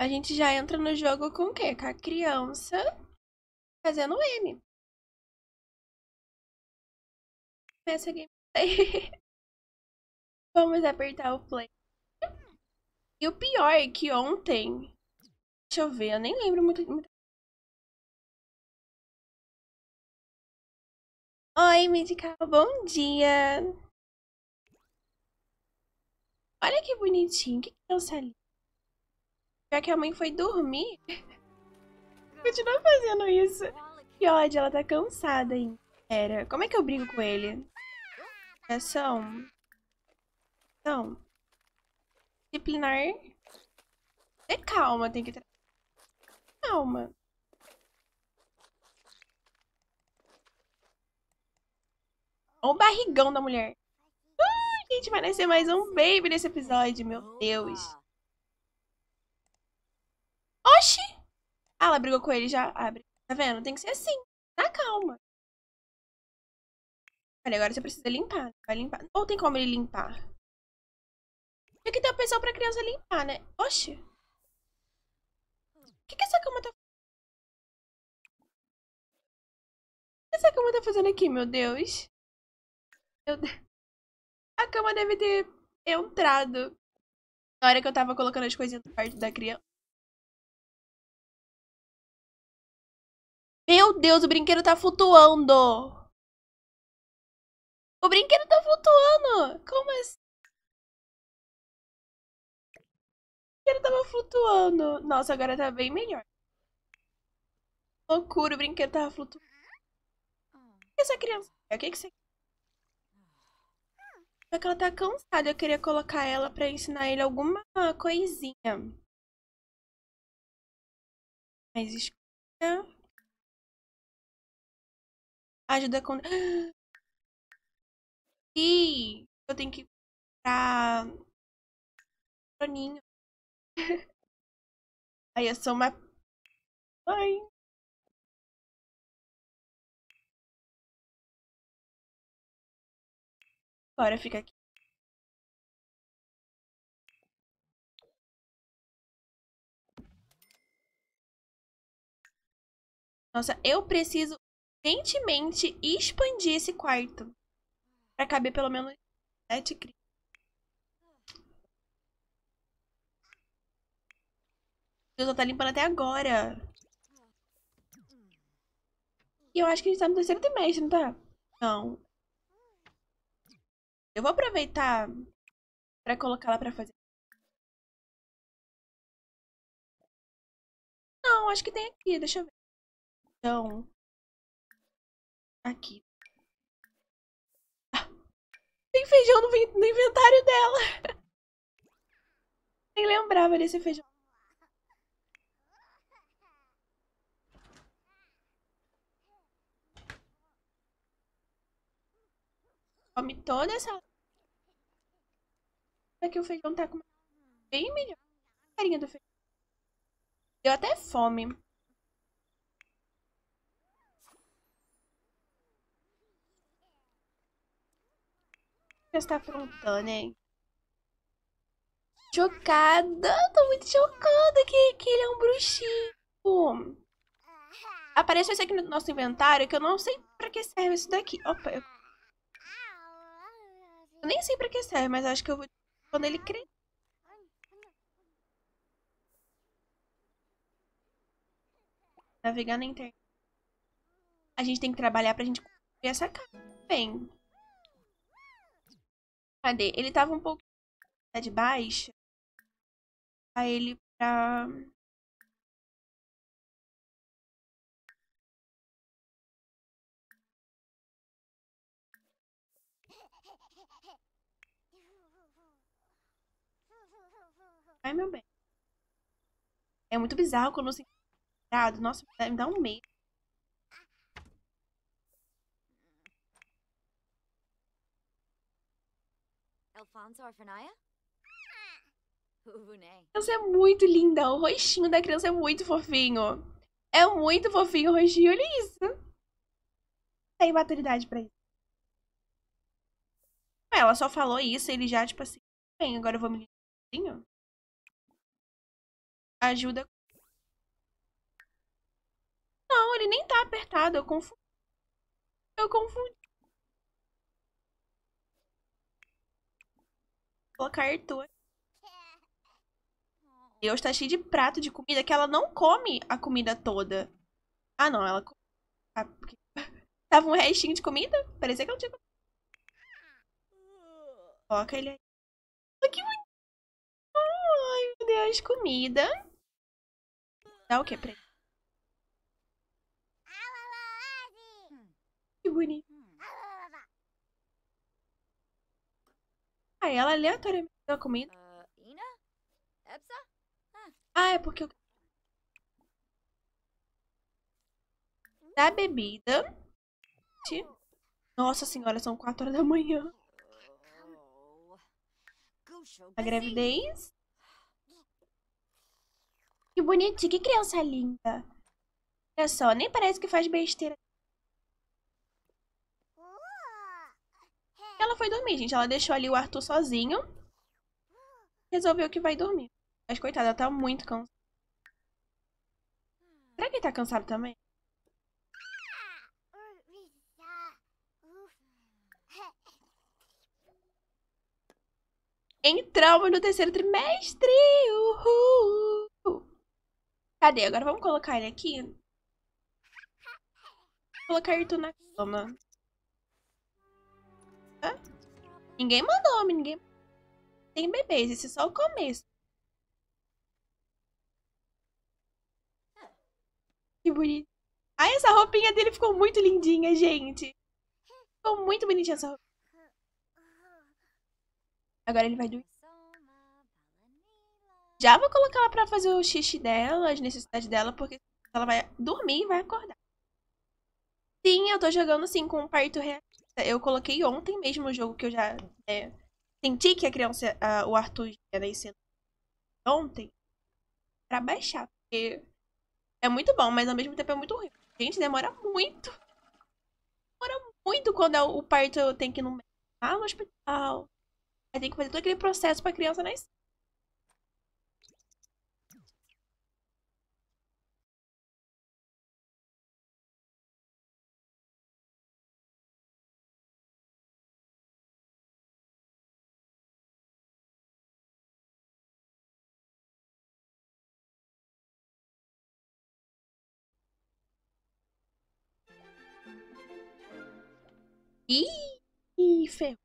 a gente já entra no jogo com o quê? Com a criança fazendo M. Começa a gameplay. Vamos apertar o play. E o pior é que ontem... Deixa eu ver, eu nem lembro muito... muito... Oi, Medical, bom dia! Olha que bonitinho, que criança linda. Já que a mãe foi dormir. Continua fazendo isso. Que ódio, ela tá cansada ainda. Pera, como é que eu brinco com ele? Ação. É então. Disciplinar. É calma, tem que... Calma. Olha o barrigão da mulher. Uh, gente, vai nascer mais um baby nesse episódio, meu Deus. Oxi! Ah, ela brigou com ele já. abre, tá vendo? Tem que ser assim. Na calma. Olha, agora você precisa limpar. Né? Vai limpar. Ou tem como ele limpar? Tem que ter o pessoal pra criança limpar, né? Oxi. O que, que essa cama tá O que essa cama tá fazendo aqui, meu Deus? Meu Deus. A cama deve ter entrado na hora que eu tava colocando as coisinhas perto da criança. Meu Deus, o brinquedo tá flutuando. O brinquedo tá flutuando. Como assim? O brinquedo tava flutuando. Nossa, agora tá bem melhor. Loucura, o brinquedo tava flutuando. O que essa criança? O que que você... Só que ela tá cansada. Eu queria colocar ela pra ensinar ele alguma coisinha. Mas escuta... Ajuda com. E eu tenho que pra. Troninho. Aí eu sou uma. Mãe. agora fica aqui. Nossa, eu preciso urgentemente expandir esse quarto para caber pelo menos sete crianças. Deus tá limpando até agora. E eu acho que a gente tá no terceiro trimestre, não tá? Não. Eu vou aproveitar para colocar lá para fazer. Não, acho que tem aqui, deixa eu ver. Então, Aqui. Ah. tem feijão no, no inventário dela. Nem lembrava desse feijão. Come toda essa. Aqui é o feijão tá com bem melhor. Carinha do feijão. Deu até fome. que você tá aprontando, hein? Chocada, tô muito chocada que, que ele é um bruxinho. Apareceu isso aqui no nosso inventário que eu não sei pra que serve isso daqui. Opa, eu... eu nem sei pra que serve, mas acho que eu vou quando ele crescer. Navegar na internet. A gente tem que trabalhar pra gente construir essa casa. Bem, Cadê? Ele tava um pouco tá de baixo. Aí ele pra Ai, meu bem. É muito bizarro quando eu sinto. É. Nossa, me dá um medo. A é muito linda, o rostinho da criança é muito fofinho. É muito fofinho o rostinho, olha isso. Tem maturidade pra isso. Ela só falou isso, e ele já, tipo assim, bem, agora eu vou me limpar. Ajuda. Não, ele nem tá apertado, eu confundi. Eu confundi. colocar Arthur. E hoje tá cheio de prato de comida que ela não come a comida toda. Ah, não, ela come. Ah, Tava um restinho de comida? Parecia que ela tinha Coloca ele aí. que bonito. Ai, meu Deus, comida. Dá o que pra ele? Que bonito. Aí ela aleatoriamente a comida ah, é ah. ah, é porque eu... Da bebida. Nossa senhora, são 4 horas da manhã. A gravidez. Que bonitinho, que criança linda. Olha só, nem parece que faz besteira. foi dormir, gente. Ela deixou ali o Arthur sozinho. Resolveu que vai dormir. Mas, coitada, ela tá muito cansada. Será que ele tá cansado também? Entramos no terceiro trimestre! Uhul! Cadê? Agora vamos colocar ele aqui. Vou colocar ele na cama. Ninguém mandou, ninguém. Tem bebês, esse é só o começo. Que bonito. Ai, essa roupinha dele ficou muito lindinha, gente. Ficou muito bonitinha essa roupinha. Agora ele vai dormir. Já vou colocar ela pra fazer o xixi dela, as necessidades dela, porque ela vai dormir e vai acordar. Sim, eu tô jogando assim com um parto real. Eu coloquei ontem mesmo o jogo que eu já é, senti que a criança, a, o Arthur ia nascer ontem, pra baixar. Porque é muito bom, mas ao mesmo tempo é muito ruim. Gente, demora muito. Demora muito quando é o parto tem que ir no, ah, no hospital. Aí tem que fazer todo aquele processo pra criança nascer. Ih, ferrou.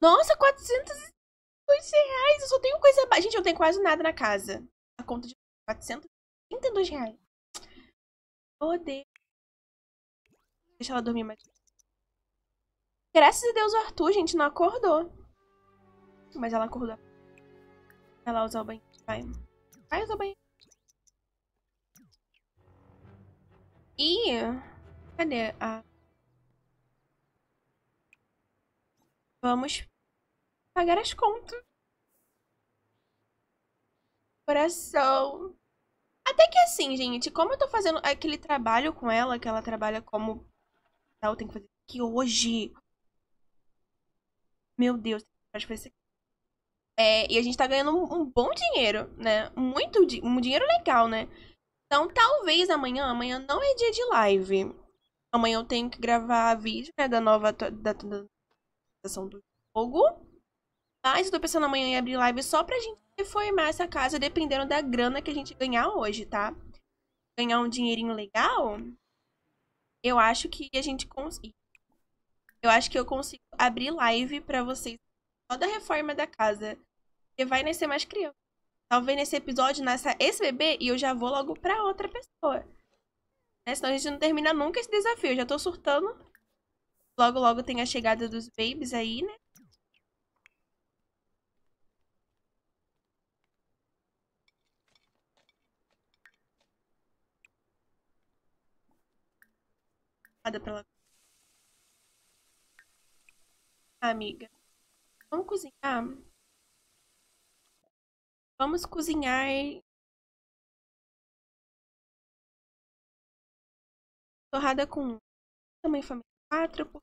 Nossa, 402 reais. Eu só tenho coisa Gente, eu tenho quase nada na casa. A conta de 432 reais. Oh, Deus. Deixa ela dormir mais. Graças a Deus o Arthur, gente, não acordou. Mas ela acordou. Ela usa o banheiro. Vai. Vai usar o banheiro. Ih, cadê a... Vamos pagar as contas. Coração. Até que assim, gente, como eu tô fazendo aquele trabalho com ela, que ela trabalha como. eu tenho que fazer isso aqui hoje. Meu Deus, pode fazer isso aqui. É, e a gente tá ganhando um, um bom dinheiro, né? Muito di um dinheiro legal, né? Então talvez amanhã, amanhã não é dia de live. Amanhã eu tenho que gravar vídeo, né, da nova da, da atualização do jogo. Mas eu tô pensando amanhã em abrir live só pra gente reformar essa casa, dependendo da grana que a gente ganhar hoje, tá? Ganhar um dinheirinho legal, eu acho que a gente consegue. Eu acho que eu consigo abrir live pra vocês só da reforma da casa. Porque vai nascer mais criança. Talvez nesse episódio nasça esse bebê e eu já vou logo pra outra pessoa. Né? Senão a gente não termina nunca esse desafio. Eu já tô surtando Logo, logo tem a chegada dos babies aí, né? Nada lá. amiga. Vamos cozinhar? Vamos cozinhar. Torrada com tamanho família quatro por...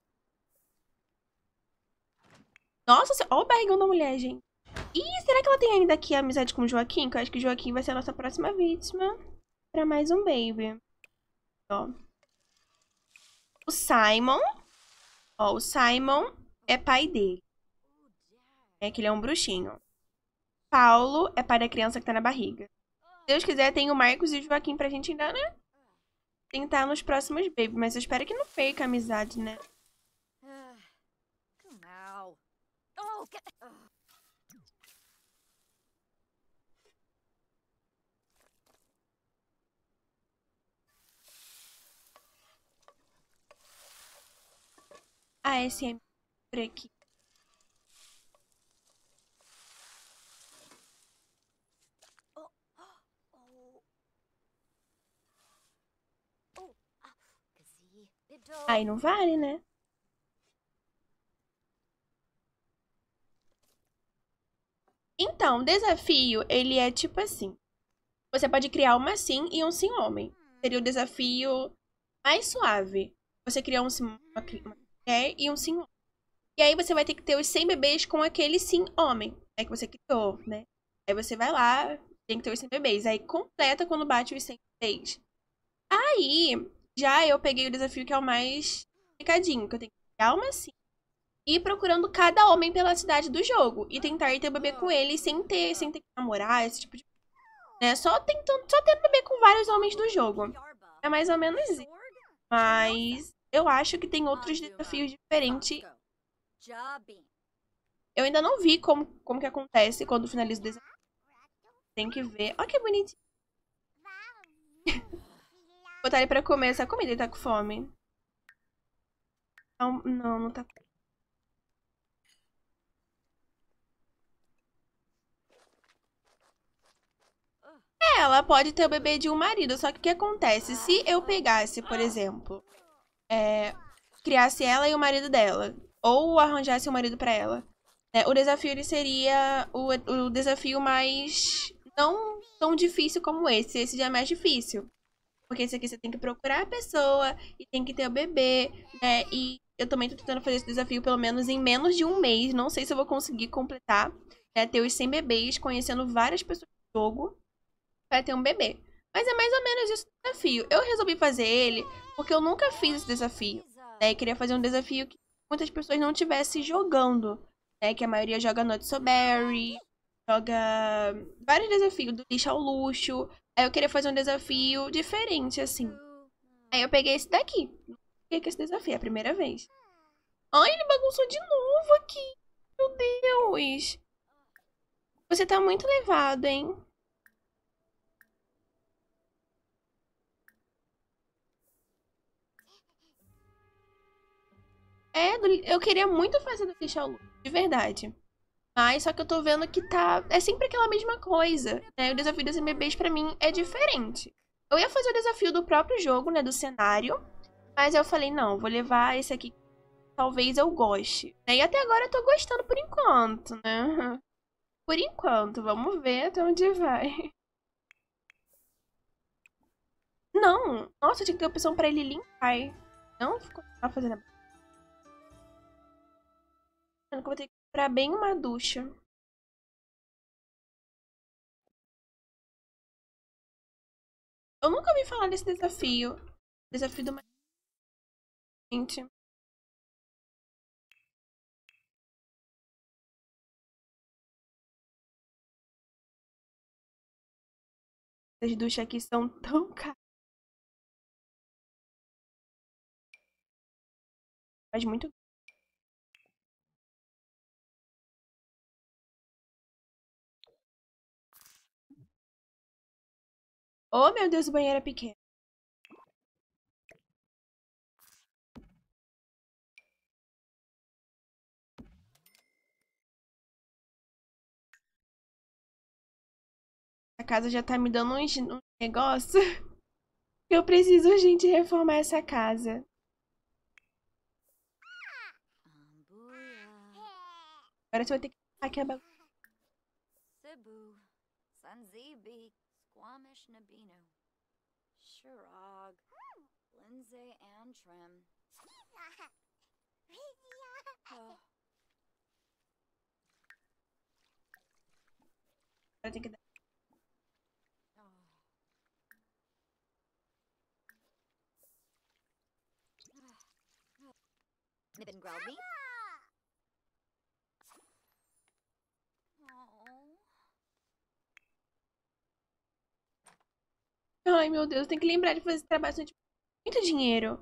Nossa, olha o barrigão da mulher, gente. Ih, será que ela tem ainda aqui a amizade com o Joaquim? Que eu acho que o Joaquim vai ser a nossa próxima vítima. Pra mais um baby. Ó. O Simon. Ó, o Simon é pai dele. É que ele é um bruxinho. Paulo é pai da criança que tá na barriga. Se Deus quiser, tem o Marcos e o Joaquim pra gente ainda, né? tentar nos próximos Baby, mas eu espero que não perca a amizade, né? Ah, oh, ah, é por aqui. Aí não vale, né? Então, o desafio, ele é tipo assim. Você pode criar uma sim e um sim homem. Seria o desafio mais suave. Você cria um sim uma mulher e um sim homem. E aí você vai ter que ter os 100 bebês com aquele sim homem né, que você criou, né? Aí você vai lá, tem que ter os 100 bebês. Aí completa quando bate os 100 bebês. Aí, já eu peguei o desafio que é o mais picadinho que eu tenho que criar assim e ir procurando cada homem pela cidade do jogo e tentar ir ter bebê com ele sem ter, sem ter que namorar, esse tipo de né? Só tentando, só tendo bebê com vários homens do jogo. É mais ou menos isso. Mas eu acho que tem outros desafios diferentes. Eu ainda não vi como, como que acontece quando finaliza o desafio. Tem que ver. Olha que bonitinho botar ele pra comer essa comida, ele tá com fome. Não, não, não tá com ela pode ter o bebê de um marido, só que o que acontece? Se eu pegasse, por exemplo, é, criasse ela e o marido dela, ou arranjasse um marido para ela, né, o desafio ele seria o, o desafio mais não tão difícil como esse. Esse já é mais difícil. Porque isso aqui você tem que procurar a pessoa e tem que ter o bebê, né? E eu também tô tentando fazer esse desafio pelo menos em menos de um mês. Não sei se eu vou conseguir completar, né? Ter os 100 bebês, conhecendo várias pessoas do jogo, vai ter um bebê. Mas é mais ou menos esse desafio. Eu resolvi fazer ele porque eu nunca fiz esse desafio, né? E queria fazer um desafio que muitas pessoas não estivessem jogando, né? Que a maioria joga Not So Berry, joga vários desafios, do lixo ao luxo. Aí eu queria fazer um desafio diferente, assim. Aí eu peguei esse daqui. Fiquei com esse desafio, é a primeira vez. Ai, ele bagunçou de novo aqui. Meu Deus. Você tá muito levado, hein? É, eu queria muito fazer do lixo ao luxo, de verdade. Mas só que eu tô vendo que tá. É sempre aquela mesma coisa. Né? O desafio dos MBs pra mim é diferente. Eu ia fazer o desafio do próprio jogo, né? Do cenário. Mas eu falei, não, vou levar esse aqui. Talvez eu goste. Né, e até agora eu tô gostando por enquanto, né? Por enquanto, vamos ver até onde vai. Não! Nossa, tinha que ter opção pra ele limpar. Não, ficou fazendo. Eu vou ter que para bem uma ducha. Eu nunca ouvi falar desse desafio. Desafio do Gente. Essas duchas aqui são tão caras. Faz muito Oh, meu Deus, o banheiro é pequeno. A casa já tá me dando um, um negócio. Eu preciso, gente, reformar essa casa. Agora você vai ter que aqui a bagunça. Chirag, Lindsay, and Trim. Oh. I think oh. Nip and grab me. Ai, meu Deus, tem que lembrar de fazer esse trabalho, tipo, muito dinheiro.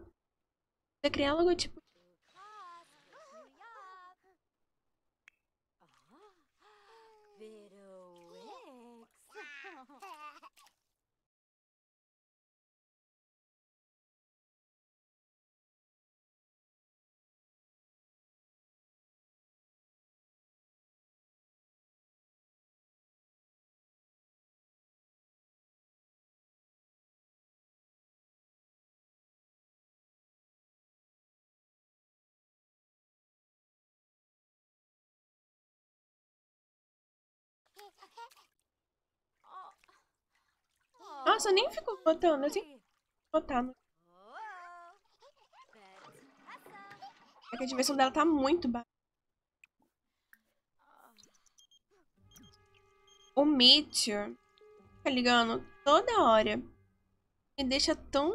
Precisa criar logotipo Nossa, nem ficou botando, assim botando botar no... É que a diversão dela tá muito baixa. O Meteor fica tá ligando toda hora. Me deixa tão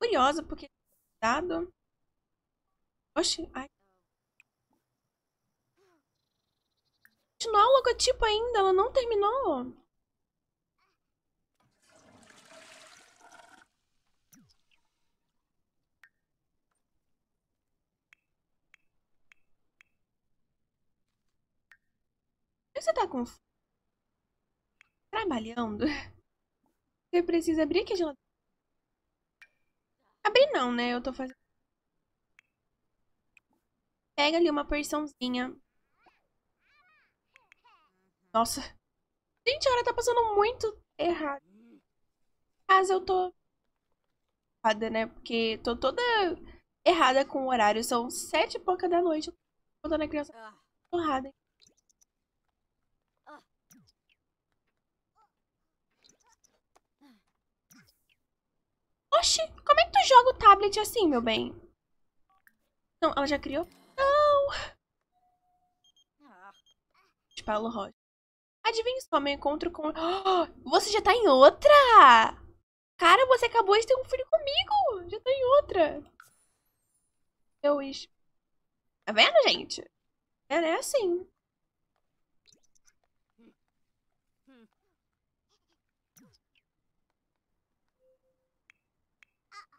curiosa, porque... Tá Dado... Oxi, ai... Continuar o logotipo ainda, ela não terminou. você tá com trabalhando, você precisa abrir aqui a geladeira. Abrir não, né? Eu tô fazendo. Pega ali uma porçãozinha. Nossa. Gente, a hora tá passando muito errado. Mas eu tô... Errada, né? Porque tô toda errada com o horário. São sete e pouca da noite. Eu tô a criança... errada, ah. hein? Oxi, como é que tu joga o tablet assim, meu bem? Não, ela já criou? Não! Ah. De Paulo Rocha. Adivinha só, meu encontro com... Oh, você já tá em outra! Cara, você acabou de ter um filho comigo! Já tá em outra! Eu... Tá vendo, gente? É, é assim.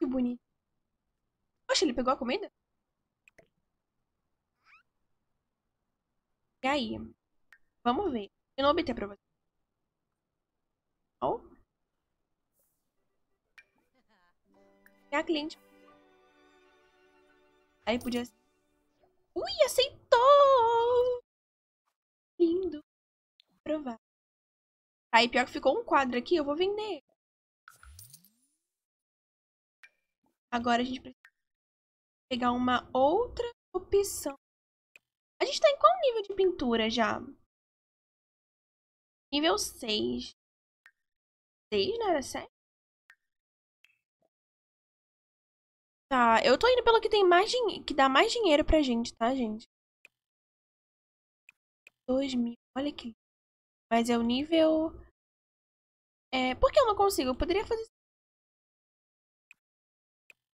Que bonito. Poxa, ele pegou a comida? E aí? Vamos ver. Eu não obter pra você. Oh. E a cliente. Aí podia. Ui, aceitou! Lindo. Provar. Aí, pior que ficou um quadro aqui, eu vou vender. Agora a gente precisa pegar uma outra opção. A gente tá em qual nível de pintura já? Nível 6. 6, não era 7? Tá, eu tô indo pelo que tem mais dinheiro, que dá mais dinheiro pra gente, tá, gente? 2 mil, olha aqui. Mas é o nível... É, por que eu não consigo? Eu poderia fazer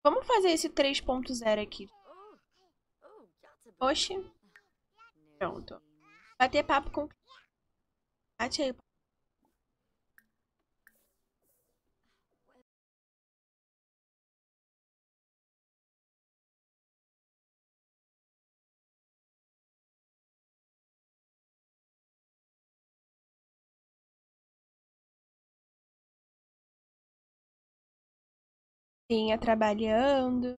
Vamos fazer esse 3.0 aqui. Oxi. Pronto. Bater papo com... Bate aí. vinha trabalhando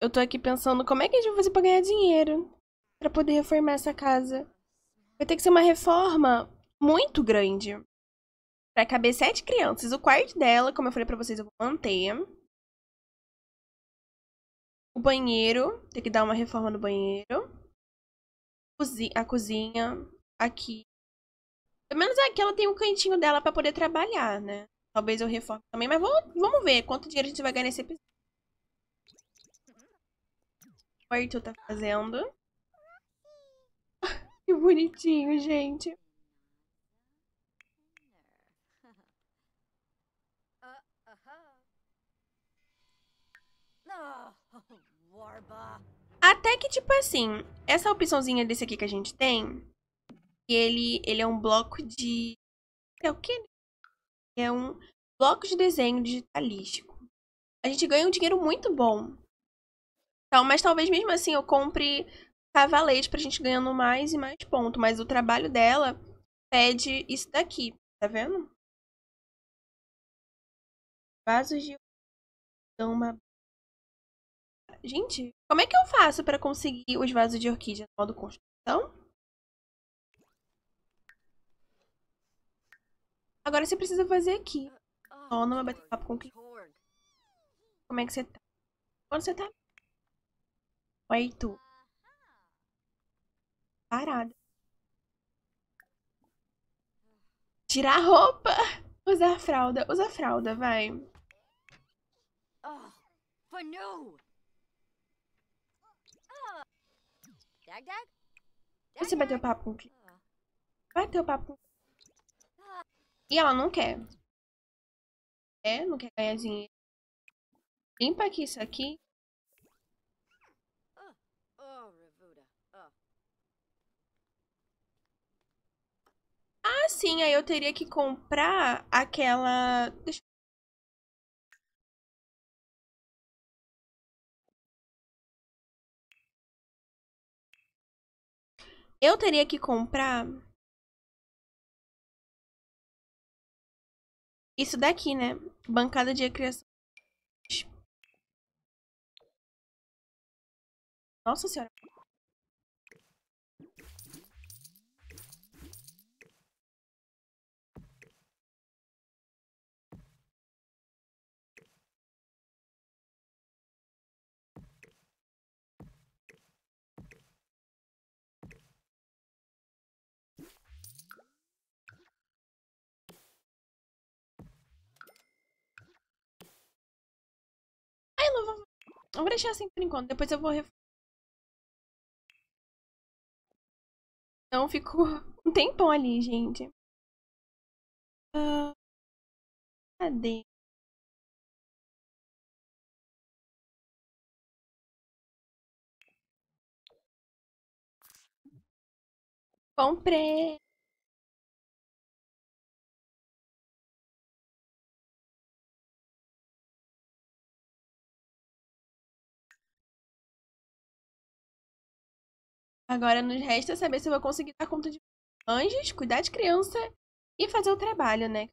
Eu tô aqui pensando como é que a gente vai fazer pra ganhar dinheiro para poder reformar essa casa. Vai ter que ser uma reforma muito grande. pra caber sete crianças. O quarto dela, como eu falei pra vocês, eu vou manter. O banheiro, tem que dar uma reforma no banheiro. A cozinha aqui pelo menos aqui é ela tem um cantinho dela para poder trabalhar, né? Talvez eu reforme também, mas vamos, vamos ver quanto dinheiro a gente vai ganhar nesse episódio. O Arthur tá fazendo. que bonitinho, gente. Até que, tipo assim, essa opçãozinha desse aqui que a gente tem, ele, ele é um bloco de. É o que? É um bloco de desenho digitalístico. A gente ganha um dinheiro muito bom. Então, mas talvez mesmo assim eu compre cavalete pra gente ganhando mais e mais ponto. Mas o trabalho dela pede isso daqui, tá vendo? Vasos de dão uma. Gente, como é que eu faço para conseguir os vasos de orquídea no modo construção? Agora você precisa fazer aqui. não vai bater papo com quem. Como é que você tá? Quando você tá? Oi, tu. Parada. Tirar a roupa. Usar a fralda. Usa a fralda, vai. Ah, ah. Você bateu papo com quem? Bateu papo com e ela não quer. É, não quer ganhar dinheiro. Limpa aqui isso aqui. Ah, oh, oh. ah sim, aí eu teria que comprar aquela. Deixa eu teria que comprar Isso daqui, né? Bancada de criação. Nossa senhora. vou deixar assim por enquanto, depois eu vou Então ficou um tempão ali, gente. Uh, cadê? Comprei! Agora nos resta saber se eu vou conseguir dar conta de anjos, cuidar de criança e fazer o trabalho, né?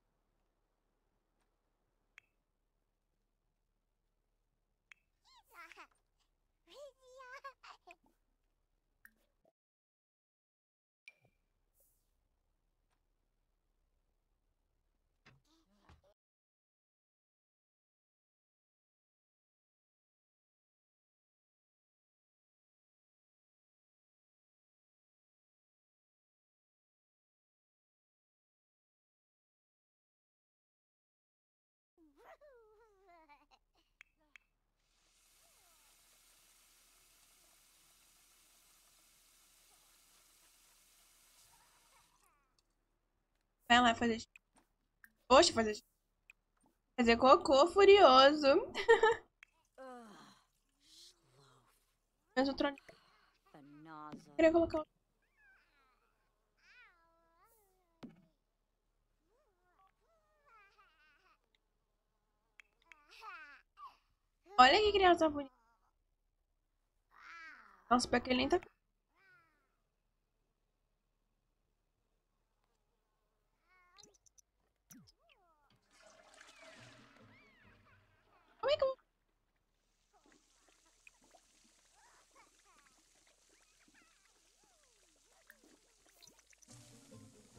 Vai lá fazer xixi. Poxa, fazer xixi. Fazer cocô furioso. Ah, Mas o trono... Queria colocar o... Olha que criança bonita. Nossa, pior que ele nem tá. Como é que eu...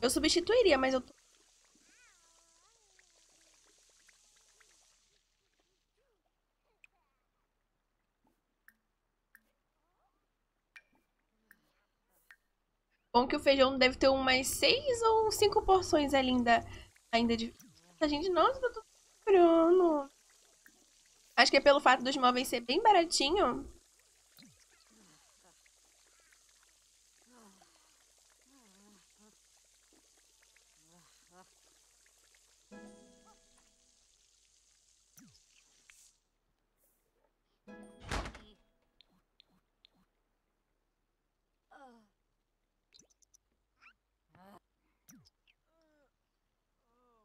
Eu substituiria, mas eu tô... Bom que o feijão deve ter umas seis ou cinco porções ainda, é ainda de... A gente, nossa, eu tá tô procurando. Acho que é pelo fato dos móveis ser bem baratinho.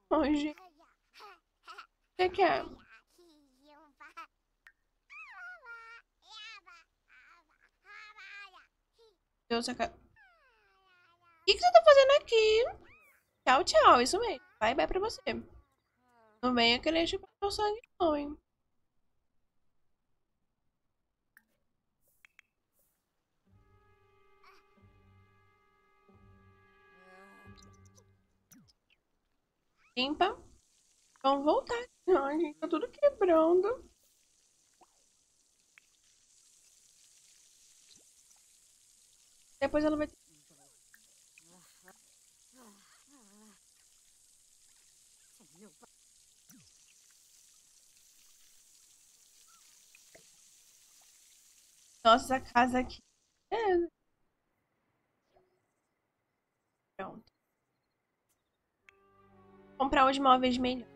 Hoje. O que é? Deus, a O que, que você tá fazendo aqui? Tchau, tchau. Isso mesmo. Vai, vai pra você. Não venha querer chupar tipo meu sangue, não, hein? Limpa. Vamos voltar. Ai, gente, tá tudo quebrando. Depois ela vai ter... Nossa casa aqui. É. Pronto. Comprar os móveis melhor.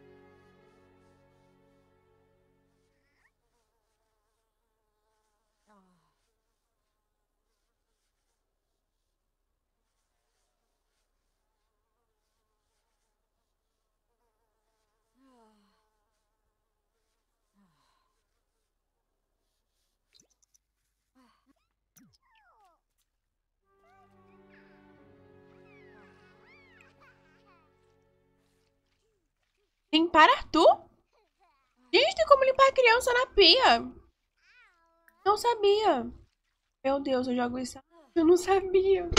Lança na pia. Não sabia. Meu Deus, eu jogo isso. Eu não sabia.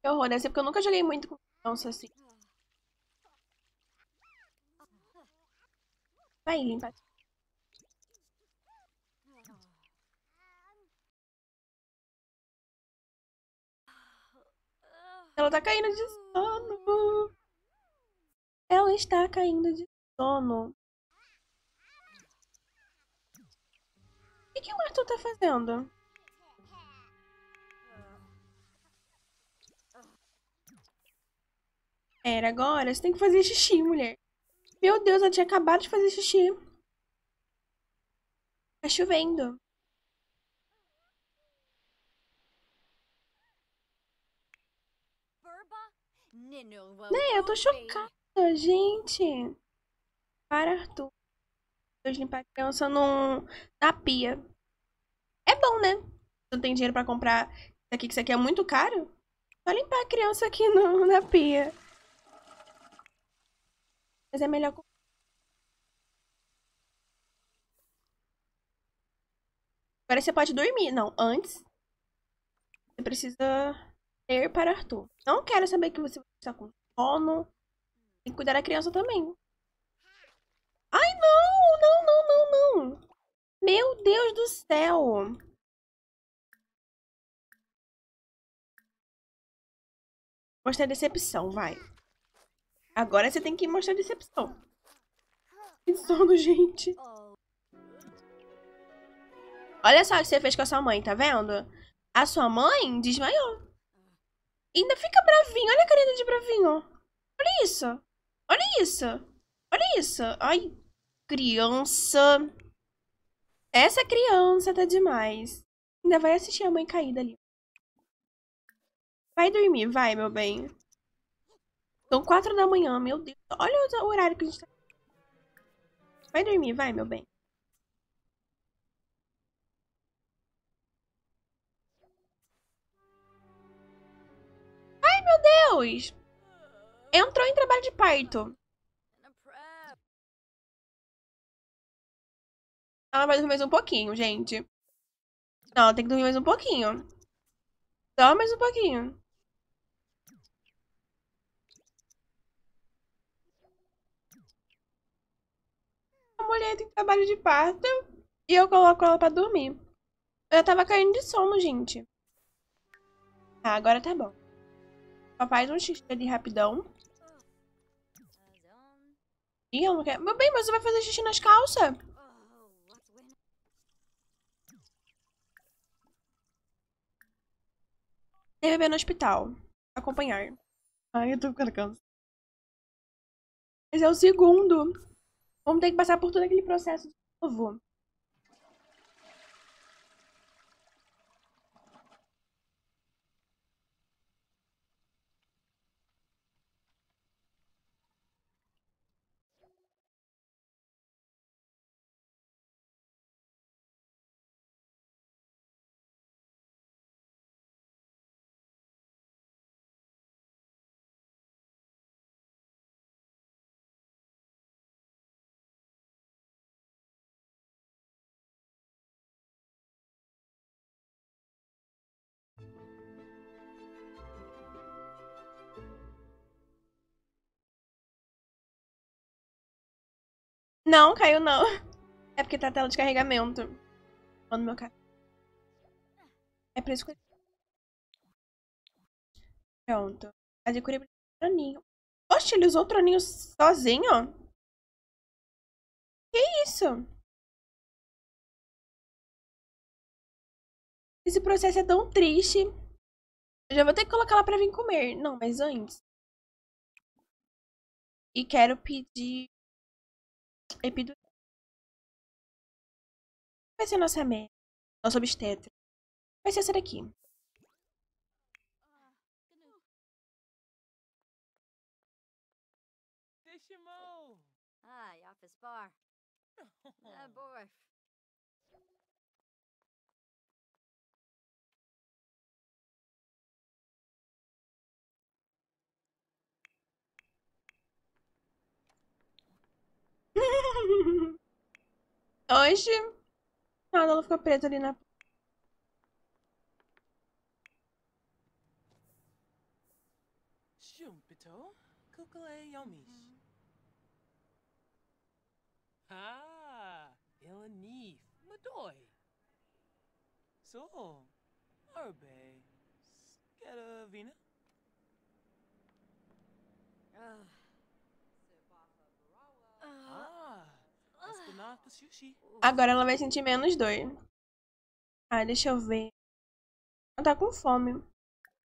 Que horror, né? porque eu nunca joguei muito com criança assim. Vai, limpa. Ela tá caindo de sono. Ela está caindo de sono. O que o Arthur tá fazendo? Era agora, você tem que fazer xixi, mulher. Meu Deus, eu tinha acabado de fazer xixi. Tá chovendo. Né, eu tô chocada, gente. Para, Arthur limpar a criança num, na pia. É bom, né? Não tem dinheiro para comprar isso aqui, que isso aqui é muito caro. Só limpar a criança aqui no, na pia. Mas é melhor Agora você pode dormir. Não, antes. Você precisa ter para Arthur. Não quero saber que você está com sono. Tem que cuidar da criança também. Ai, não, não, não, não, não. Meu Deus do céu. Mostrar decepção, vai. Agora você tem que mostrar decepção. Que sono, gente. Olha só o que você fez com a sua mãe, tá vendo? A sua mãe desmaiou. E ainda fica bravinho. Olha a carinha de bravinho. Olha isso. Olha isso. Olha isso. Ai, criança. Essa criança tá demais. Ainda vai assistir a mãe caída ali. Vai dormir, vai, meu bem. São quatro da manhã, meu Deus. Olha o horário que a gente tá. Vai dormir, vai, meu bem. Ai, meu Deus! Entrou em trabalho de parto. Ela vai dormir mais um pouquinho, gente. Não, ela tem que dormir mais um pouquinho. Só mais um pouquinho. A mulher tem trabalho de parto e eu coloco ela pra dormir. Eu tava caindo de sono, gente. Tá, agora tá bom. Só faz um xixi ali rapidão. Ih, eu não quero Meu bem, mas você vai fazer xixi nas calças? Ter bebê no hospital. Acompanhar. Ai, eu tô ficando cansada. Esse é o segundo. Vamos ter que passar por todo aquele processo de novo. Não, caiu não. É porque tá a tela de carregamento. No meu carro. É por isso que... Pronto. Adquiri o troninho. Oxe, ele usou o troninho sozinho? Que isso? Esse processo é tão triste. Eu já vou ter que colocar ela pra vir comer. Não, mas antes. E quero pedir epidural. Vai ser nossa médica, nossa obstetra. Vai ser essa daqui. Hoje, nada, ela ficou presa ali na. Shumpito, kukule yomish. Ah, Ilanif, Madoi. So, Arbe, Sketa Vina? Né? Ah. Agora ela vai sentir menos dor. Ah, deixa eu ver. Ela tá com fome.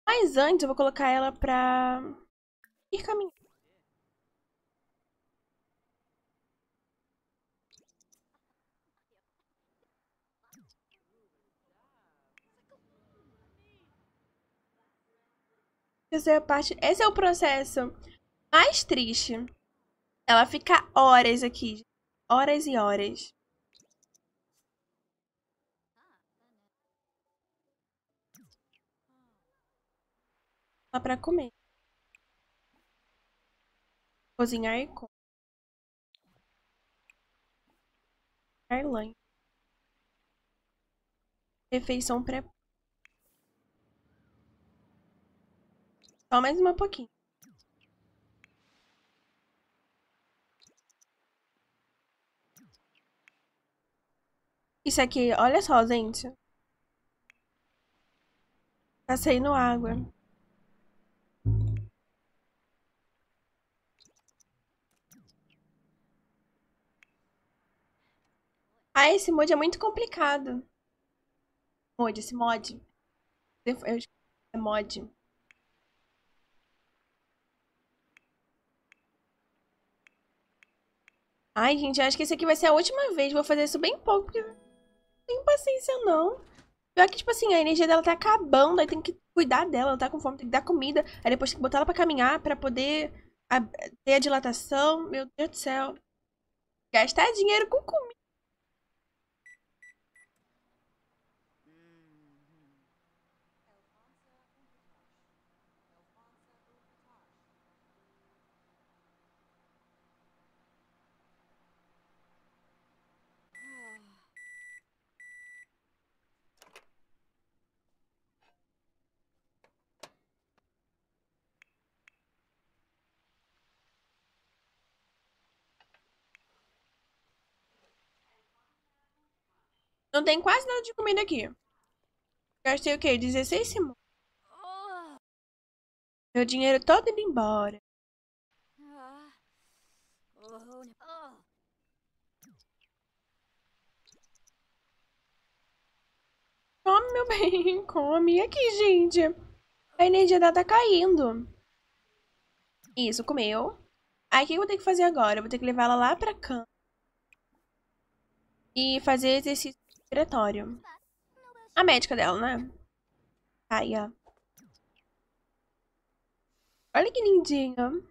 Mas antes eu vou colocar ela pra ir caminhando. Essa é a parte, esse é o processo mais triste. Ela fica horas aqui horas e horas. Só para comer. Cozinhar e com. Lanche. Refeição pré. Só mais uma pouquinho. Isso aqui, olha só, gente. Tá saindo água. Ah, esse mod é muito complicado. Mod, esse mod. Eu, é mod. Ai, gente, acho que esse aqui vai ser a última vez. Vou fazer isso bem pouco, porque tenho paciência, não. Pior que, tipo assim, a energia dela tá acabando, aí tem que cuidar dela, ela tá com fome, tem que dar comida, aí depois tem que botar ela pra caminhar pra poder ter a dilatação. Meu Deus do céu. Gastar dinheiro com comida Não tem quase nada de comida aqui. Gastei o quê? 16 simões. Meu dinheiro todo indo embora. Come, meu bem, come. E aqui, gente? A energia dela tá caindo. Isso, comeu. Aí, o que eu vou ter que fazer agora? Eu vou ter que levar ela lá pra cama. E fazer exercício Diretório. A médica dela, né? Aí, ó. Olha que lindinho.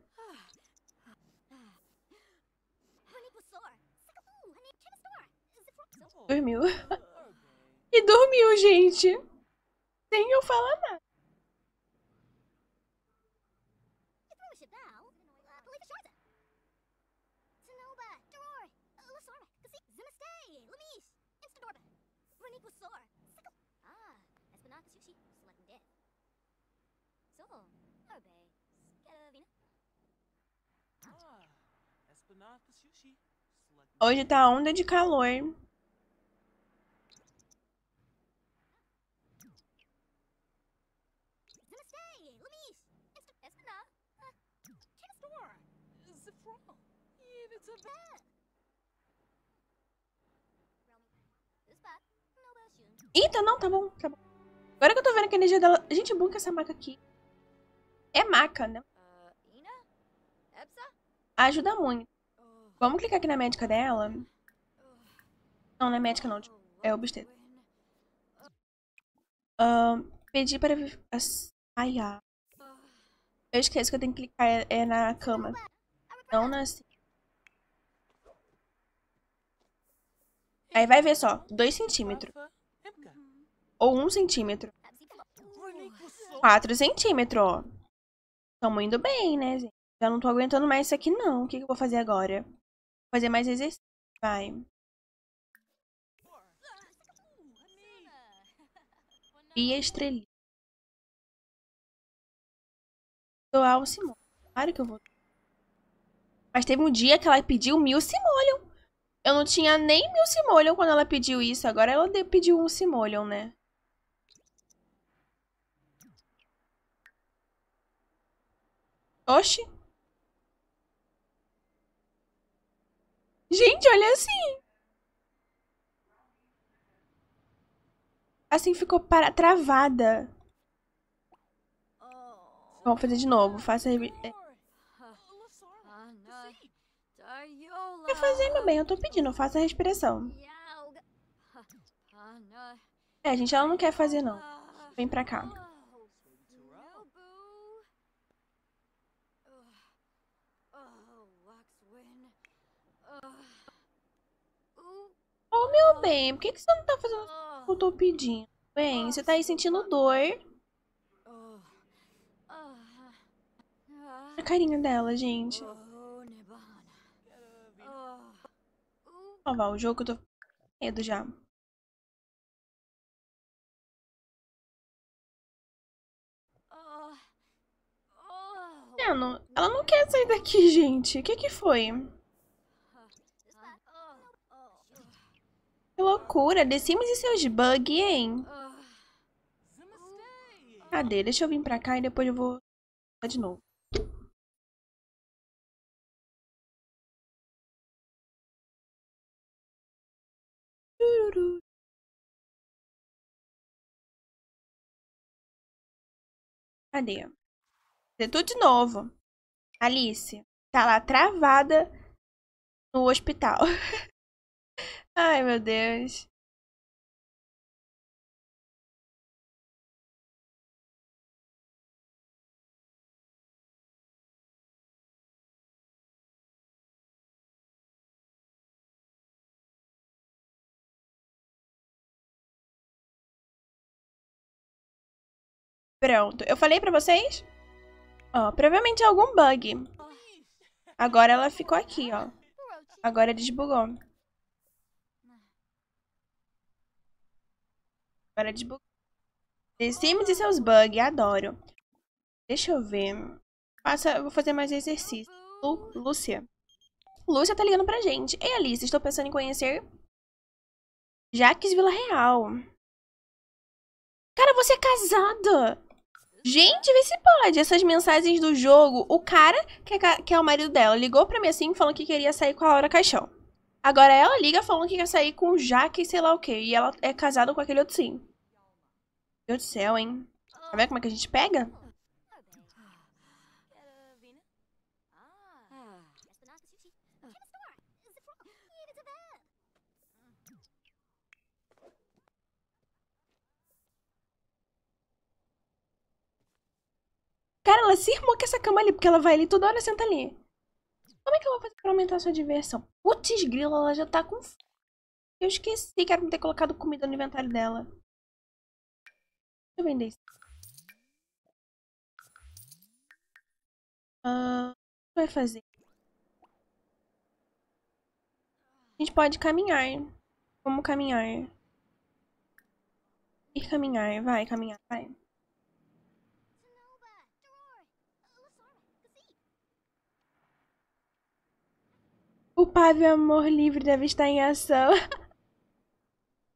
Dormiu. e dormiu, gente. Sem eu falar nada. Hoje tá onda de calor. Eita, não, tá bom, tá bom. Agora que eu tô vendo que a energia dela... Gente, é bom que essa maca aqui... É maca, né? Ajuda muito. Vamos clicar aqui na médica dela? Não, não é médica não, é obstetra. pedi para... Ai, ah. Eu esqueço que eu tenho que clicar é, é na cama. Não nasci. Aí vai ver só, 2 centímetros. Ou 1 um centímetro. 4 centímetros, ó. Tamo indo bem, né, gente? Já não tô aguentando mais isso aqui, não. O que, que eu vou fazer agora? fazer mais exercício. Vai. E estrelinha. Doar o Simônio. Claro que eu vou. Mas teve um dia que ela pediu mil Simolion. Eu não tinha nem mil Simolion quando ela pediu isso. Agora ela pediu um Simolion, né? Oxi. Gente, olha assim. Assim ficou para... travada. Vamos fazer de novo. Faça... fazer é. tá fazendo bem, eu tô pedindo. Faça a respiração. É, gente, ela não quer fazer, não. Vem pra cá. meu bem, por que, que você não tá fazendo o que eu tô pedindo? Bem, você tá aí sentindo dor. A carinha dela, gente. salvar o jogo, eu tô com medo já. Mano, ela não quer sair daqui, gente. O que que foi? Que loucura, descemos e seus bug, hein? Cadê? Deixa eu vir pra cá e depois eu vou de novo. Cadê? tudo de novo. Alice tá lá travada no hospital. Ai, meu Deus. Pronto, eu falei pra vocês? Ó, provavelmente é algum bug. Agora ela ficou aqui, ó. Agora desbugou. Para de tipo, The Sims e seus bugs, adoro. Deixa eu ver. Passa, vou fazer mais exercício. Lu, Lúcia. Lúcia tá ligando pra gente. Ei, Alice, estou pensando em conhecer Jaques Vila Real. Cara, você é casada! Gente, vê se pode. Essas mensagens do jogo, o cara que é, que é o marido dela ligou pra mim assim falando que queria sair com a Laura Caixão. Agora ela é liga falando que quer sair com o Jaque e sei lá o quê. E ela é casada com aquele outro sim. Meu Deus do céu, hein? Tá ver como é que a gente pega? Cara, ela se irmou com essa cama ali, porque ela vai ali toda hora senta ali. Como é que ela vai fazer pra aumentar a sua diversão? Putz, grila, ela já tá com Eu esqueci que era pra ter colocado comida no inventário dela. Deixa eu vender isso. Ah, o que vai fazer? A gente pode caminhar. Vamos caminhar. Ir caminhar, vai caminhar, vai. O Pave Amor Livre deve estar em ação.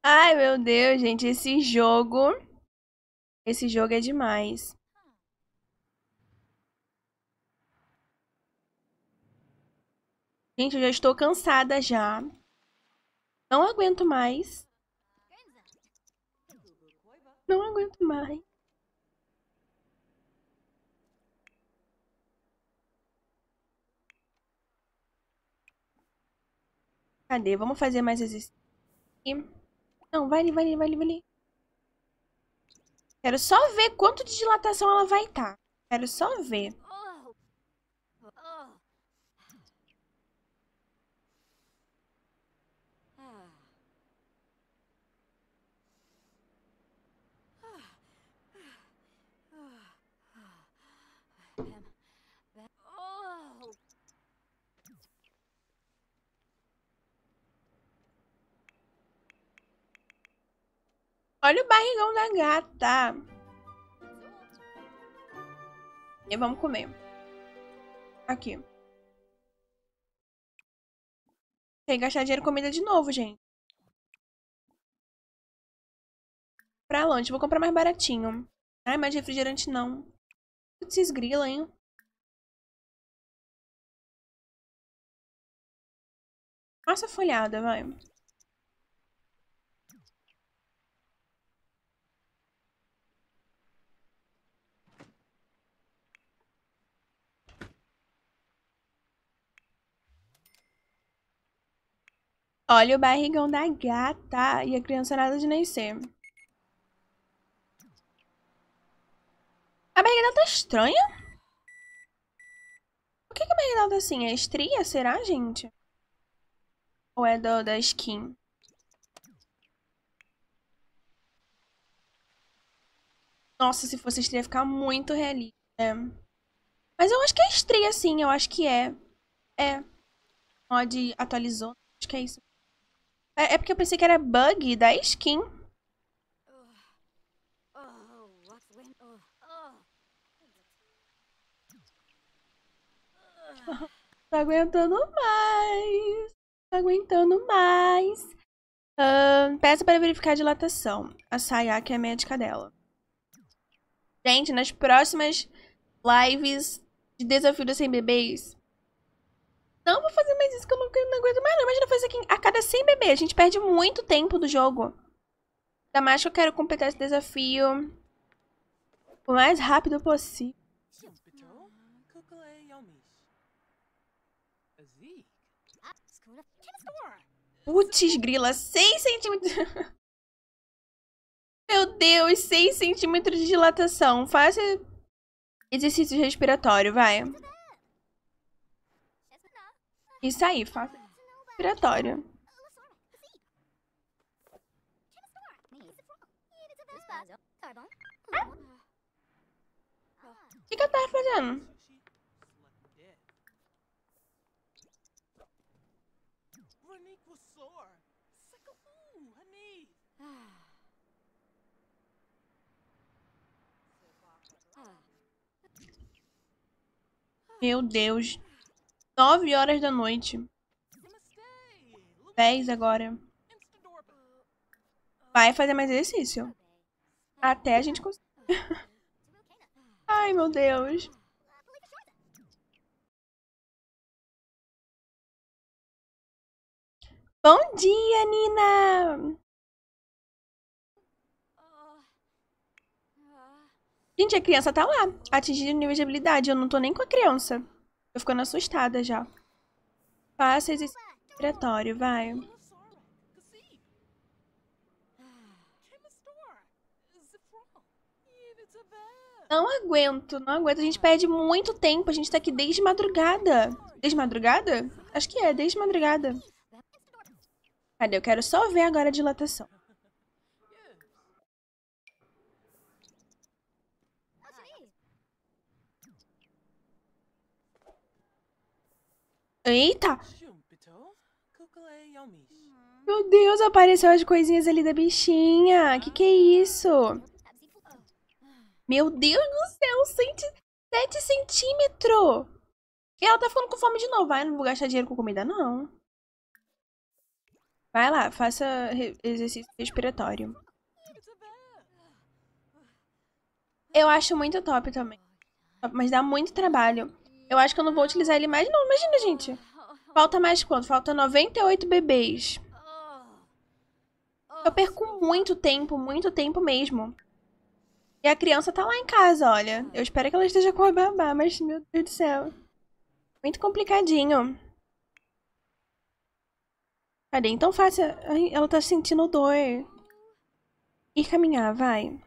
Ai, meu Deus, gente, esse jogo. Esse jogo é demais. Gente, eu já estou cansada já. Não aguento mais. Não aguento mais. Cadê? Vamos fazer mais exercício. Não, vai ali, vai ali, vai ali, vai ali. Quero só ver quanto de dilatação ela vai estar. Tá. Quero só ver. Olha o barrigão da gata. E vamos comer. Aqui. Tem que gastar dinheiro em comida de novo, gente. Pra longe, vou comprar mais baratinho. Ai, mais refrigerante não. Tudo se esgrila, hein? Massa folhada, vai. Olha o barrigão da gata e a criança nada de nascer. A barriga dela tá estranha? Por que, que a barriga dela tá assim? É estria, será, gente? Ou é do, da skin? Nossa, se fosse estria, ia ficar muito realista. É. Mas eu acho que é estria, sim. Eu acho que é. É. Mod atualizou. Acho que é isso. É, é, porque eu pensei que era bug da skin. Tô aguentando mais. Tô aguentando mais. Uh, peça para verificar a dilatação. A Sayaka é a médica dela. Gente, nas próximas lives de Desafio dos 100 Bebês, não vou fazer mais isso que eu não, não aguento mais. Não. Imagina fazer aqui a cada 100 bebês. A gente perde muito tempo do jogo. Ainda mais que eu quero completar esse desafio o mais rápido possível. Putz, grila, 6 centímetros. Meu Deus, 6 centímetros de dilatação. Faça exercício respiratório, vai. Isso aí, faça respiratória. O que, que eu tava fazendo? Meu Deus. Nove horas da noite. Dez agora. Vai fazer mais exercício. Até a gente conseguir. Ai, meu Deus. Bom dia, Nina! Gente, a criança tá lá, atingindo o nível de habilidade. Eu não tô nem com a criança. Tô ficando assustada já. Faça esse secretório, vai. Não aguento, não aguento. A gente perde muito tempo. A gente tá aqui desde madrugada. Desde madrugada? Acho que é, desde madrugada. Cadê? Eu quero só ver agora a dilatação. Eita! Meu Deus, apareceu as coisinhas ali da bichinha. Que que é isso? Meu Deus do céu, 7 centímetros. E ela tá ficando com fome de novo. Vai, não vou gastar dinheiro com comida, não. Vai lá, faça exercício respiratório. Eu acho muito top também. Mas dá muito trabalho. Eu acho que eu não vou utilizar ele mais não. Imagina, gente. Falta mais quanto? Falta 98 bebês. Eu perco muito tempo, muito tempo mesmo. E a criança tá lá em casa, olha. Eu espero que ela esteja com a babá, mas meu Deus do céu. Muito complicadinho. Cadê? Então fácil. ela tá sentindo dor. E caminhar, vai.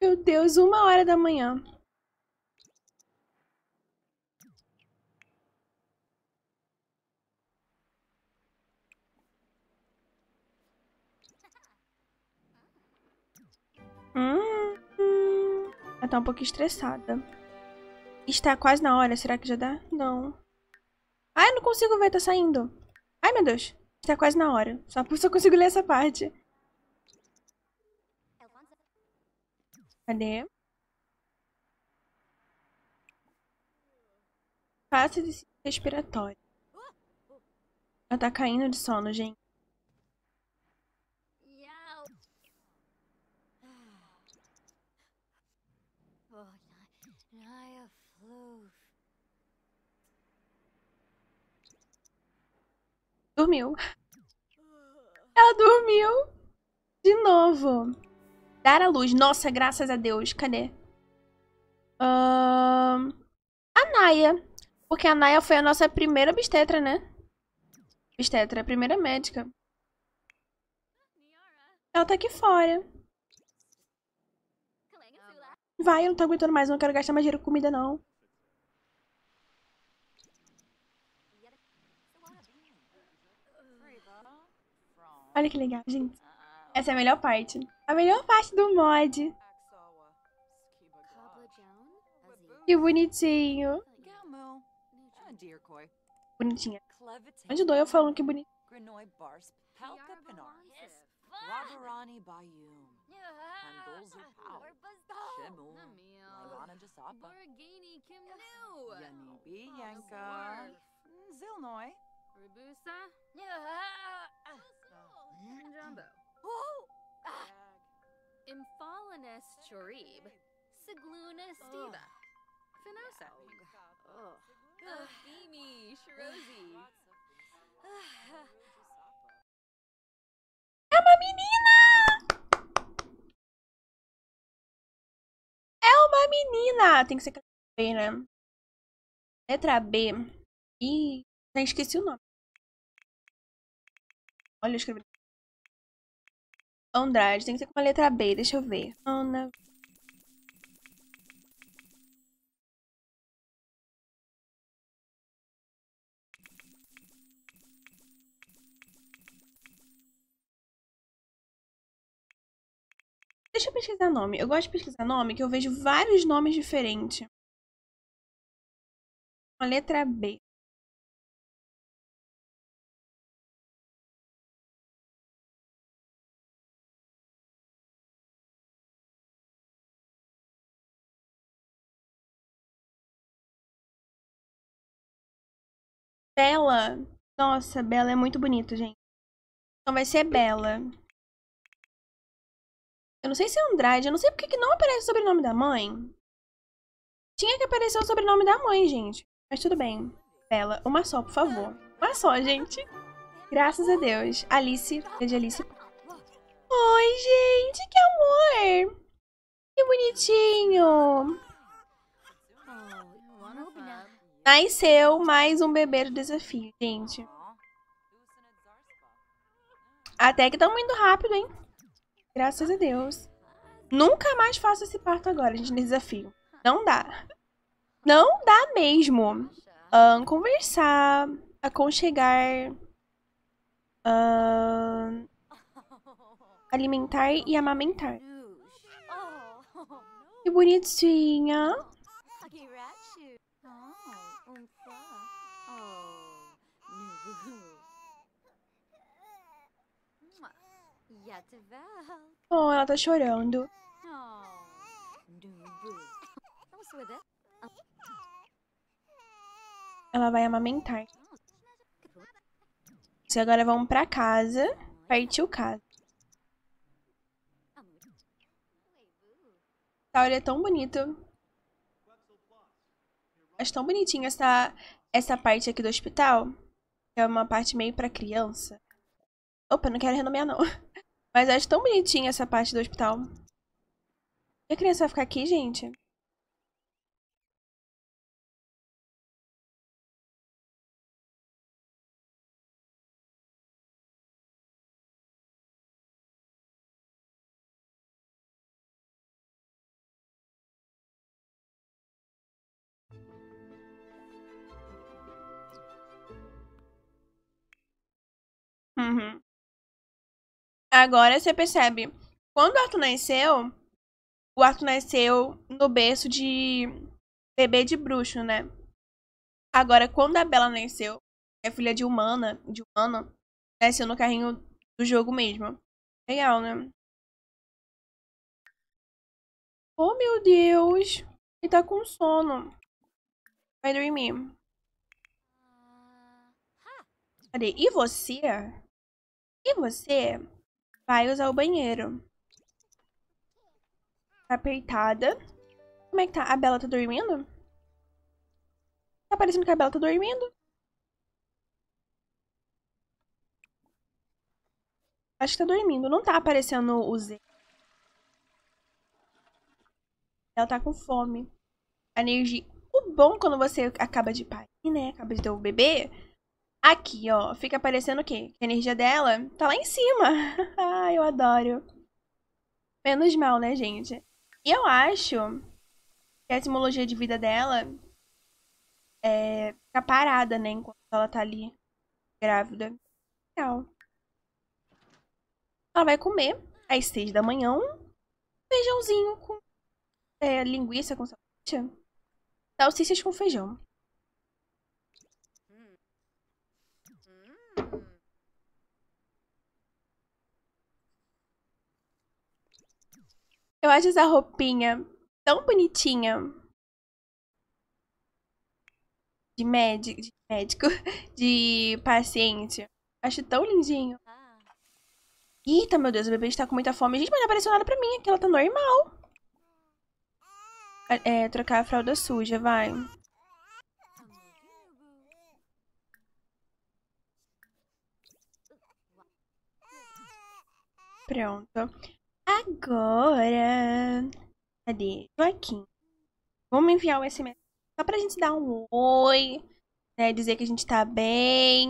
Meu Deus, uma hora da manhã. Hum, hum. Ela tá um pouco estressada. Está quase na hora, será que já dá? Não. Ai, não consigo ver, tá saindo. Ai, meu Deus. Está quase na hora. Só por isso eu consigo ler essa parte. Cadê? Faça de respiratório. Ela tá caindo de sono, gente. Dormiu. Ela dormiu. De novo. Dar a luz. Nossa, graças a Deus. Cadê? Uh... A Naya. Porque a Naya foi a nossa primeira obstetra, né? Obstetra, a primeira médica. Ela tá aqui fora. Vai, eu não tô aguentando mais, eu não quero gastar mais dinheiro com comida, não. Olha que legal, gente. Essa é a melhor parte. A melhor parte do mod. Que bonitinho. Bonitinha. do eu falando que bonito. Zilnoy. Rabusa. Jumbo. Oh! Ah! Imphalanus chorib, Siglunas stiva, Finosa. Oh. Shirozi. É uma menina! É uma menina! Tem que ser B, né? Letra B. Ih, já esqueci o nome. Olha, eu escrevi. Andrade, tem que ser com a letra B, deixa eu ver. Ana. Deixa eu pesquisar nome. Eu gosto de pesquisar nome, que eu vejo vários nomes diferentes. A letra B. Bela. Nossa, Bela é muito bonito, gente. Então vai ser Bela. Eu não sei se é Andrade. Eu não sei porque que não aparece o sobrenome da mãe. Tinha que aparecer o sobrenome da mãe, gente. Mas tudo bem. Bela, uma só, por favor. Uma só, gente. Graças a Deus. Alice, é de Alice. Oi, gente, que amor! Que bonitinho! Nasceu mais um bebê do desafio, gente. Até que tá muito rápido, hein? Graças a Deus. Nunca mais faço esse parto agora, gente, nesse desafio. Não dá. Não dá mesmo. Um, conversar, aconchegar, um, alimentar e amamentar. Que bonitinha. Oh, ela tá chorando. Oh, ela vai amamentar. E agora vamos pra casa. Partiu casa. Tá, olha, é tão bonito. Acho tão bonitinho essa, essa parte aqui do hospital. É uma parte meio pra criança. Opa, não quero renomear não. Mas acho tão bonitinha essa parte do hospital. E a criança vai ficar aqui, gente? Agora você percebe, quando o Arthur nasceu, o Arthur nasceu no berço de bebê de bruxo, né? Agora, quando a Bela nasceu, é filha de humana, de humano, nasceu no carrinho do jogo mesmo. Legal, né? Oh, meu Deus! Ele tá com sono. Vai dormir. Cadê? E você? E você? Vai usar o banheiro. Tá apertada. Como é que tá? A Bela tá dormindo? Tá parecendo que a Bela tá dormindo. Acho que tá dormindo. Não tá aparecendo o Z. Ela tá com fome. A energia. O bom quando você acaba de parir, né? Acaba de ter o bebê. Aqui, ó, fica aparecendo o quê? A energia dela tá lá em cima. ah, eu adoro. Menos mal, né, gente? E eu acho que a etimologia de vida dela é, fica tá parada, né, enquanto ela tá ali grávida. Legal. Ela vai comer às seis da manhã um feijãozinho com é, linguiça com salsicha. Salsichas com feijão. Eu acho essa roupinha tão bonitinha. De médico, de, médico, de paciente. Acho tão lindinho. Eita, meu Deus, o bebê está com muita fome. Gente, mas não apareceu nada pra mim aqui, ela tá normal. É, trocar a fralda suja, vai. Pronto. Agora. Cadê? Joaquim Vamos enviar o SMS só pra gente dar um oi, né? Dizer que a gente tá bem.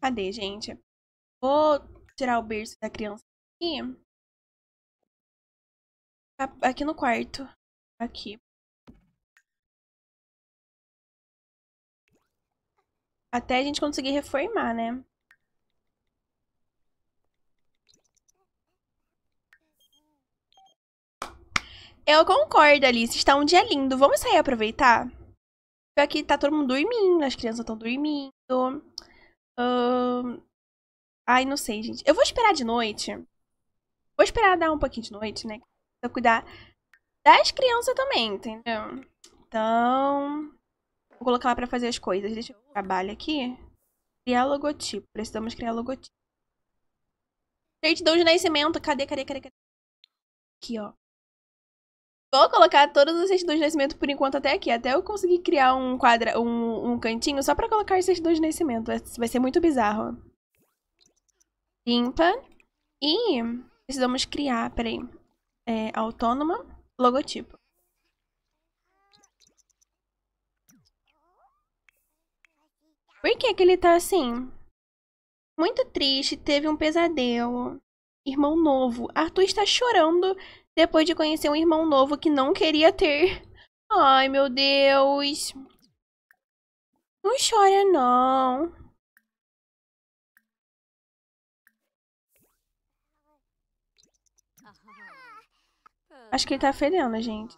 Cadê, gente? Vou tirar o berço da criança aqui. Tá aqui no quarto. Aqui. Até a gente conseguir reformar, né? Eu concordo, Alice. Está um dia lindo. Vamos sair aproveitar? Aqui tá todo mundo dormindo, as crianças estão dormindo. Uh... Ai, não sei, gente. Eu vou esperar de noite. Vou esperar dar um pouquinho de noite, né? Pra cuidar das crianças também, entendeu? Então... Vou colocar lá pra fazer as coisas. Deixa eu trabalhar aqui. Criar logotipo. Precisamos criar logotipo. Certidão de nascimento. Cadê, cadê, cadê, cadê? Aqui, ó. Vou colocar todos os certidões de nascimento por enquanto até aqui, até eu conseguir criar um quadra, um, um cantinho só pra colocar os certidões de nascimento. Vai ser muito bizarro. Limpa. E precisamos criar, peraí, é, autônoma, logotipo. Por que que ele tá assim? Muito triste, teve um pesadelo. Irmão novo, Arthur está chorando depois de conhecer um irmão novo que não queria ter. Ai, meu Deus. Não chora, não. Acho que ele tá fedendo, gente.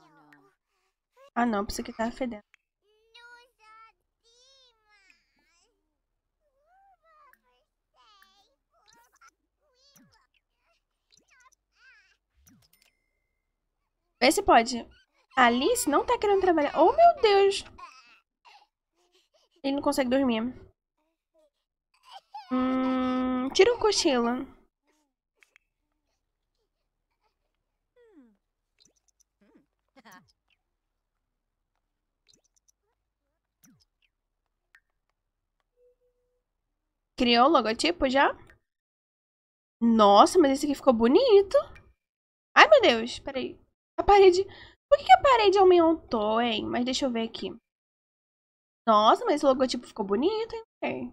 Ah, não. Precisa que tá fedendo. Vê se pode. Alice não tá querendo trabalhar. Oh, meu Deus. Ele não consegue dormir. Hum, tira um cochilo. Criou o logotipo já? Nossa, mas esse aqui ficou bonito. Ai, meu Deus. Peraí. A parede. Por que a parede aumentou, hein? Mas deixa eu ver aqui. Nossa, mas o logotipo ficou bonito, hein?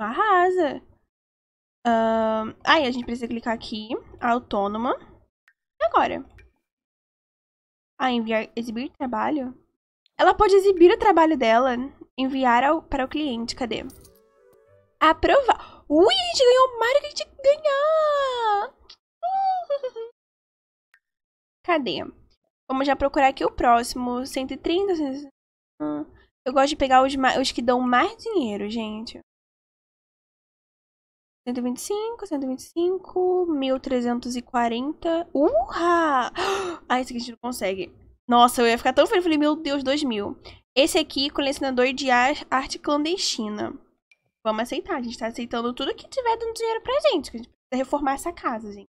Arrasa. aí a gente precisa clicar aqui. Autônoma. E agora? Ah, enviar. Exibir trabalho? Ela pode exibir o trabalho dela. Enviar ao, para o cliente. Cadê? Aprovar. Ui, a gente ganhou o Mario que a gente ganhar! Cadê? Vamos já procurar aqui o próximo. 130, 130. Hum, eu gosto de pegar os, os que dão mais dinheiro, gente. 125, 125, 1340. Urra! Ah, esse aqui a gente não consegue. Nossa, eu ia ficar tão feliz. Eu falei, meu Deus, 2000. Esse aqui, colecionador de arte clandestina. Vamos aceitar. A gente tá aceitando tudo que tiver dando dinheiro pra gente. Que a gente precisa reformar essa casa, gente.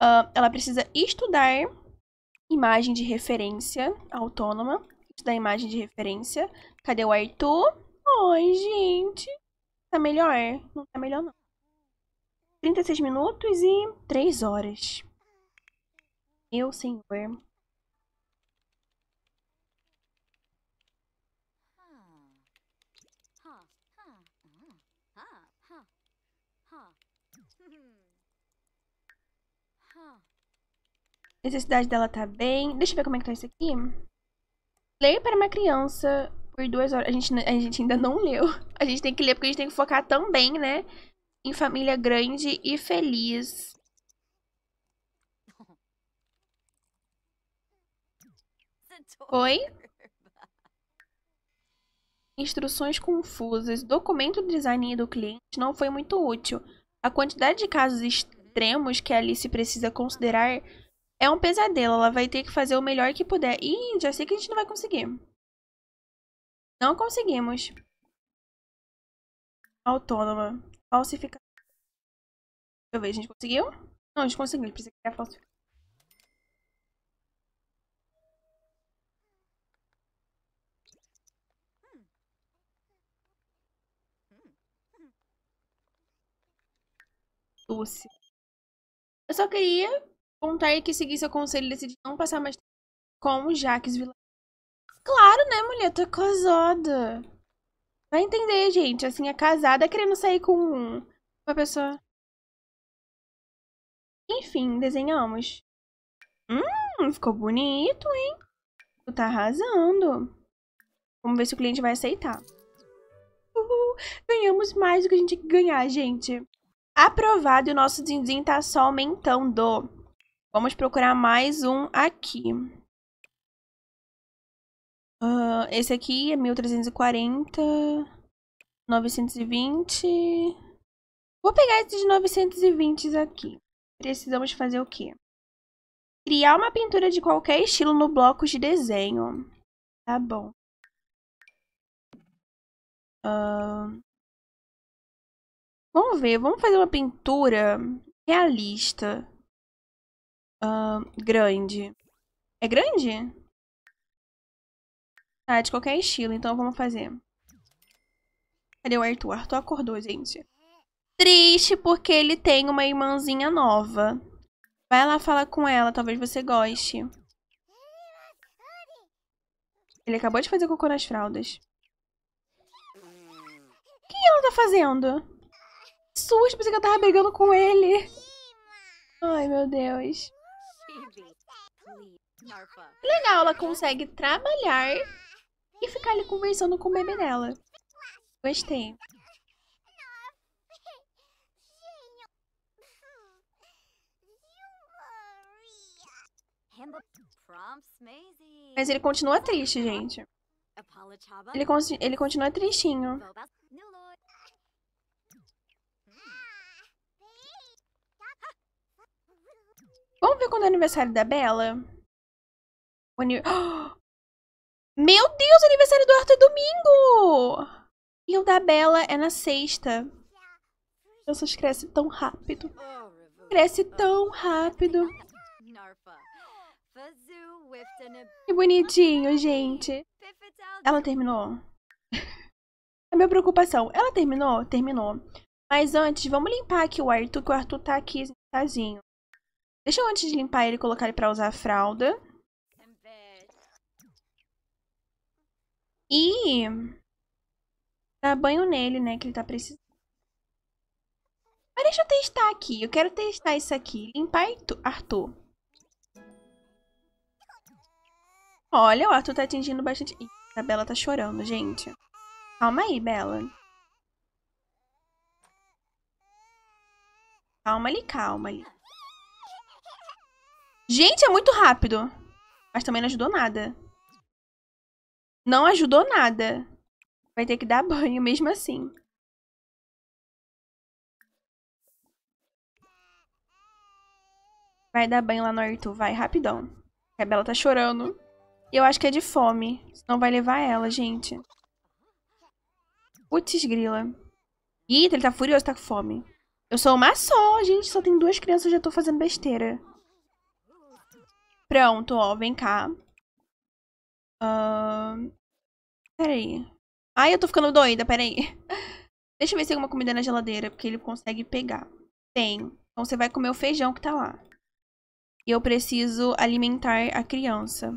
Uh, ela precisa estudar imagem de referência autônoma. Estudar imagem de referência. Cadê o Arthur? Oi, gente. Tá melhor? Não tá melhor, não. 36 minutos e 3 horas. Meu senhor. necessidade dela tá bem. Deixa eu ver como é que tá isso aqui. Leia para uma criança por duas horas. A gente, a gente ainda não leu. A gente tem que ler porque a gente tem que focar também, né? Em família grande e feliz. Oi? Instruções confusas. Documento de design do cliente não foi muito útil. A quantidade de casos extremos que a Alice precisa considerar é um pesadelo, ela vai ter que fazer o melhor que puder. Ih, já sei que a gente não vai conseguir. Não conseguimos. Autônoma. Falsificar. Deixa eu ver, a gente conseguiu? Não, a gente conseguiu. Precisa criar falsificar. Lúcia. Eu só queria Contar que segui seu conselho e decidi não passar mais tempo com o Jaques Vila. Claro, né, mulher? Tô casada. Vai entender, gente. Assim, é casada querendo sair com uma pessoa. Enfim, desenhamos. Hum, ficou bonito, hein? Tu tá arrasando. Vamos ver se o cliente vai aceitar. Uhul, ganhamos mais do que a gente ganhar, gente. Aprovado e o nosso zinzin tá só aumentando. Vamos procurar mais um aqui. Uh, esse aqui é 1340, 920. Vou pegar esses 920 aqui. Precisamos fazer o quê? Criar uma pintura de qualquer estilo no bloco de desenho. Tá bom. Uh, vamos ver, vamos fazer uma pintura realista. Uh, grande. É grande? Tá, ah, de qualquer estilo, então vamos fazer. Cadê o Arthur? Arthur acordou, gente. Triste porque ele tem uma irmãzinha nova. Vai lá falar com ela, talvez você goste. Ele acabou de fazer cocô nas fraldas. O que ela tá fazendo? Susto, pensei que eu tava brigando com ele. Ai, meu Deus. Legal, ela consegue trabalhar e ficar ali conversando com o bebê dela. Gostei. Mas ele continua triste, gente. Ele, con ele continua tristinho. Vamos ver quando é o aniversário da Bela? When you... Meu Deus, aniversário do Arthur é domingo! E o da Bela é na sexta. Crianças crescem tão rápido. Cresce tão rápido. Que bonitinho, gente. Ela terminou. A minha preocupação. Ela terminou? Terminou. Mas antes, vamos limpar aqui o Arthur, que o Arthur tá aqui, sozinho. Deixa eu antes de limpar ele, colocar ele pra usar a fralda. E dá banho nele, né? Que ele tá precisando. Mas deixa eu testar aqui. Eu quero testar isso aqui. Limpar Arthur. Olha, o Arthur tá atingindo bastante... Ih, a Bela tá chorando, gente. Calma aí, Bela. Calma ali, calma ali. Gente, é muito rápido. Mas também não ajudou nada. Não ajudou nada. Vai ter que dar banho mesmo assim. Vai dar banho lá no Arthur, vai, rapidão. A Bela tá chorando. E eu acho que é de fome. Senão vai levar ela, gente. Putz, grila. Eita, ele tá furioso, tá com fome. Eu sou uma só, gente. Só tem duas crianças, eu já tô fazendo besteira. Pronto, ó. Vem cá. Uh, Peraí. Ai, eu tô ficando doida, peraí. Deixa eu ver se tem alguma comida na geladeira, porque ele consegue pegar. Tem. Então você vai comer o feijão que tá lá. E eu preciso alimentar a criança.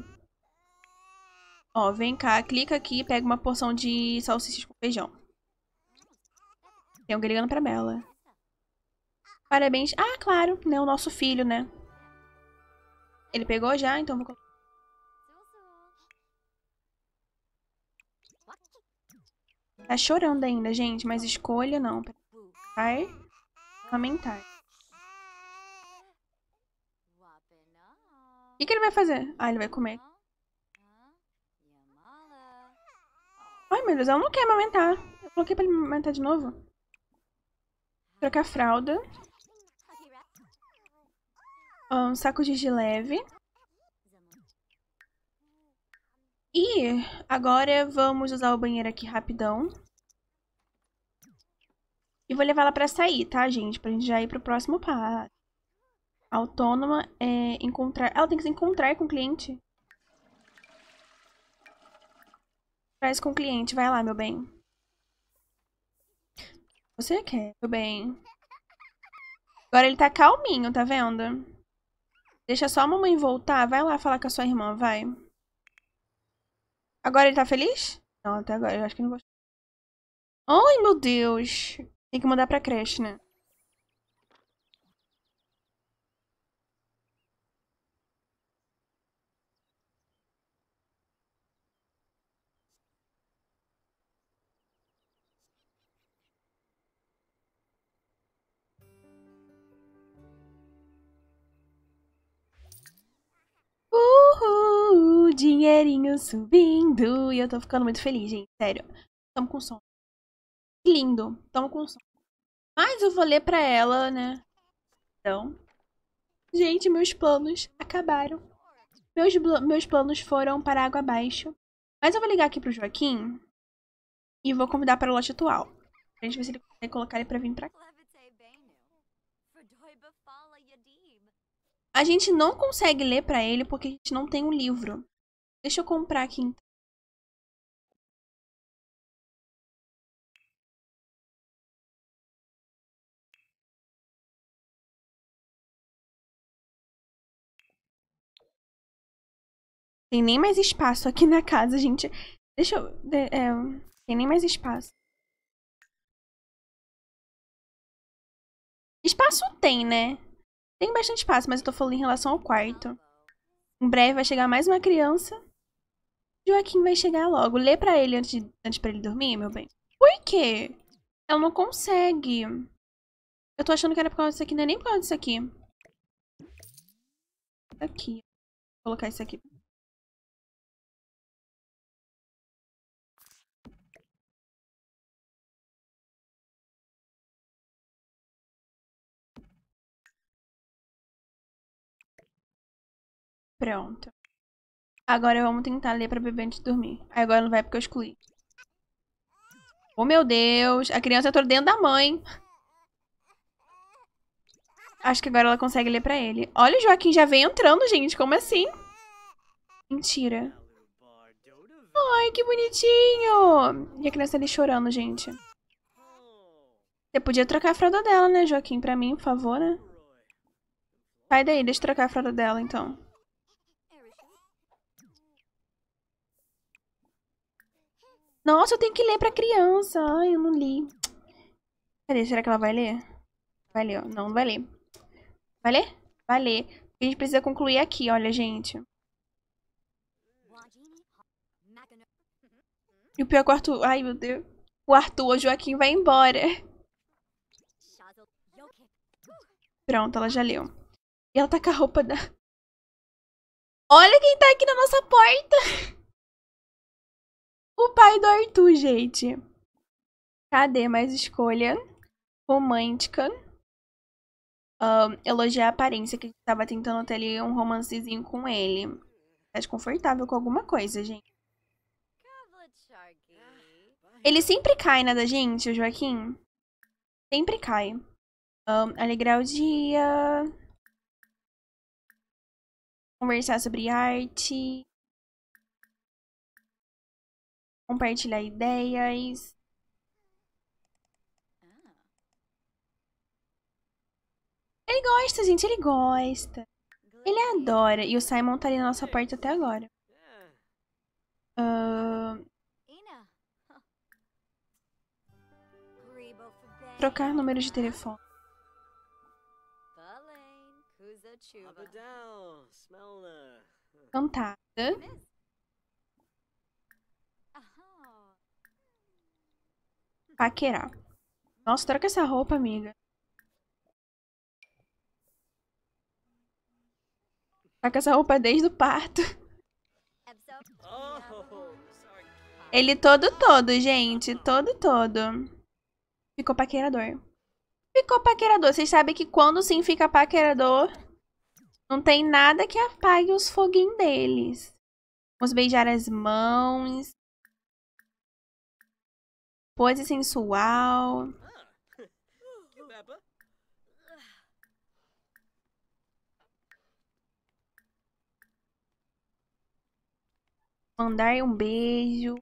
Ó, vem cá, clica aqui e pega uma porção de salsichas com feijão. Tem alguém ligando pra Bela. Parabéns. Ah, claro, né? O nosso filho, né? Ele pegou já, então vou colocar Tá chorando ainda, gente, mas escolha não. Vai lamentar. O que, que ele vai fazer? Ah, ele vai comer. Ai, meu Deus, ela não quer amamentar. Eu coloquei pra ele amamentar de novo. Trocar a fralda. Ah, um saco de gileve. E agora vamos usar o banheiro aqui rapidão. E vou levar ela pra sair, tá, gente? Pra gente já ir pro próximo passo. Autônoma é encontrar... Ela tem que se encontrar com o cliente. Traz com o cliente. Vai lá, meu bem. Você quer, meu bem. Agora ele tá calminho, tá vendo? Deixa só a mamãe voltar. Vai lá falar com a sua irmã, vai. Vai. Agora ele tá feliz? Não, até agora. Eu acho que não gostou. Ai, meu Deus. Tem que mandar pra creche, né? Pinheirinho subindo. E eu tô ficando muito feliz, gente. Sério. Tamo com som. Que lindo. Tamo com som. Mas eu vou ler pra ela, né? Então. Gente, meus planos acabaram. Meus, meus planos foram para água abaixo. Mas eu vou ligar aqui pro Joaquim. E vou convidar para o lote atual. Pra gente ver se ele consegue colocar ele pra vir pra cá. A gente não consegue ler para ele porque a gente não tem um livro. Deixa eu comprar aqui então. Tem nem mais espaço aqui na casa, gente. Deixa eu... É, tem nem mais espaço. Espaço tem, né? Tem bastante espaço, mas eu tô falando em relação ao quarto. Em breve vai chegar mais uma criança. Joaquim vai chegar logo. Lê pra ele antes, de, antes pra ele dormir, meu bem. Por quê? Ela não consegue. Eu tô achando que era por causa disso aqui. Não é nem por causa disso aqui. Aqui. Vou colocar isso aqui. Pronto. Agora vamos tentar ler pra bebê antes de dormir. agora não vai porque eu excluí. Oh, meu Deus. A criança entrou dentro da mãe. Acho que agora ela consegue ler pra ele. Olha, o Joaquim já vem entrando, gente. Como assim? Mentira. Ai, que bonitinho. E a criança ali chorando, gente. Você podia trocar a fralda dela, né, Joaquim? Pra mim, por favor, né? Sai daí, deixa eu trocar a fralda dela, então. Nossa, eu tenho que ler pra criança. Ai, eu não li. Cadê? Será que ela vai ler? Vai ler, ó. Não, não vai ler. Vai ler? Vai ler. A gente precisa concluir aqui, olha, gente. E o pior é que o Arthur... Ai, meu Deus. O Arthur, o Joaquim, vai embora. Pronto, ela já leu. E ela tá com a roupa da... Olha quem tá aqui na nossa porta! O pai do Arthur, gente. Cadê mais escolha? Romântica. elogiar a aparência, que estava tentando ter ali um romancezinho com ele. Tá desconfortável com alguma coisa, gente. Ele sempre cai, né, da gente, o Joaquim? Sempre cai. alegrar o dia. Conversar sobre arte compartilhar ideias. Ele gosta, gente, ele gosta. Ele adora. E o Simon tá ali na nossa porta até agora. Uh... Trocar número de telefone. Cantada. paquerar. Nossa, troca essa roupa, amiga. Tá com essa roupa desde o parto. Ele todo todo, gente. Todo todo. Ficou paquerador. Ficou paquerador. Vocês sabem que quando sim fica paquerador, não tem nada que apague os foguinhos deles. Vamos beijar as mãos. Pose sensual. Mandar um beijo.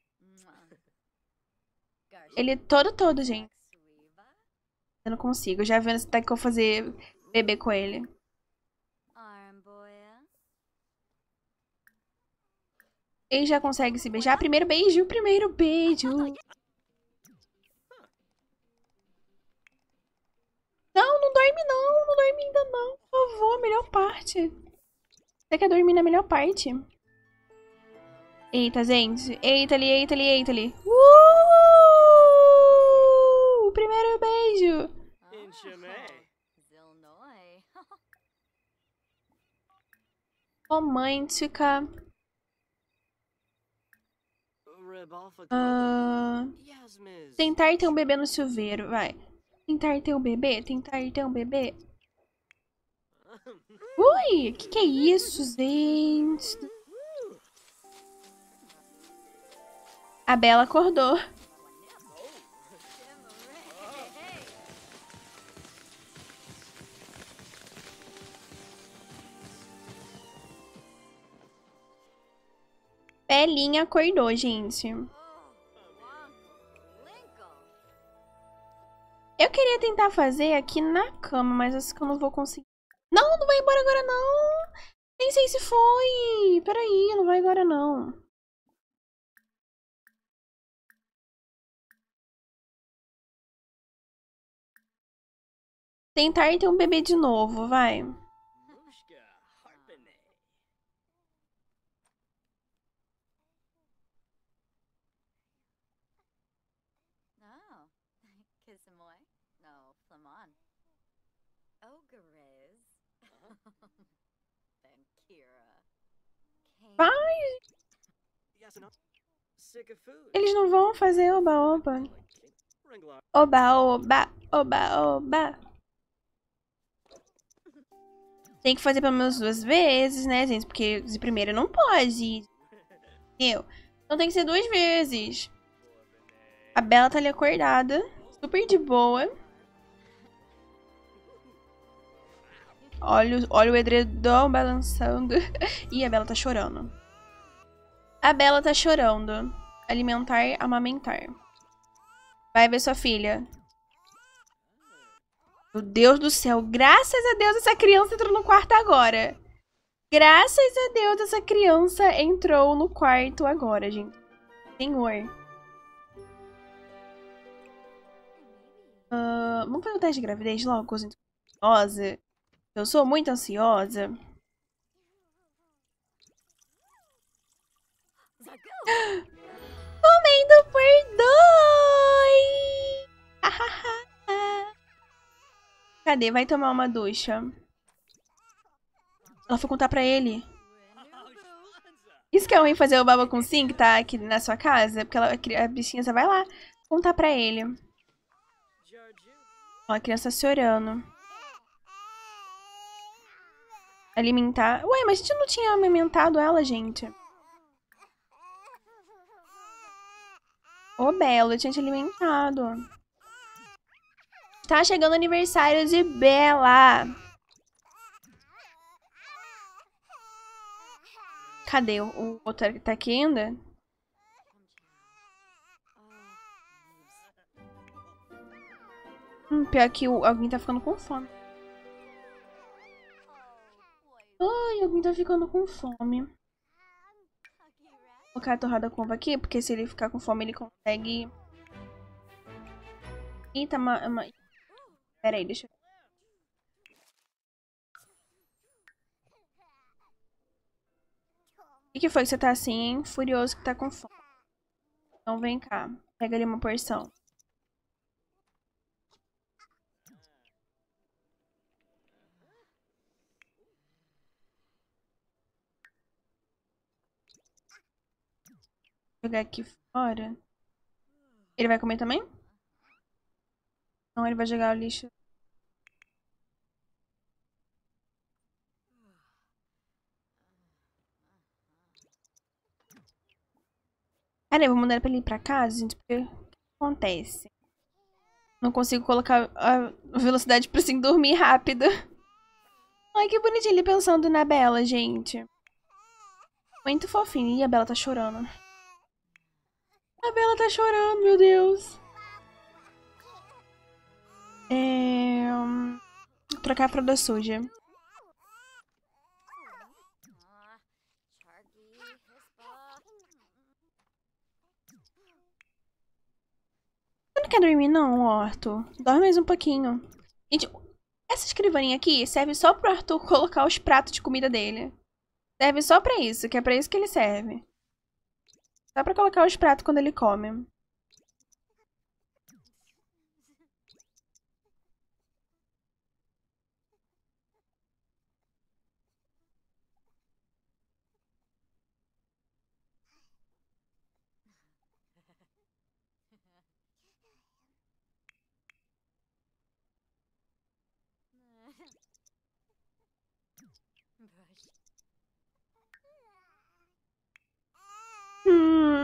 Ele é todo, todo, gente. Eu não consigo. já já se até que eu vou fazer bebê com ele. Ele já consegue se beijar. Primeiro beijo, primeiro beijo. dorme ainda não, por favor, a melhor parte. Você quer dormir na melhor parte? Eita, gente. Eita ali, eita ali, eita ali. Uh! O primeiro beijo. É. É. Romântica. Uh, tentar ter um bebê no chuveiro, vai. Tentar ter um bebê, tentar ter um bebê. Ui, que que é isso, gente? A Bela acordou. Belinha acordou, gente. Eu queria tentar fazer aqui na cama, mas acho que eu não vou conseguir. Não, não vai embora agora não. Nem sei se foi. Peraí, não vai agora não. Tentar ter um bebê de novo, vai. Eles não vão fazer oba-oba. Oba-oba, oba-oba. Tem que fazer pelo menos duas vezes, né, gente? Porque de primeira não pode. Entendeu? Então tem que ser duas vezes. A Bela tá ali acordada. Super de boa. Olha, olha o edredom balançando. e a Bela tá chorando. A Bela tá chorando. Alimentar, amamentar. Vai ver sua filha. Meu Deus do céu. Graças a Deus essa criança entrou no quarto agora. Graças a Deus essa criança entrou no quarto agora, gente. Senhor. Uh, vamos fazer o teste de gravidez logo, ansiosa. Eu sou muito ansiosa. Comendo por dois! Cadê? Vai tomar uma ducha. Ela foi contar pra ele. Isso que é ruim fazer o baba com sim que tá aqui na sua casa, porque ela, a bichinha só vai lá contar pra ele. Ó, a criança chorando. Alimentar. Ué, mas a gente não tinha alimentado ela, gente. Ô, oh, Belo, eu tinha te alimentado. Tá chegando o aniversário de Bela. Cadê? O outro tá aqui ainda? Hum, pior que o... alguém tá ficando com fome. Ai, alguém tá ficando com fome colocar a torrada com ovo aqui, porque se ele ficar com fome, ele consegue... Eita, tá uma ma... Pera aí, deixa eu... O que, que foi que você tá assim, hein? Furioso que tá com fome. Então vem cá. Pega ali uma porção. jogar aqui fora. Ele vai comer também? Não, ele vai jogar o lixo. Cara, eu vou mandar pra ele ir pra casa, gente, porque o que acontece? Não consigo colocar a velocidade pra assim dormir rápido. Ai, que bonitinho ele pensando na Bela, gente. Muito fofinho. E a Bela tá chorando. A Bela tá chorando, meu Deus. É... Vou hum, trocar a da suja. Você não quer dormir não, Arthur. Dorme mais um pouquinho. Gente, essa escrivaninha aqui serve só pro Arthur colocar os pratos de comida dele. Serve só pra isso, que é pra isso que ele serve. Dá pra colocar os pratos quando ele come.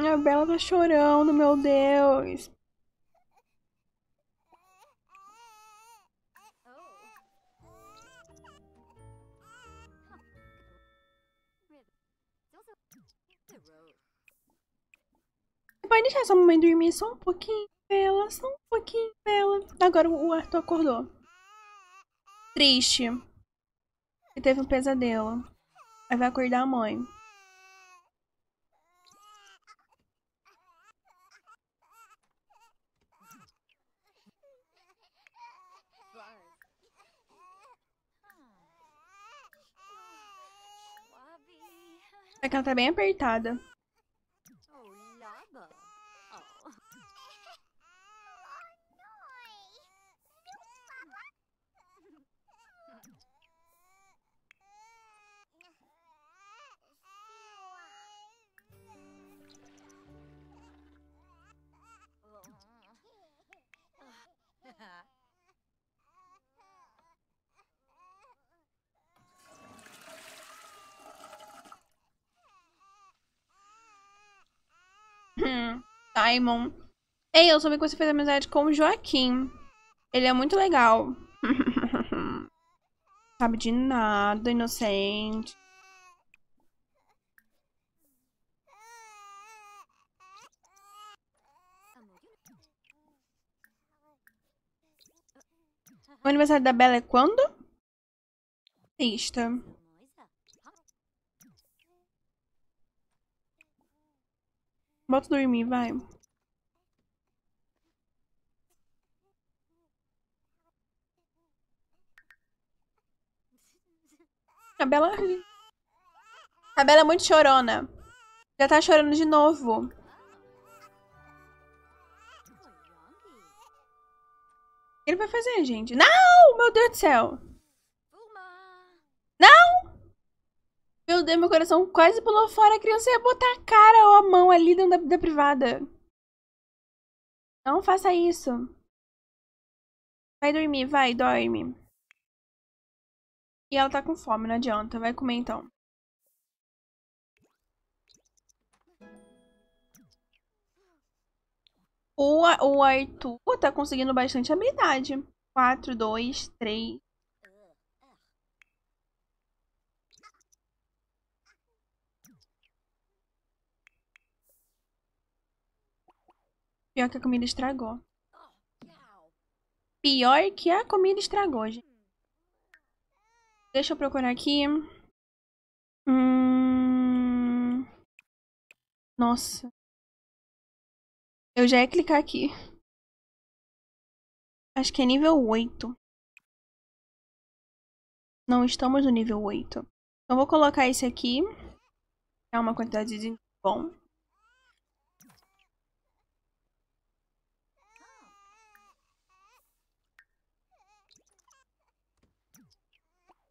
minha Bela tá chorando, meu Deus. Vai deixar essa mamãe dormir só um pouquinho, Bela, só um pouquinho, Bela. Agora o Arthur acordou. Triste. E teve um pesadelo. Aí vai acordar a mãe. É que ela tá bem apertada. Simon. Ei, eu soube que você fez amizade com o Joaquim. Ele é muito legal. Sabe de nada, inocente. O aniversário da Bela é quando? Sexta. Bota dormir, vai. A Bela... É A Bela é muito chorona. Já tá chorando de novo. O que ele vai fazer, gente? Não! Meu Deus do céu! Não! Eu dei meu coração quase pulou fora, a criança ia botar a cara ou a mão ali dentro da, da privada. Não faça isso. Vai dormir, vai, dorme. E ela tá com fome, não adianta. Vai comer então. O, o Arthur tá conseguindo bastante habilidade. 4, 2, 3. Pior que a comida estragou. Pior que a comida estragou, gente. Deixa eu procurar aqui. Hum... Nossa. Eu já ia clicar aqui. Acho que é nível 8. Não estamos no nível 8. Então vou colocar esse aqui. É uma quantidade de bom.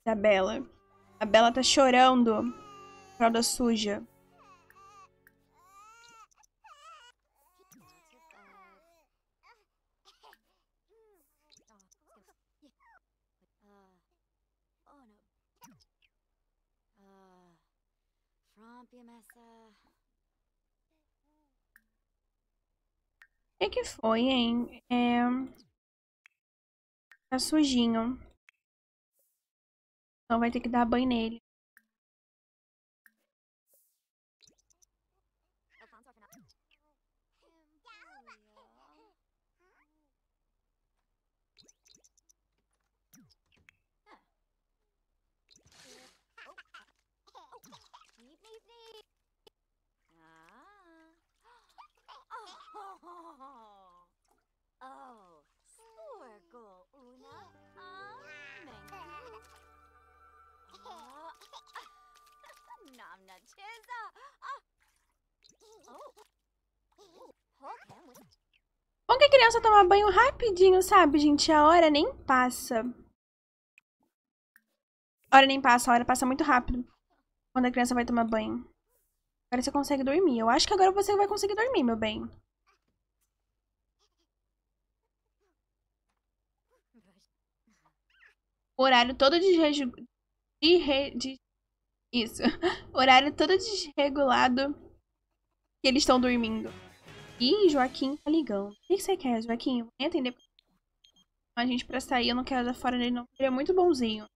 da Bela. A Bela tá chorando. Fralda suja. O que, que foi, hein? É... Tá sujinho. Então vai ter que dar banho nele. Oh. Namna ah. oh. que Bom criança tomar banho rapidinho, sabe, gente? A hora nem passa. A hora nem passa, a hora passa muito rápido. Quando a criança vai tomar banho. Agora você consegue dormir. Eu acho que agora você vai conseguir dormir, meu bem. O horário todo de, de, de isso. O horário todo desregulado que eles estão dormindo. E Joaquim tá ligando. O que você quer, Joaquim? Eu vou atender a gente pra sair. Eu não quero dar fora dele, não. Ele é muito bonzinho.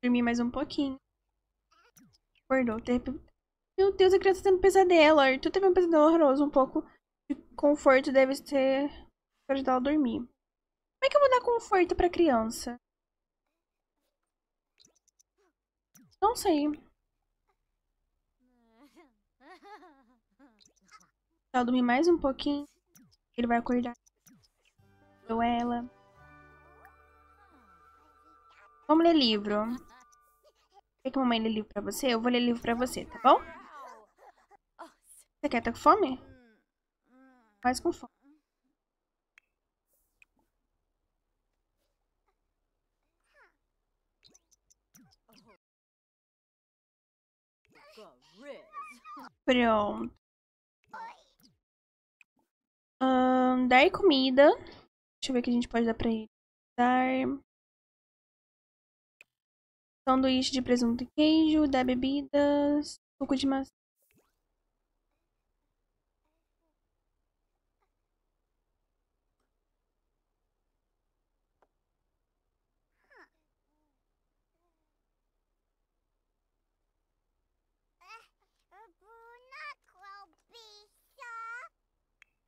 Dormir mais um pouquinho. Acordou. Meu Deus, a criança tá tendo um pesadelo. Arthur teve um pesadelo horroroso. Um pouco de conforto deve ser pra ajudar ela a dormir. Como é que eu vou dar conforto pra criança? Não sei. Ela dormir mais um pouquinho. Ele vai acordar. ou ela. Vamos ler livro. Quer que a mamãe lê livro pra você? Eu vou ler livro pra você, tá bom? Você quer? Tá com fome? Faz com fome. Pronto. Um, dar comida. Deixa eu ver o que a gente pode dar pra ele. Dar... Sanduíche de presunto e queijo, dar bebidas, suco de maçã.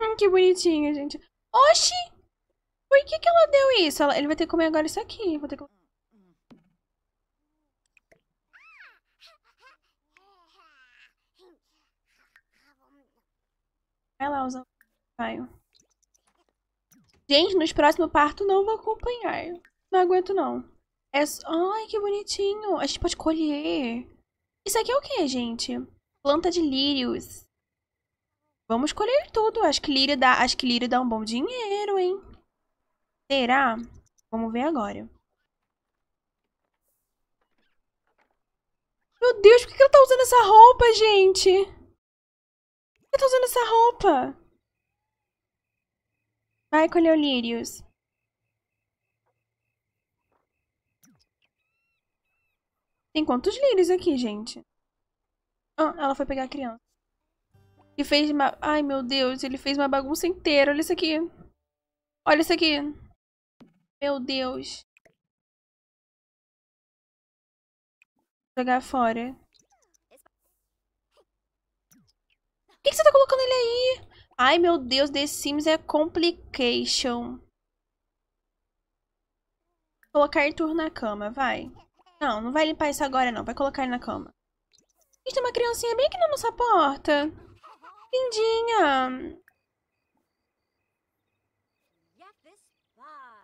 Hum, que bonitinho, gente. Oxi! Por que que ela deu isso? Ela... Ele vai ter que comer agora isso aqui. Vou ter que... Vai lá, usa o Gente, nos próximos partos não vou acompanhar. Não aguento, não. É... Ai, que bonitinho. A gente pode colher. Isso aqui é o que, gente? Planta de lírios. Vamos escolher tudo. Acho que Lírio dá, acho que Lírio dá um bom dinheiro, hein? Será? Vamos ver agora. Meu Deus, por que ela tá usando essa roupa, gente? Por que ela tá usando essa roupa? Vai colher o lírios. Tem quantos lírios aqui, gente? Ah, ela foi pegar a criança. E fez uma... Ai, meu Deus, ele fez uma bagunça inteira. Olha isso aqui. Olha isso aqui. Meu Deus. Vou jogar fora. Por que, que, você tá colocando ele aí? Ai, meu Deus, The Sims é complication. colocar Arthur na cama, vai. Não, não vai limpar isso agora não, vai colocar ele na cama. Gente, tem uma criancinha bem aqui na nossa porta lindinha.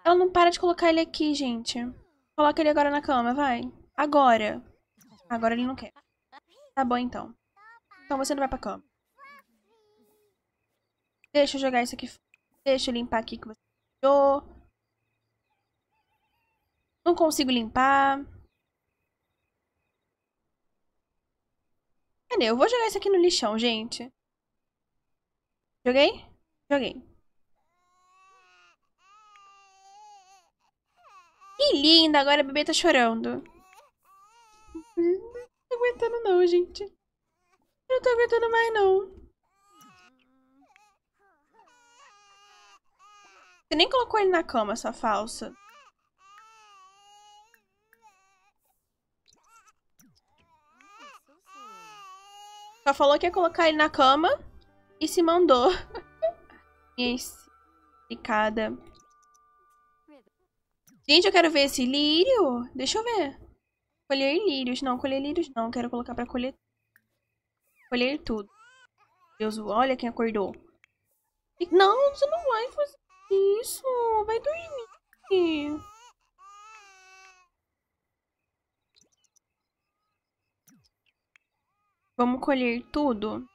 Ela não para de colocar ele aqui, gente. Coloca ele agora na cama, vai. Agora. Agora ele não quer. Tá bom, então. Então você não vai pra cama. Deixa eu jogar isso aqui. Deixa eu limpar aqui que você deixou. Não consigo limpar. Cadê? Eu vou jogar isso aqui no lixão, gente. Joguei? Joguei. Que linda, agora a bebê tá chorando. Não tô aguentando não, gente. Eu não tô aguentando mais não. Você nem colocou ele na cama, sua falsa. Só falou que ia colocar ele na cama. E se mandou. Esticada. Gente, eu quero ver esse lírio. Deixa eu ver. Colher lírios. Não, colher lírios não. Quero colocar pra colher... Colher tudo. Deus, olha quem acordou. Não, você não vai fazer isso. Vai dormir. Vamos colher tudo.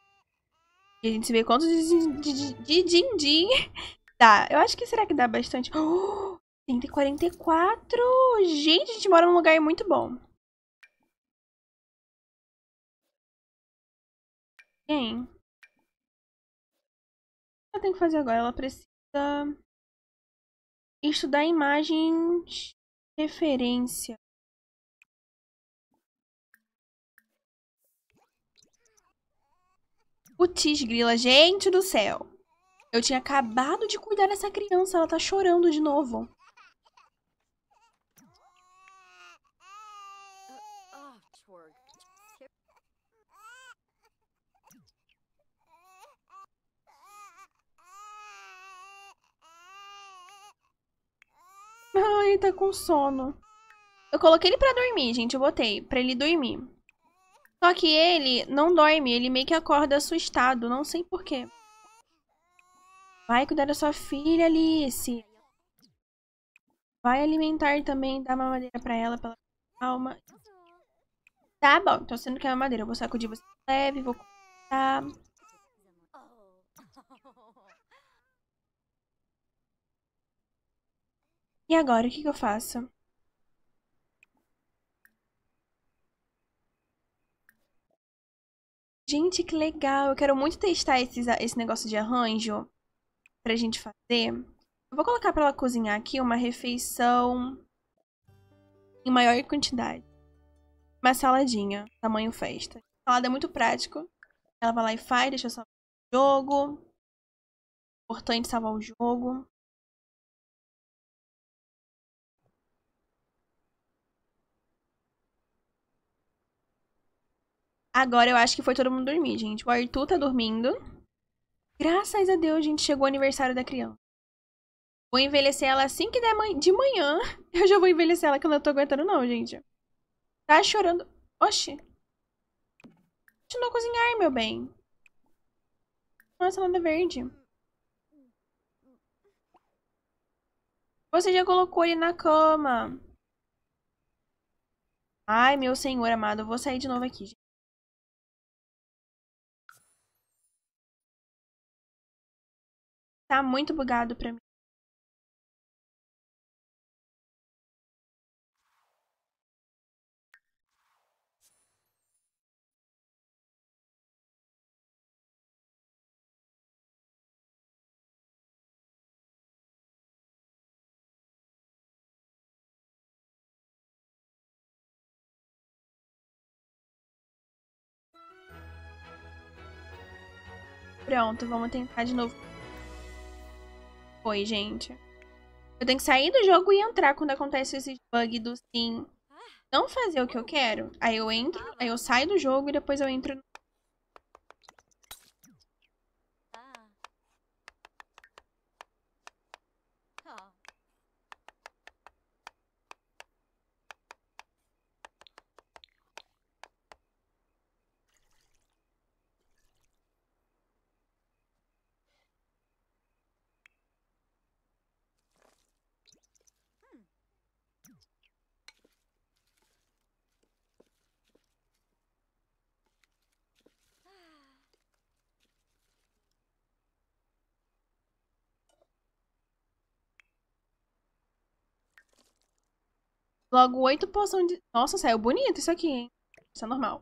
E a gente vê quantos de din-din dá. Eu acho que será que dá bastante? Oh, 144! Gente, a gente mora num lugar muito bom. Quem? O que eu tenho que fazer agora? Ela precisa estudar imagens referência. Putz, grila, gente do céu. Eu tinha acabado de cuidar dessa criança, ela tá chorando de novo. Ai, tá com sono. Eu coloquei ele pra dormir, gente. Eu botei pra ele dormir. Só que ele não dorme, ele meio que acorda assustado, não sei porquê. Vai cuidar da sua filha, Alice. Vai alimentar também, dá uma madeira pra ela, pela calma. Tá bom, então que é uma madeira, eu vou sacudir você leve, vou cortar. E agora, o que, que eu faço? Gente, que legal. Eu quero muito testar esses, esse negócio de arranjo pra gente fazer. Eu vou colocar pra ela cozinhar aqui uma refeição em maior quantidade. Uma saladinha, tamanho festa. Salada é muito prático. Ela vai lá e faz, deixa eu salvar o jogo. Importante salvar o jogo. Agora eu acho que foi todo mundo dormir, gente. O Arthur tá dormindo. Graças a Deus, gente, chegou o aniversário da criança. Vou envelhecer ela assim que der de manhã. Eu já vou envelhecer ela que eu não tô aguentando não, gente. Tá chorando. Oxi. Continua a cozinhar, meu bem. Nossa, nada verde. Você já colocou ele na cama. Ai, meu senhor amado, eu vou sair de novo aqui, gente. Tá muito bugado pra mim. Pronto, vamos tentar de novo foi, gente. Eu tenho que sair do jogo e entrar quando acontece esse bug do sim. Não fazer o que eu quero. Aí eu entro, aí eu saio do jogo e depois eu entro no Logo, oito poções de... Nossa, saiu bonito isso aqui, hein? Isso é normal.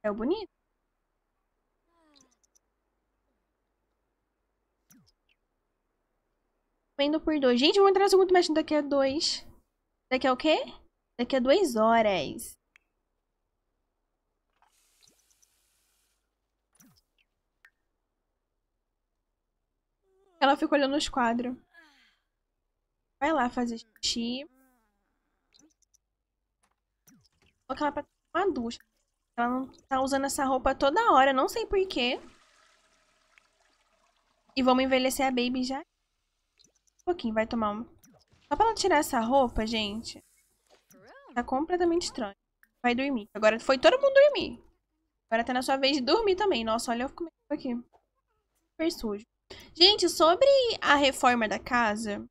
Saiu é bonito. Vendo por dois. Gente, vou entrar no segundo match daqui a dois. Daqui a o quê? Daqui a duas horas. Ela fica olhando os quadros. Vai lá fazer xixi. Só que ela é tá com uma ducha. Ela não tá usando essa roupa toda hora, não sei porquê. E vamos envelhecer a Baby já. Um pouquinho, vai tomar uma. Só pra ela tirar essa roupa, gente. Tá completamente estranho. Vai dormir. Agora foi todo mundo dormir. Agora tá na sua vez de dormir também. Nossa, olha eu fico meio aqui. Super sujo. Gente, sobre a reforma da casa,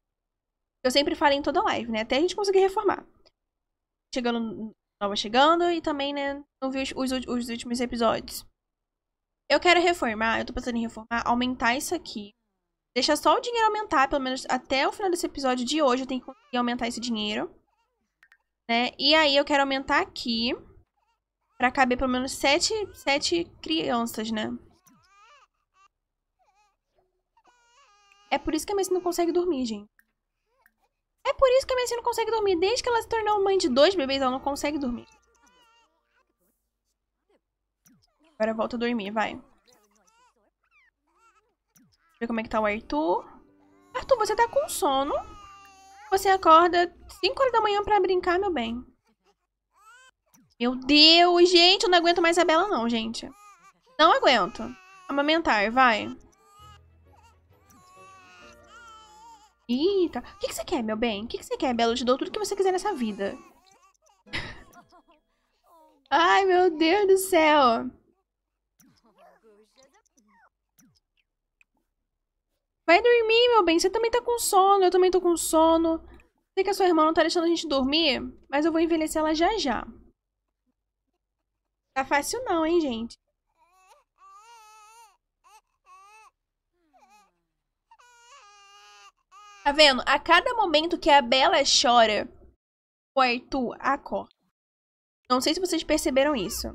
eu sempre falo em toda live, né? Até a gente conseguir reformar. Chegando nova chegando e também, né, não vi os, os, os últimos episódios. Eu quero reformar, eu tô pensando em reformar, aumentar isso aqui. Deixar só o dinheiro aumentar, pelo menos até o final desse episódio de hoje eu tenho que conseguir aumentar esse dinheiro. Né? E aí eu quero aumentar aqui pra caber pelo menos sete, sete crianças, né? É por isso que a Messi não consegue dormir, gente. É por isso que a Messi não consegue dormir. Desde que ela se tornou mãe de dois bebês, ela não consegue dormir. Agora volta a dormir, vai. Deixa eu ver como é que tá o Arthur. Arthur, você tá com sono. Você acorda 5 horas da manhã pra brincar, meu bem. Meu Deus, gente, eu não aguento mais a Bela não, gente. Não aguento. Amamentar, vai. Eita, o que, que você quer, meu bem? O que, que você quer, Belo? Eu te dou tudo que você quiser nessa vida. Ai, meu Deus do céu. Vai dormir, meu bem. Você também tá com sono, eu também tô com sono. Sei que a sua irmã não tá deixando a gente dormir, mas eu vou envelhecer ela já já. Tá fácil não, hein, gente? Tá vendo? A cada momento que a Bela chora, o Arthur acorda. Não sei se vocês perceberam isso.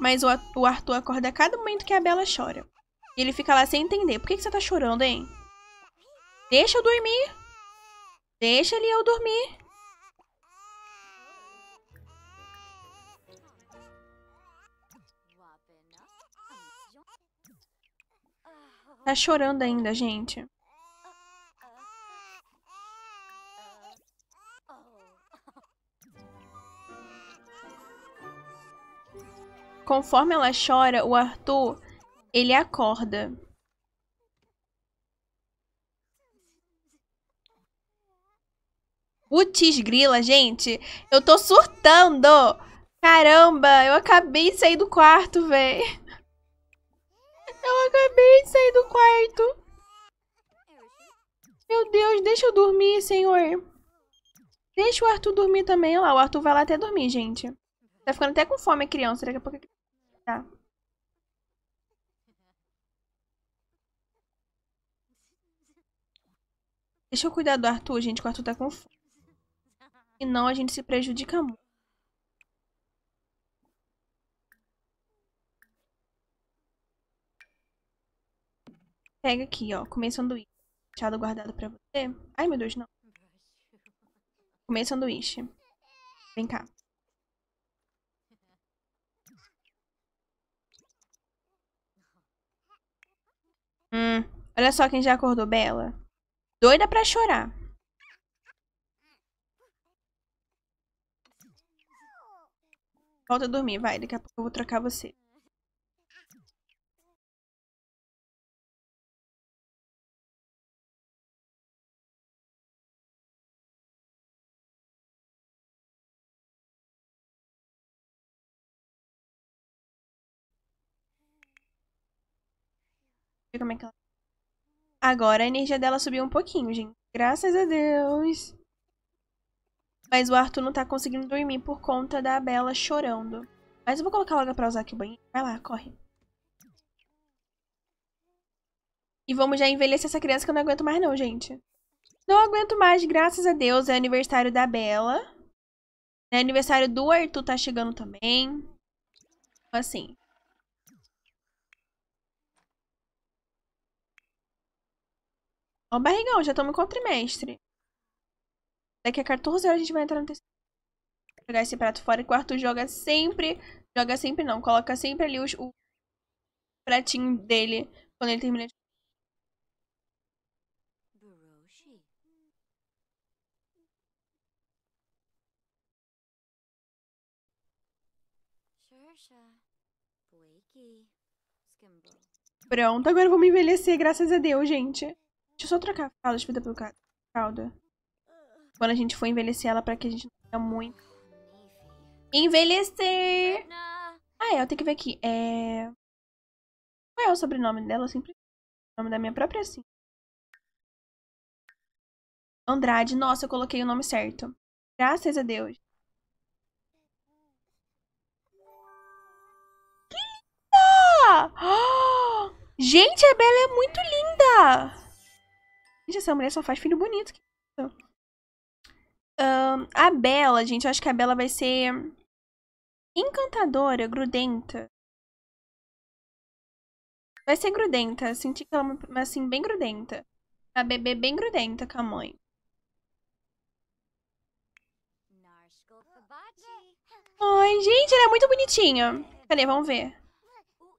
Mas o Arthur acorda a cada momento que a Bela chora. E ele fica lá sem entender. Por que, você tá chorando, hein? Deixa eu dormir. Deixa ele eu dormir. Tá chorando ainda, gente. Conforme ela chora, o Arthur, ele acorda. Putz grila, gente. Eu tô surtando. Caramba, eu acabei de sair do quarto, véi. Eu acabei de sair do quarto. Meu Deus, deixa eu dormir, senhor. Deixa o Arthur dormir também. Olha lá, o Arthur vai lá até dormir, gente. Tá ficando até com fome a criança. Daqui a pouco Deixa eu cuidar do Arthur, gente, que o Arthur tá com fome. Senão a gente se prejudica muito. Pega aqui, ó. Comer sanduíche. Deixado guardado pra você. Ai, meu Deus, não. Comer sanduíche. Vem cá. Hum. Olha só quem já acordou, Bela. Doida pra chorar. Volta a dormir, vai. Daqui a pouco eu vou trocar você. como é que ela Agora a energia dela subiu um pouquinho, gente. Graças a Deus. Mas o Arthur não tá conseguindo dormir por conta da Bela chorando. Mas eu vou colocar logo pra usar aqui o banheiro. Vai lá, corre. E vamos já envelhecer essa criança que eu não aguento mais não, gente. Não aguento mais, graças a Deus. É aniversário da Bela. É aniversário do Arthur tá chegando também. Então, assim. Ó, é barrigão, já estamos com o trimestre. Daqui a 14 horas a gente vai entrar no terceiro. Jogar esse prato fora e o Arthur joga sempre. Joga sempre não, coloca sempre ali os, o pratinho dele quando ele termina de. Pronto, agora vamos envelhecer, graças a Deus, gente. Deixa eu só trocar a fralda, espita pelo fralda. Quando a gente for envelhecer ela pra que a gente não tenha muito. Envelhecer! Ah, é, eu tenho que ver aqui. É... Qual é o sobrenome dela? sempre O nome da minha própria, sim. Andrade. Nossa, eu coloquei o nome certo. Graças a Deus. Que linda! Oh! Gente, a Bela é muito linda! Gente, essa mulher só faz filho bonito. a Bela, gente, eu acho que a Bela vai ser encantadora, grudenta. Vai ser grudenta. Senti que ela é assim, bem grudenta. A bebê bem grudenta com a mãe. Ai, gente, ela é muito bonitinha. Cadê? Vamos ver.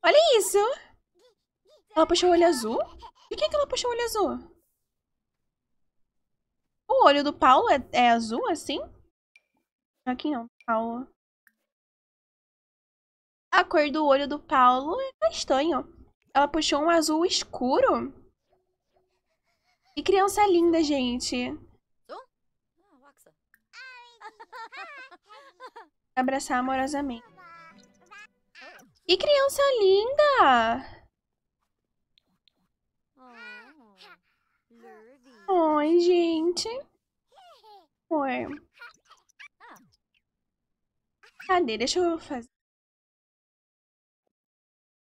Olha isso! Ela puxou o olho azul? Por que, que ela puxou o olho azul? O olho do Paulo é, é azul, assim? Aqui não, Paulo. A cor do olho do Paulo é castanho. Ela puxou um azul escuro. Que criança linda, gente. Abraçar amorosamente. Que criança linda! Oi, gente. Oi. Cadê? Deixa eu fazer.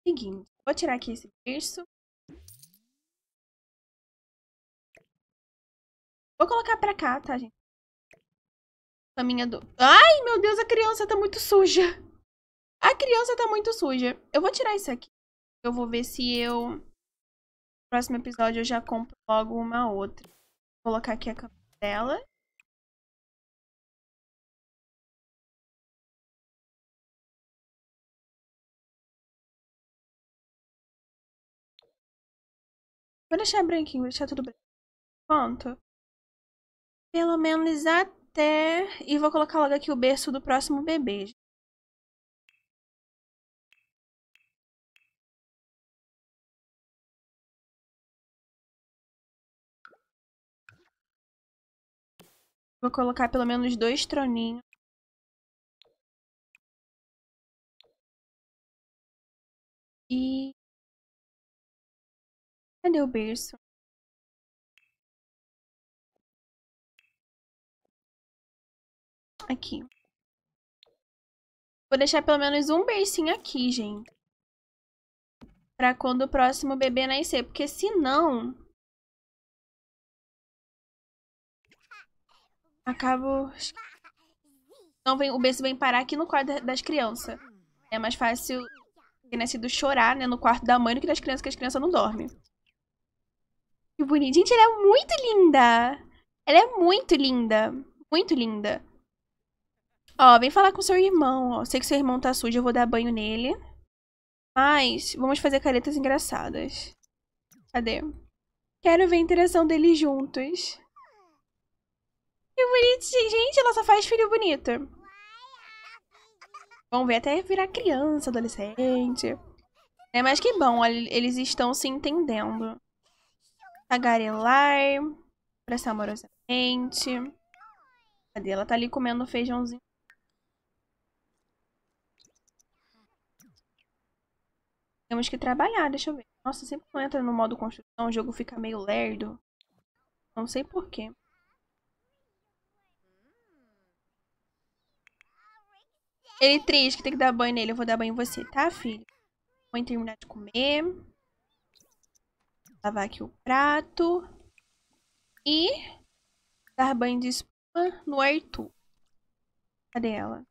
Seguinte, vou tirar aqui esse berço. Vou colocar pra cá, tá, gente? Caminha do... Ai, meu Deus, a criança tá muito suja. A criança tá muito suja. Eu vou tirar isso aqui. Eu vou ver se eu próximo episódio eu já compro logo uma outra. Vou colocar aqui a câmera dela. Vou deixar branquinho, vou deixar tudo branco. Pronto. Pelo menos até... E vou colocar logo aqui o berço do próximo bebê, Vou colocar pelo menos dois troninhos. E... Cadê o berço? Aqui. Vou deixar pelo menos um bercinho aqui, gente. Pra quando o próximo bebê nascer. Porque senão, acabo... Então vem, o berço vem parar aqui no quarto das crianças. É mais fácil ter nascido chorar, né, no quarto da mãe do que das crianças, que as crianças não dormem. Que bonito. Gente, ela é muito linda! Ela é muito linda. Muito linda. Ó, vem falar com seu irmão, ó. Sei que seu irmão tá sujo, eu vou dar banho nele. Mas vamos fazer caretas engraçadas. Cadê? Quero ver a interação deles juntos. Que bonitinho. Gente, ela só faz filho bonito. Vão ver até virar criança, adolescente. É, mas que bom, eles estão se entendendo. Tagarelar, abraçar amorosamente. Cadê? Ela tá ali comendo feijãozinho. Temos que trabalhar, deixa eu ver. Nossa, sempre que entra no modo construção, o jogo fica meio lerdo. Não sei porquê. Ele é triste, que tem que dar banho nele. Eu vou dar banho em você, tá, filho? Vou terminar de comer. Lavar aqui o prato. E dar banho de espuma no Arthur. Cadê ela?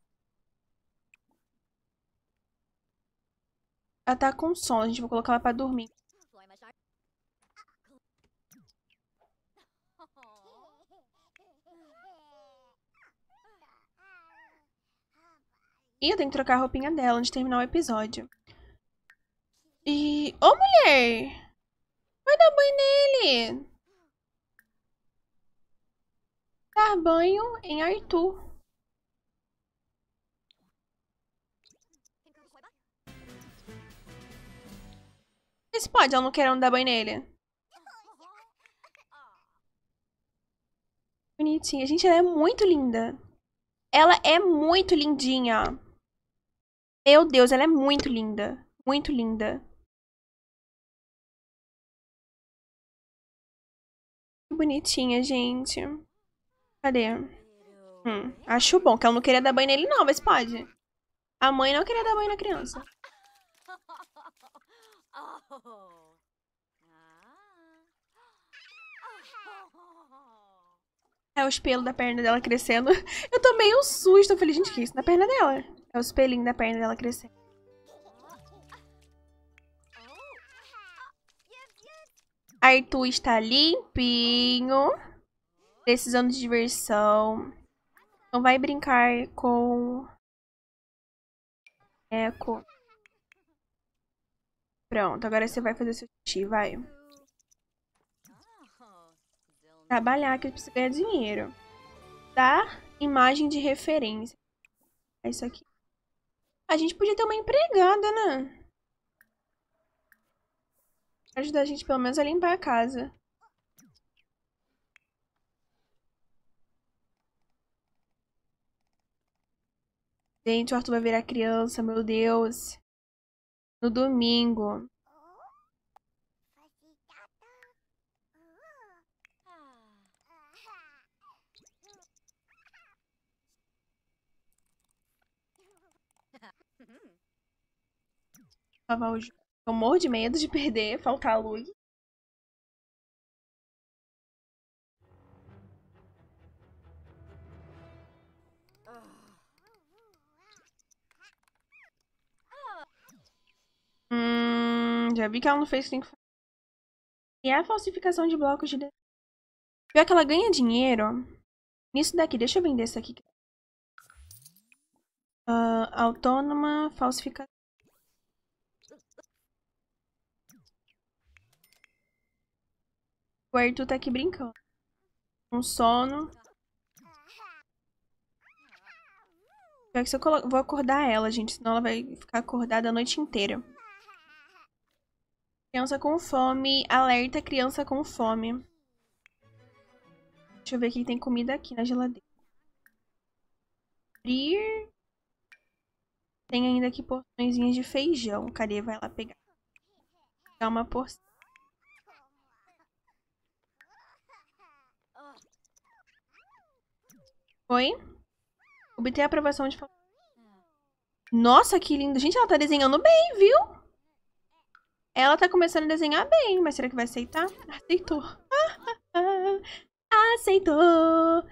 Ela tá com sono, a gente vai colocar ela pra dormir. E eu tenho que trocar a roupinha dela antes de terminar o episódio. E... Ô, mulher! Vai dar banho nele! Dar banho em Arthur. Mas pode, ela não querendo dar banho nele. Bonitinha. Gente, ela é muito linda. Ela é muito lindinha. Meu Deus, ela é muito linda. Muito linda. Que bonitinha, gente. Cadê? Hum, acho bom, que ela não queria dar banho nele não, mas pode. A mãe não queria dar banho na criança. É o espelho da perna dela crescendo. Eu tomei um susto. Eu falei, gente, que isso na perna dela? É o espelhinho da perna dela crescendo. Arthur está limpinho. Precisando de diversão. Então vai brincar com... Eco. Pronto, agora você vai fazer seu xixi, vai. Trabalhar, que precisa ganhar dinheiro. Dar imagem de referência. É isso aqui. A gente podia ter uma empregada, né? Ajudar a gente pelo menos a limpar a casa. Gente, o Arthur vai virar criança, meu Deus. No domingo. lavar Eu morro de medo de perder, faltar a luz. Hum, já vi que ela não fez o que tem que fazer. E é a falsificação de blocos de Pior que ela ganha dinheiro. Nisso daqui, deixa eu vender isso aqui. Uh, autônoma falsificação. O Arthur tá aqui brincando. Um sono. Pior que se eu colo... vou acordar ela, gente, senão ela vai ficar acordada a noite inteira. Criança com fome. Alerta criança com fome. Deixa eu ver o que tem comida aqui na geladeira. Abrir. Tem ainda aqui porçõezinhas de feijão. Cadê? Vai lá pegar. Pegar uma porção. Oi? Obter a aprovação de... Nossa, que lindo. Gente, ela tá desenhando bem, viu? Ela tá começando a desenhar bem, mas será que vai aceitar? Aceitou. aceitou.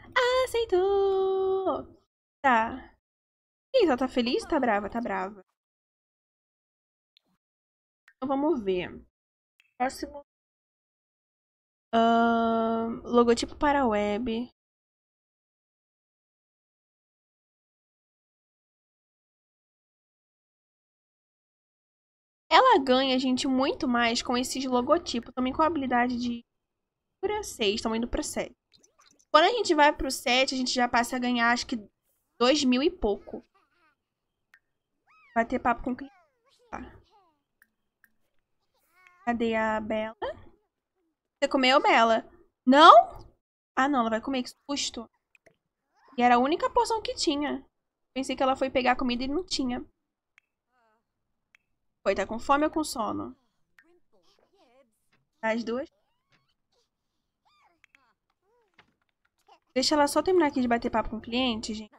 Aceitou. Tá. Isso, ela tá feliz? Tá brava, tá brava. Então vamos ver. Próximo. Uh, logotipo para web. Ela ganha, gente, muito mais com esses logotipos. Também com a habilidade de... Pra 6, estamos indo para 7. Quando a gente vai para o 7, a gente já passa a ganhar, acho que, 2 mil e pouco. Vai ter papo com quem? Tá. Cadê a Bela? Você comeu, Bela? Não? Ah, não, ela vai comer, que susto. E era a única porção que tinha. Pensei que ela foi pegar comida e não tinha. Foi, tá com fome ou com sono? As duas? Deixa ela só terminar aqui de bater papo com o cliente, gente.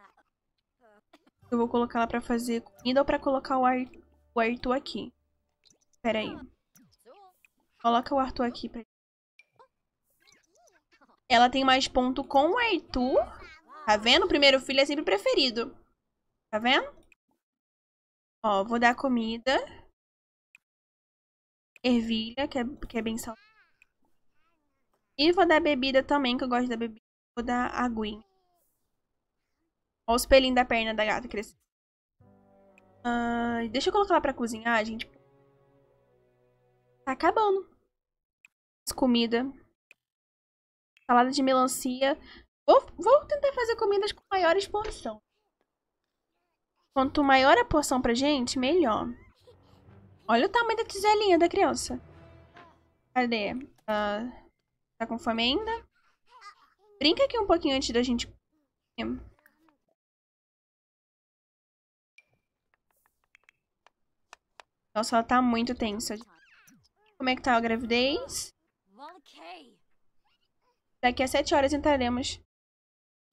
Eu vou colocar ela pra fazer comida ou pra colocar o, Ar o Arthur aqui. Pera aí. Coloca o Arthur aqui pra... Ela tem mais ponto com o Arthur. Tá vendo? O primeiro filho é sempre preferido. Tá vendo? Ó, vou dar comida ervilha, que é, que é bem saudável. E vou dar bebida também, que eu gosto da bebida. Vou dar aguinha. Olha os pelinhos da perna da gata crescendo. Uh, deixa eu colocar ela pra cozinhar, gente. Tá acabando. Comida. Salada de melancia. Vou, vou tentar fazer comidas com maior porções. Quanto maior a porção pra gente, melhor. Olha o tamanho da tiselinha da criança. Cadê? Uh, tá com fome ainda? Brinca aqui um pouquinho antes da gente... Nossa, ela tá muito tensa. Como é que tá a gravidez? Daqui a sete horas entraremos.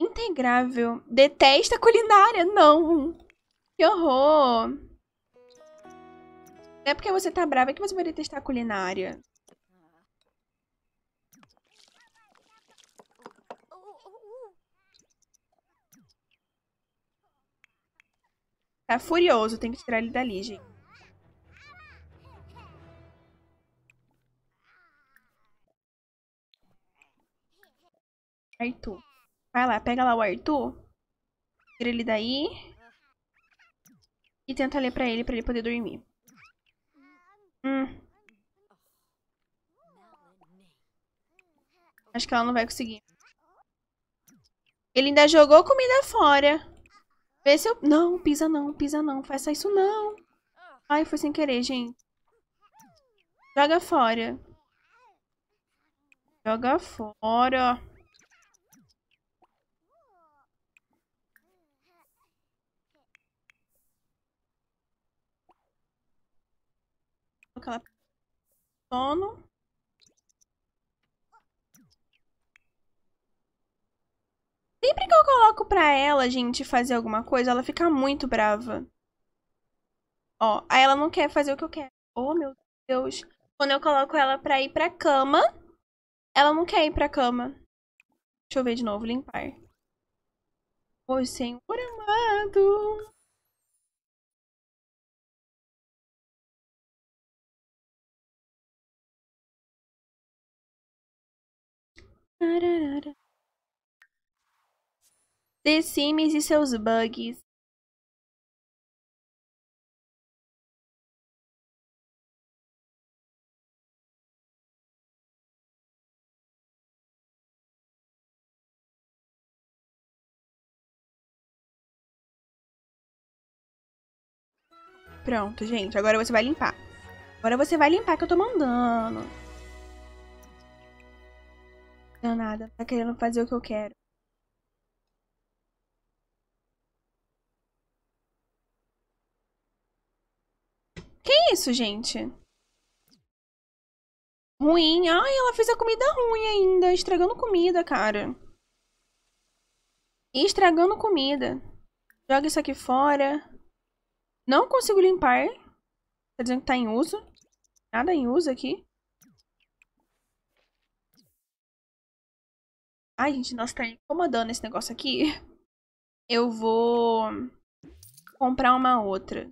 Integrável. Detesta culinária? Não. Que horror é porque você tá brava que você vai testar a culinária. Tá furioso, tem que tirar ele dali, gente. Arthur. Vai lá, pega lá o Arthur. Tira ele daí. E tenta ler pra ele, pra ele poder dormir. Hum. Acho que ela não vai conseguir. Ele ainda jogou comida fora. Vê se eu... Não, pisa não, pisa não. Faça isso não. Ai, foi sem querer, gente. Joga fora. Joga fora. que ela tá sono. Sempre que eu coloco pra ela, gente, fazer alguma coisa, ela fica muito brava. Ó, aí ela não quer fazer o que eu quero. Oh, meu Deus. Quando eu coloco ela pra ir pra cama, ela não quer ir pra cama. Deixa eu ver de novo, limpar. Ô, oh, senhor amado. Ararara. The Sims e seus bugs. Pronto, gente. Agora você vai limpar. Agora você vai limpar que eu tô mandando nada Tá querendo fazer o que eu quero. Que isso, gente? Ruim. Ai, ela fez a comida ruim ainda. Estragando comida, cara. Estragando comida. Joga isso aqui fora. Não consigo limpar. Tá dizendo que tá em uso. Nada em uso aqui. Ai, gente, nossa, tá incomodando esse negócio aqui. Eu vou comprar uma outra.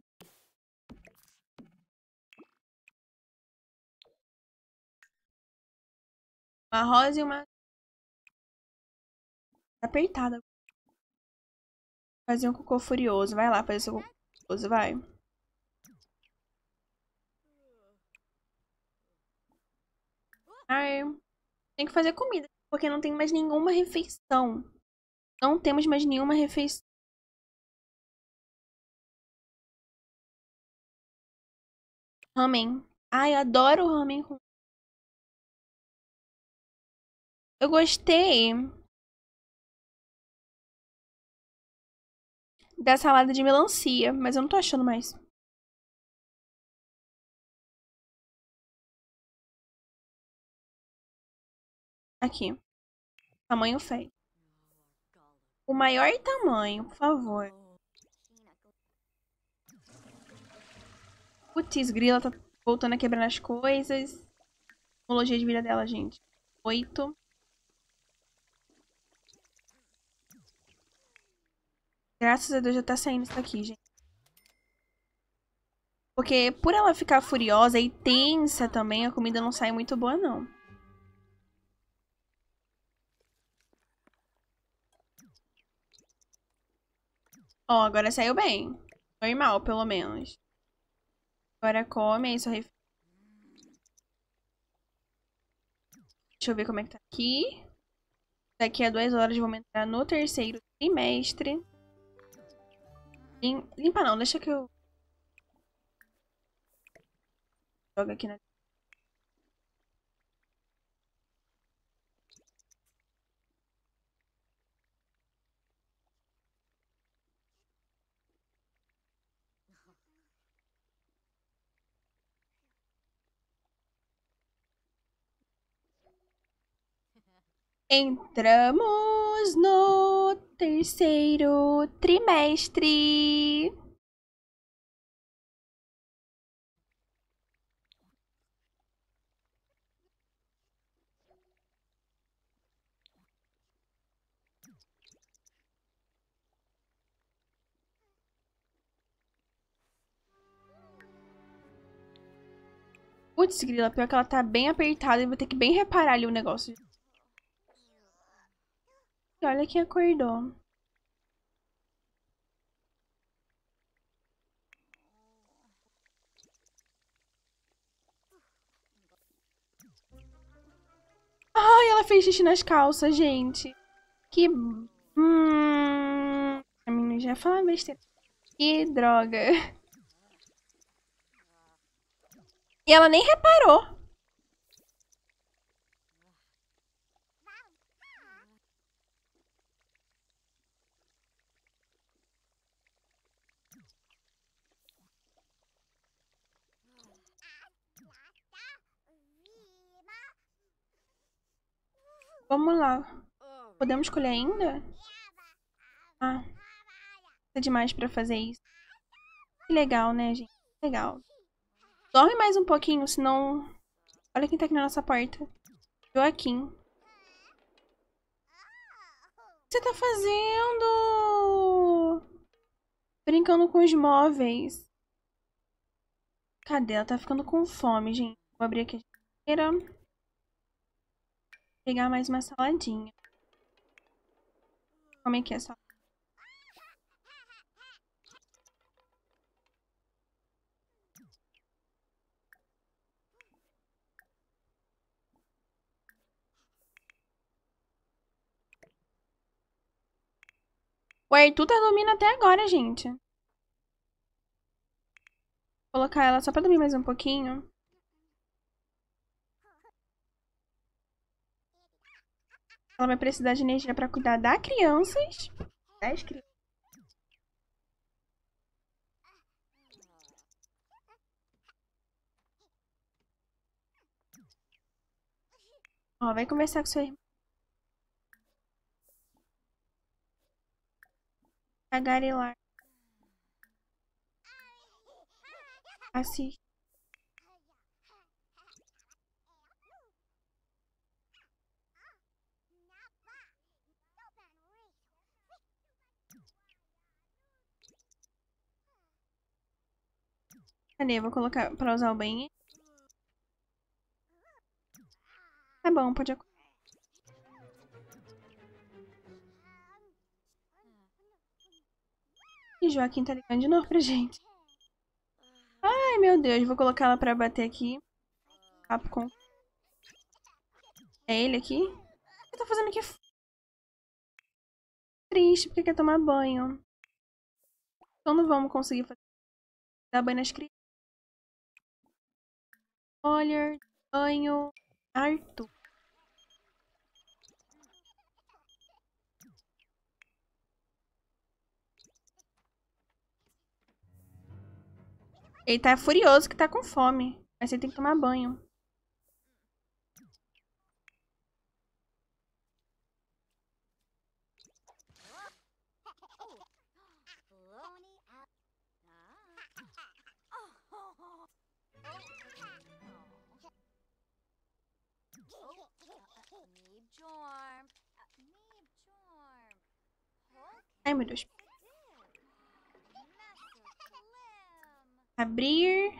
Uma rosa e uma... Tá apertada. Fazer um cocô furioso. Vai lá fazer seu cocô furioso, vai. Ai, tem que fazer comida porque não tem mais nenhuma refeição. Não temos mais nenhuma refeição. Ramen. Ai, adoro ramen Eu gostei da salada de melancia, mas eu não tô achando mais. Aqui. Tamanho 7. O maior tamanho, por favor. Putz, grila tá voltando a quebrar as coisas. Tecnologia de vida dela, gente. oito Graças a Deus já tá saindo isso daqui, gente. Porque por ela ficar furiosa e tensa também, a comida não sai muito boa, não. Ó, oh, agora saiu bem. Foi mal, pelo menos. Agora come aí, sorri. Deixa eu ver como é que tá aqui. Daqui a duas horas vamos entrar no terceiro trimestre. Limpa não, deixa que eu... Joga aqui na... Entramos no terceiro trimestre. Putz, grila, pior que ela tá bem apertada e vou ter que bem reparar ali o negócio. E olha quem acordou. Ai, ela fez xixi nas calças, gente. Que. Hum. A menina já fala besteira. Que droga. E ela nem reparou. Vamos lá. Podemos escolher ainda? Ah. É demais pra fazer isso. Que legal, né, gente? Legal. Dorme mais um pouquinho, senão... Olha quem tá aqui na nossa porta. Joaquim. O hum. que você tá fazendo? Brincando com os móveis. Cadê? Ela tá ficando com fome, gente. Vou abrir aqui a geladeira pegar mais uma saladinha. Como é que é essa? O tu tá dormindo até agora, gente. Vou colocar ela só pra dormir mais um pouquinho. Ela vai precisar de energia para cuidar das crianças. Das crianças. Ó, vai conversar com sua irmã. Tagarelar. Assim. Cadê? Eu vou colocar pra usar o bem. Tá bom, pode acordar. E Joaquim tá ligando de novo pra gente. Ai, meu Deus. Vou colocar ela pra bater aqui. Capcom. É ele aqui? Tá o que eu fazendo aqui? Triste, porque quer tomar banho. Então não vamos conseguir fazer... dar banho nas crianças. Olhar, banho, Arthur. Ele tá furioso que tá com fome. Mas ele tem que tomar banho. Ai, meu Deus. Abrir.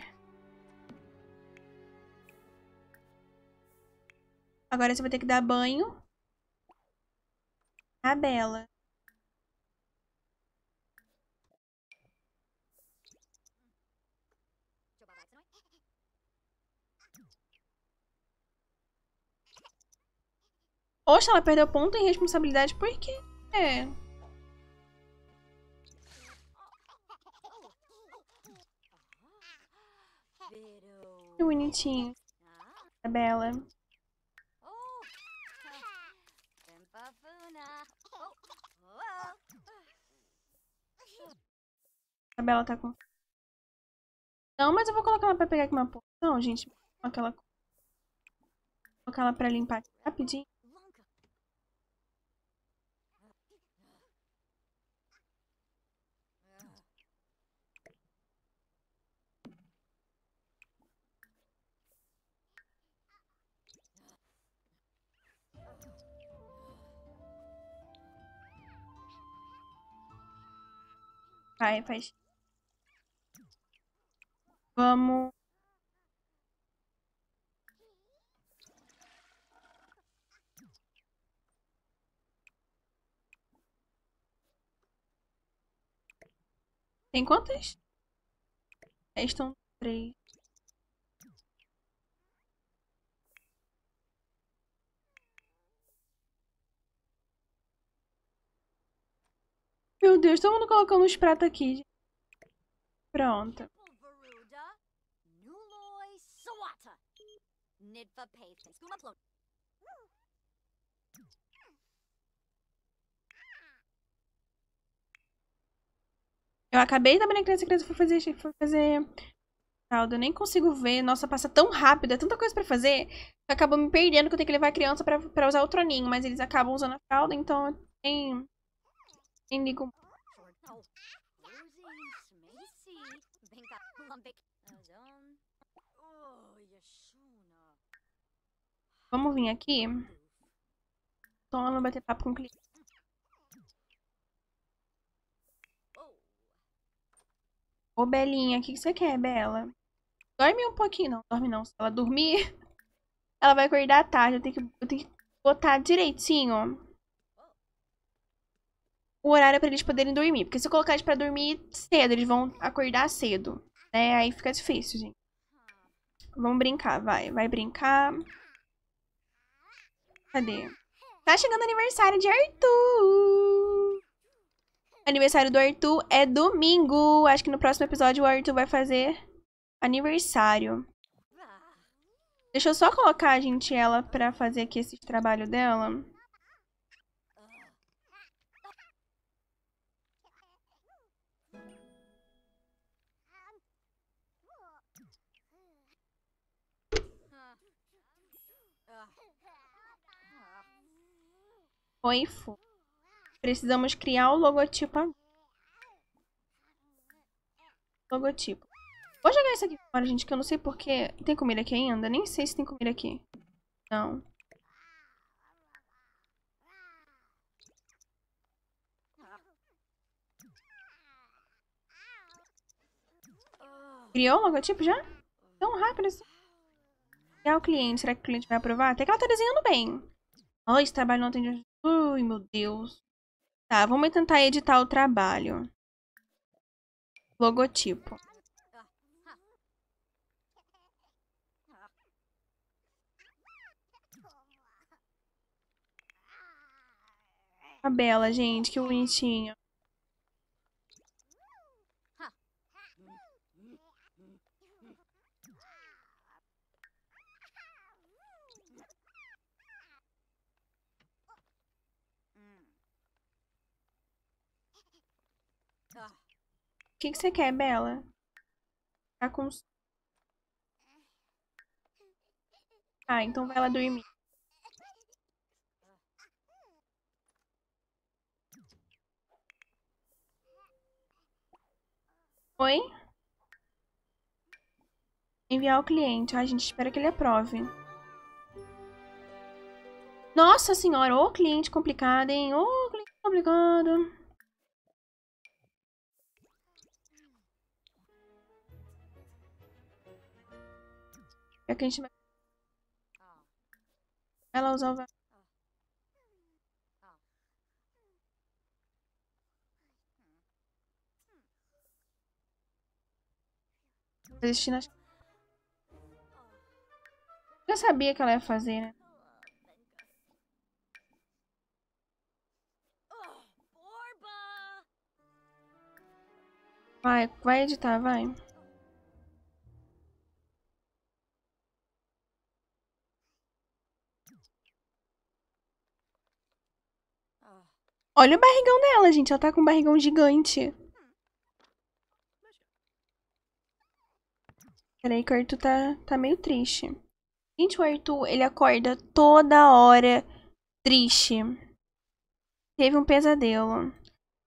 Agora você vai ter que dar banho. A Bela. Oxa, ela perdeu ponto em responsabilidade por quê? É. Que bonitinho. A Bela. A Bela tá com... Não, mas eu vou colocar ela pra pegar aqui uma porção, gente. Aquela... Vou colocar ela pra limpar aqui rapidinho. Vai, faz. Vamos. Tem quantas? estão três. Meu Deus, todo mundo colocando os pratos aqui. Pronto. Eu acabei também a criança, a criança foi fazer, foi fazer fralda. Eu nem consigo ver. Nossa, passa tão rápido, é tanta coisa pra fazer. Acabou me perdendo que eu tenho que levar a criança pra, pra usar o troninho. Mas eles acabam usando a fralda, então tem Vamos vir aqui. Toma, então, bater papo com o cliente. Ô, Belinha, o que, que você quer, Bela? Dorme um pouquinho. Não, dorme não. Se ela dormir, ela vai acordar à tarde. Eu tenho que, eu tenho que botar direitinho o horário para eles poderem dormir. Porque se eu colocar eles para dormir cedo, eles vão acordar cedo. Né? Aí fica difícil, gente. Vamos brincar, vai. Vai brincar. Cadê? Tá chegando o aniversário de Arthur! Aniversário do Arthur é domingo. Acho que no próximo episódio o Arthur vai fazer aniversário. Deixa eu só colocar, gente, ela pra fazer aqui esse trabalho dela. Foi fu. Precisamos criar o logotipo agora. Logotipo. Vou jogar isso aqui fora, gente, que eu não sei porque... Tem comida aqui ainda? Nem sei se tem comida aqui. Não. Criou o logotipo já? Tão rápido assim. E o cliente? Será que o cliente vai aprovar? Até que ela tá desenhando bem. Olha esse trabalho não tem Ui, meu Deus. Tá, vamos tentar editar o trabalho. Logotipo. A Bela, gente, que bonitinho. que, que você quer, Bela? Tá com. Ah, então vai lá dormir. Oi? Enviar o cliente. A ah, gente espera que ele aprove. Nossa senhora, ô cliente complicado, hein? Ô cliente complicado. É que a gente vai. Ela usava. Desistir nas. Já sabia que ela ia fazer, né? Vai, vai editar, vai. Olha o barrigão dela, gente. Ela tá com um barrigão gigante. Peraí que o Arthur tá, tá meio triste. Gente, o Arthur, ele acorda toda hora triste. Teve um pesadelo.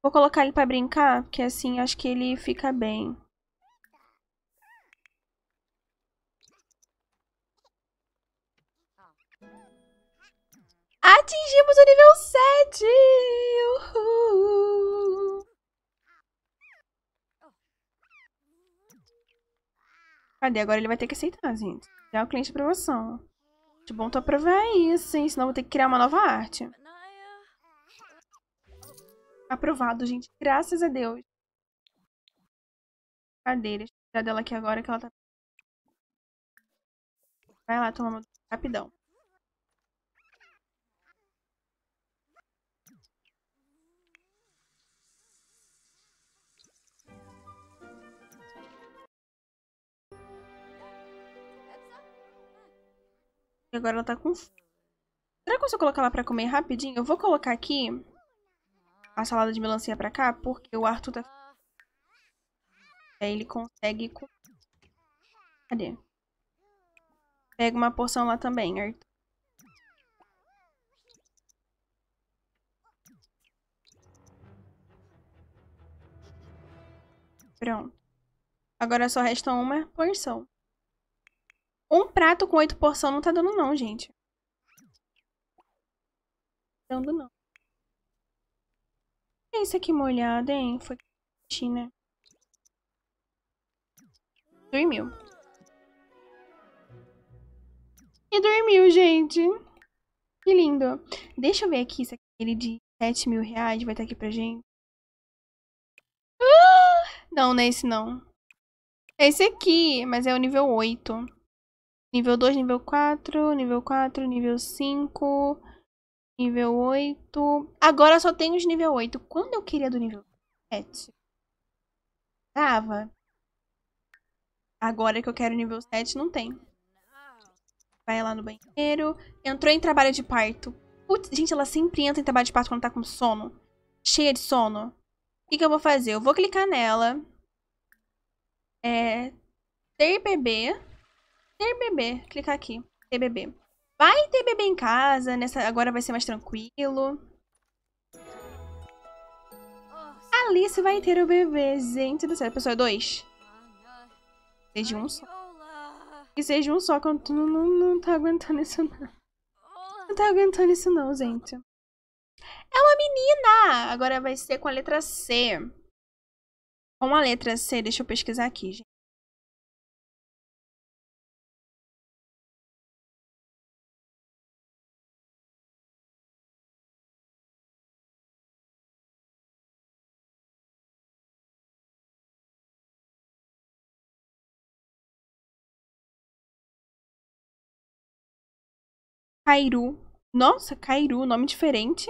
Vou colocar ele pra brincar, porque assim, acho que ele fica bem. Atingimos o nível 7! Uhul. Cadê? Agora ele vai ter que aceitar, gente. Já é o cliente de aprovação. De bom tu aprovar isso, hein? Senão eu vou ter que criar uma nova arte. Aprovado, gente. Graças a Deus. Cadê? Deixa eu tirar dela aqui agora que ela tá... Vai lá, toma rapidão. E agora ela tá com Será que eu eu colocar ela pra comer rapidinho? Eu vou colocar aqui a salada de melancia pra cá, porque o Arthur tá... Aí ele consegue... Cadê? Pega uma porção lá também, Arthur. Pronto. Agora só resta uma porção. Um prato com oito porções não tá dando não, gente. Dando não. É isso aqui molhado, hein? Foi China né? Dormiu. E dormiu, gente. Que lindo. Deixa eu ver aqui se aquele de 7 mil reais vai estar tá aqui pra gente. Ah! Não, não é esse não. É esse aqui, mas é o nível 8. Nível 2, nível 4, nível 4, nível 5, nível 8. Agora só tem os nível 8. Quando eu queria do nível 7? Tava. Agora que eu quero nível 7, não tem. Vai lá no banheiro. Entrou em trabalho de parto. Putz, gente, ela sempre entra em trabalho de parto quando tá com sono. Cheia de sono. O que, que eu vou fazer? Eu vou clicar nela. É. Ter bebê. Ter bebê. Clicar aqui. Ter bebê. Vai ter bebê em casa. Nessa... Agora vai ser mais tranquilo. Alice vai ter o bebê. Gente do céu. Pessoal, dois. Seja um só. Que seja um só, que eu não, não, não tá aguentando isso não. Não tá aguentando isso não, gente. É uma menina! Agora vai ser com a letra C. Com a letra C, deixa eu pesquisar aqui, gente. Cairu. Nossa, Cairu, nome diferente.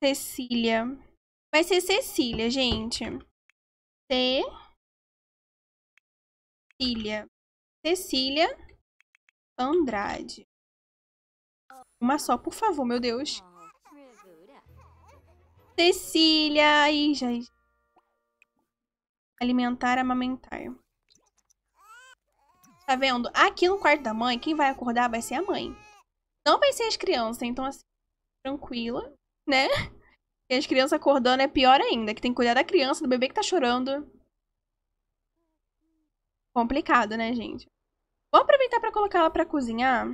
Cecília. Vai ser Cecília, gente. C. Cecília. Cecília Andrade. Uma só, por favor, meu Deus. Cecília. Aí, já. Alimentar, amamentar. Tá vendo? Aqui no quarto da mãe, quem vai acordar vai ser a mãe. Não vai ser as crianças, então assim, tranquila, né? E as crianças acordando é pior ainda, que tem que cuidar da criança, do bebê que tá chorando. Complicado, né, gente? Vou aproveitar para colocar ela para cozinhar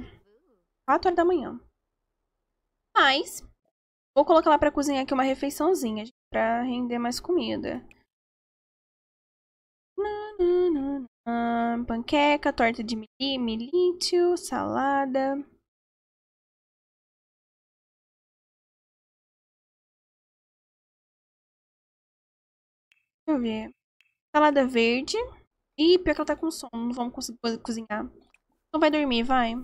4 horas da manhã. Mas vou colocar ela para cozinhar aqui uma refeiçãozinha para render mais comida. Hum, panqueca, torta de milho, salada. Deixa eu ver. Salada verde. Ih, pior que ela tá com sono. Não vamos conseguir cozinhar. Então vai dormir, vai.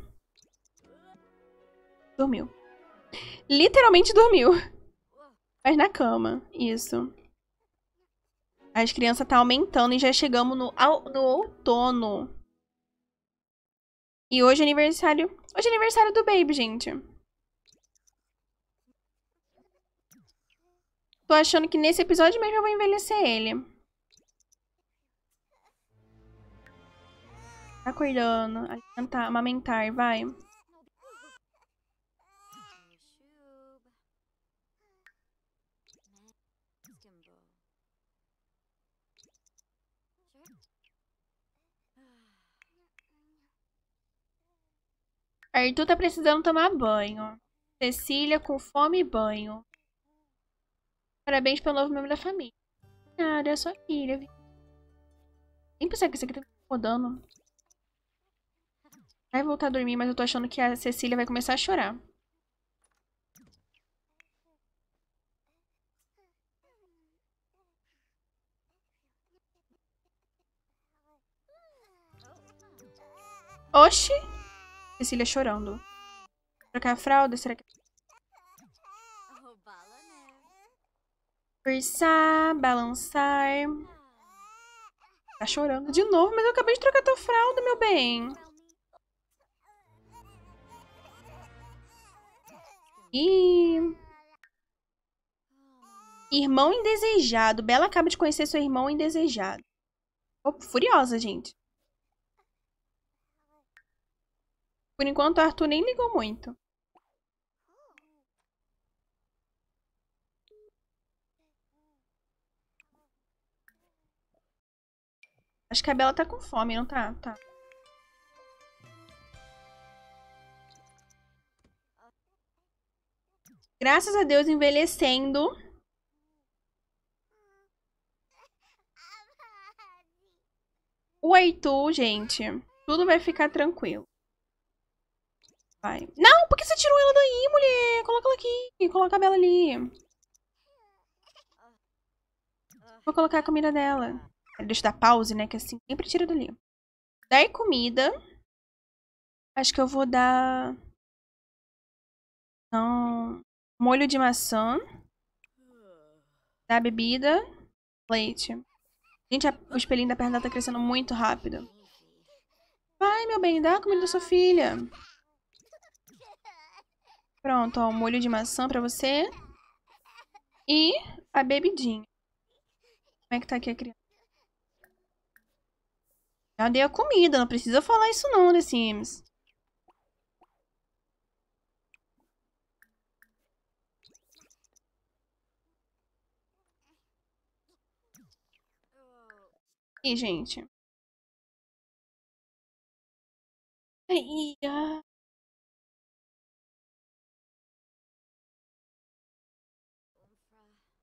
Dormiu. Literalmente dormiu. Mas na cama. Isso. As crianças tá aumentando e já chegamos no, no outono. E hoje é aniversário. Hoje é aniversário do Baby, gente. Tô achando que nesse episódio mesmo eu vou envelhecer ele. Tá acordando. Alimentar, amamentar, Vai. Arthur tá precisando tomar banho. Cecília com fome e banho. Parabéns pelo novo membro da família. Nada, é sua filha. Nem pensar que isso aqui tá me incomodando. Vai voltar a dormir, mas eu tô achando que a Cecília vai começar a chorar. Oxi! Cecília chorando. Trocar é a fralda, será que... Cursar, é né? balançar... Tá chorando de novo, mas eu acabei de trocar tua fralda, meu bem. E... Irmão indesejado. Bela acaba de conhecer seu irmão indesejado. Opa, furiosa, gente. Por enquanto, o Arthur nem ligou muito. Acho que a Bela tá com fome, não tá? Tá. Graças a Deus, envelhecendo. O Heitu, gente, tudo vai ficar tranquilo. Vai. Não, por que você tirou ela daí, mulher? Coloca ela aqui. Coloca a Bela ali. Vou colocar a comida dela. Deixa eu dar pause, né? Que assim sempre tira dali. Dar comida. Acho que eu vou dar... Não... Molho de maçã. Dar bebida. Leite. Gente, o espelhinho da perna tá crescendo muito rápido. Vai, meu bem, dá a comida da sua filha. Pronto, ó, o molho de maçã pra você. E a bebidinha. Como é que tá aqui a criança? Já dei a comida, não precisa falar isso não, The né, Sims. E, gente. Ai, ai.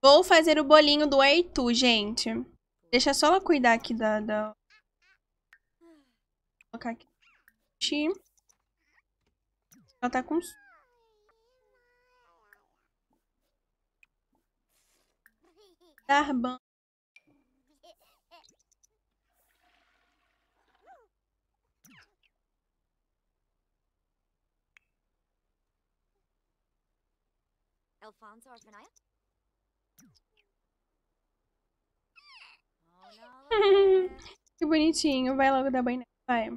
Vou fazer o bolinho do Eitu, gente. Deixa só ela cuidar aqui da... da... Vou colocar aqui. Ela tá com... Dar Alfonso que bonitinho. Vai logo dar banho. Vai.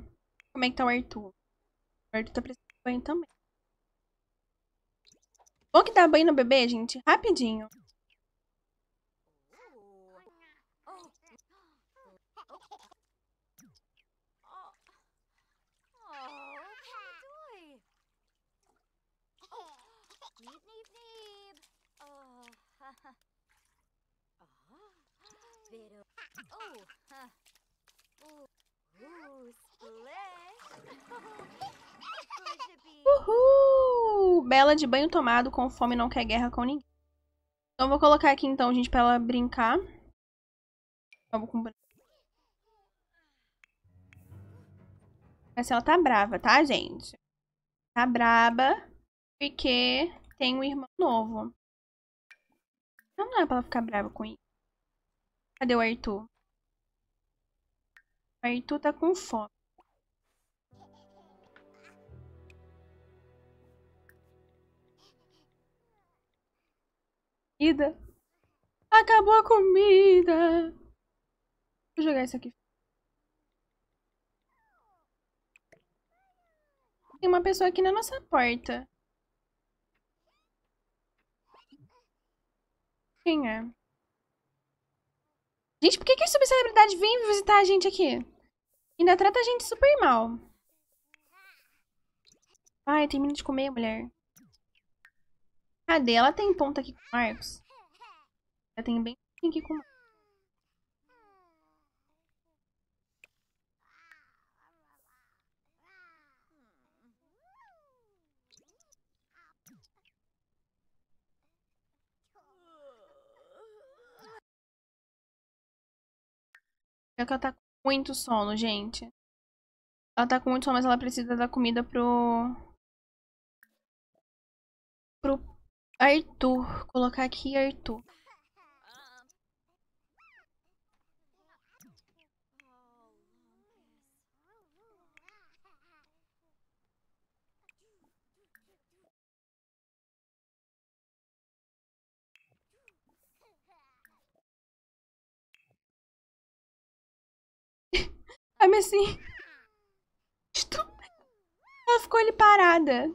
Como é que tá o Arthur? O Arthur tá precisando de banho também. Bom que dá banho no bebê, gente. Rapidinho. verão. Oh, Uh, uh, uh, uh Uhul! Bela de banho tomado, com fome não quer guerra com ninguém. Então vou colocar aqui então, gente, pra ela brincar. Vamos com Mas ela tá brava, tá, gente? Tá braba porque tem um irmão novo. Então não é pra ela ficar brava com isso. Cadê o Arthur? O Arthur tá com fome. Ida. Acabou a comida. Vou jogar isso aqui. Tem uma pessoa aqui na nossa porta. Quem é? Gente, por que, que as subcelebridades vêm visitar a gente aqui? Ainda trata a gente super mal. Ai, termina de comer, mulher. Cadê? Ela tem ponta aqui com o Marcos? Ela tem bem aqui com o Marcos. É que ela tá com muito sono, gente. Ela tá com muito sono, mas ela precisa da comida pro... Pro Arthur. Colocar aqui Arthur. Aí mas assim. Ela ficou ali parada.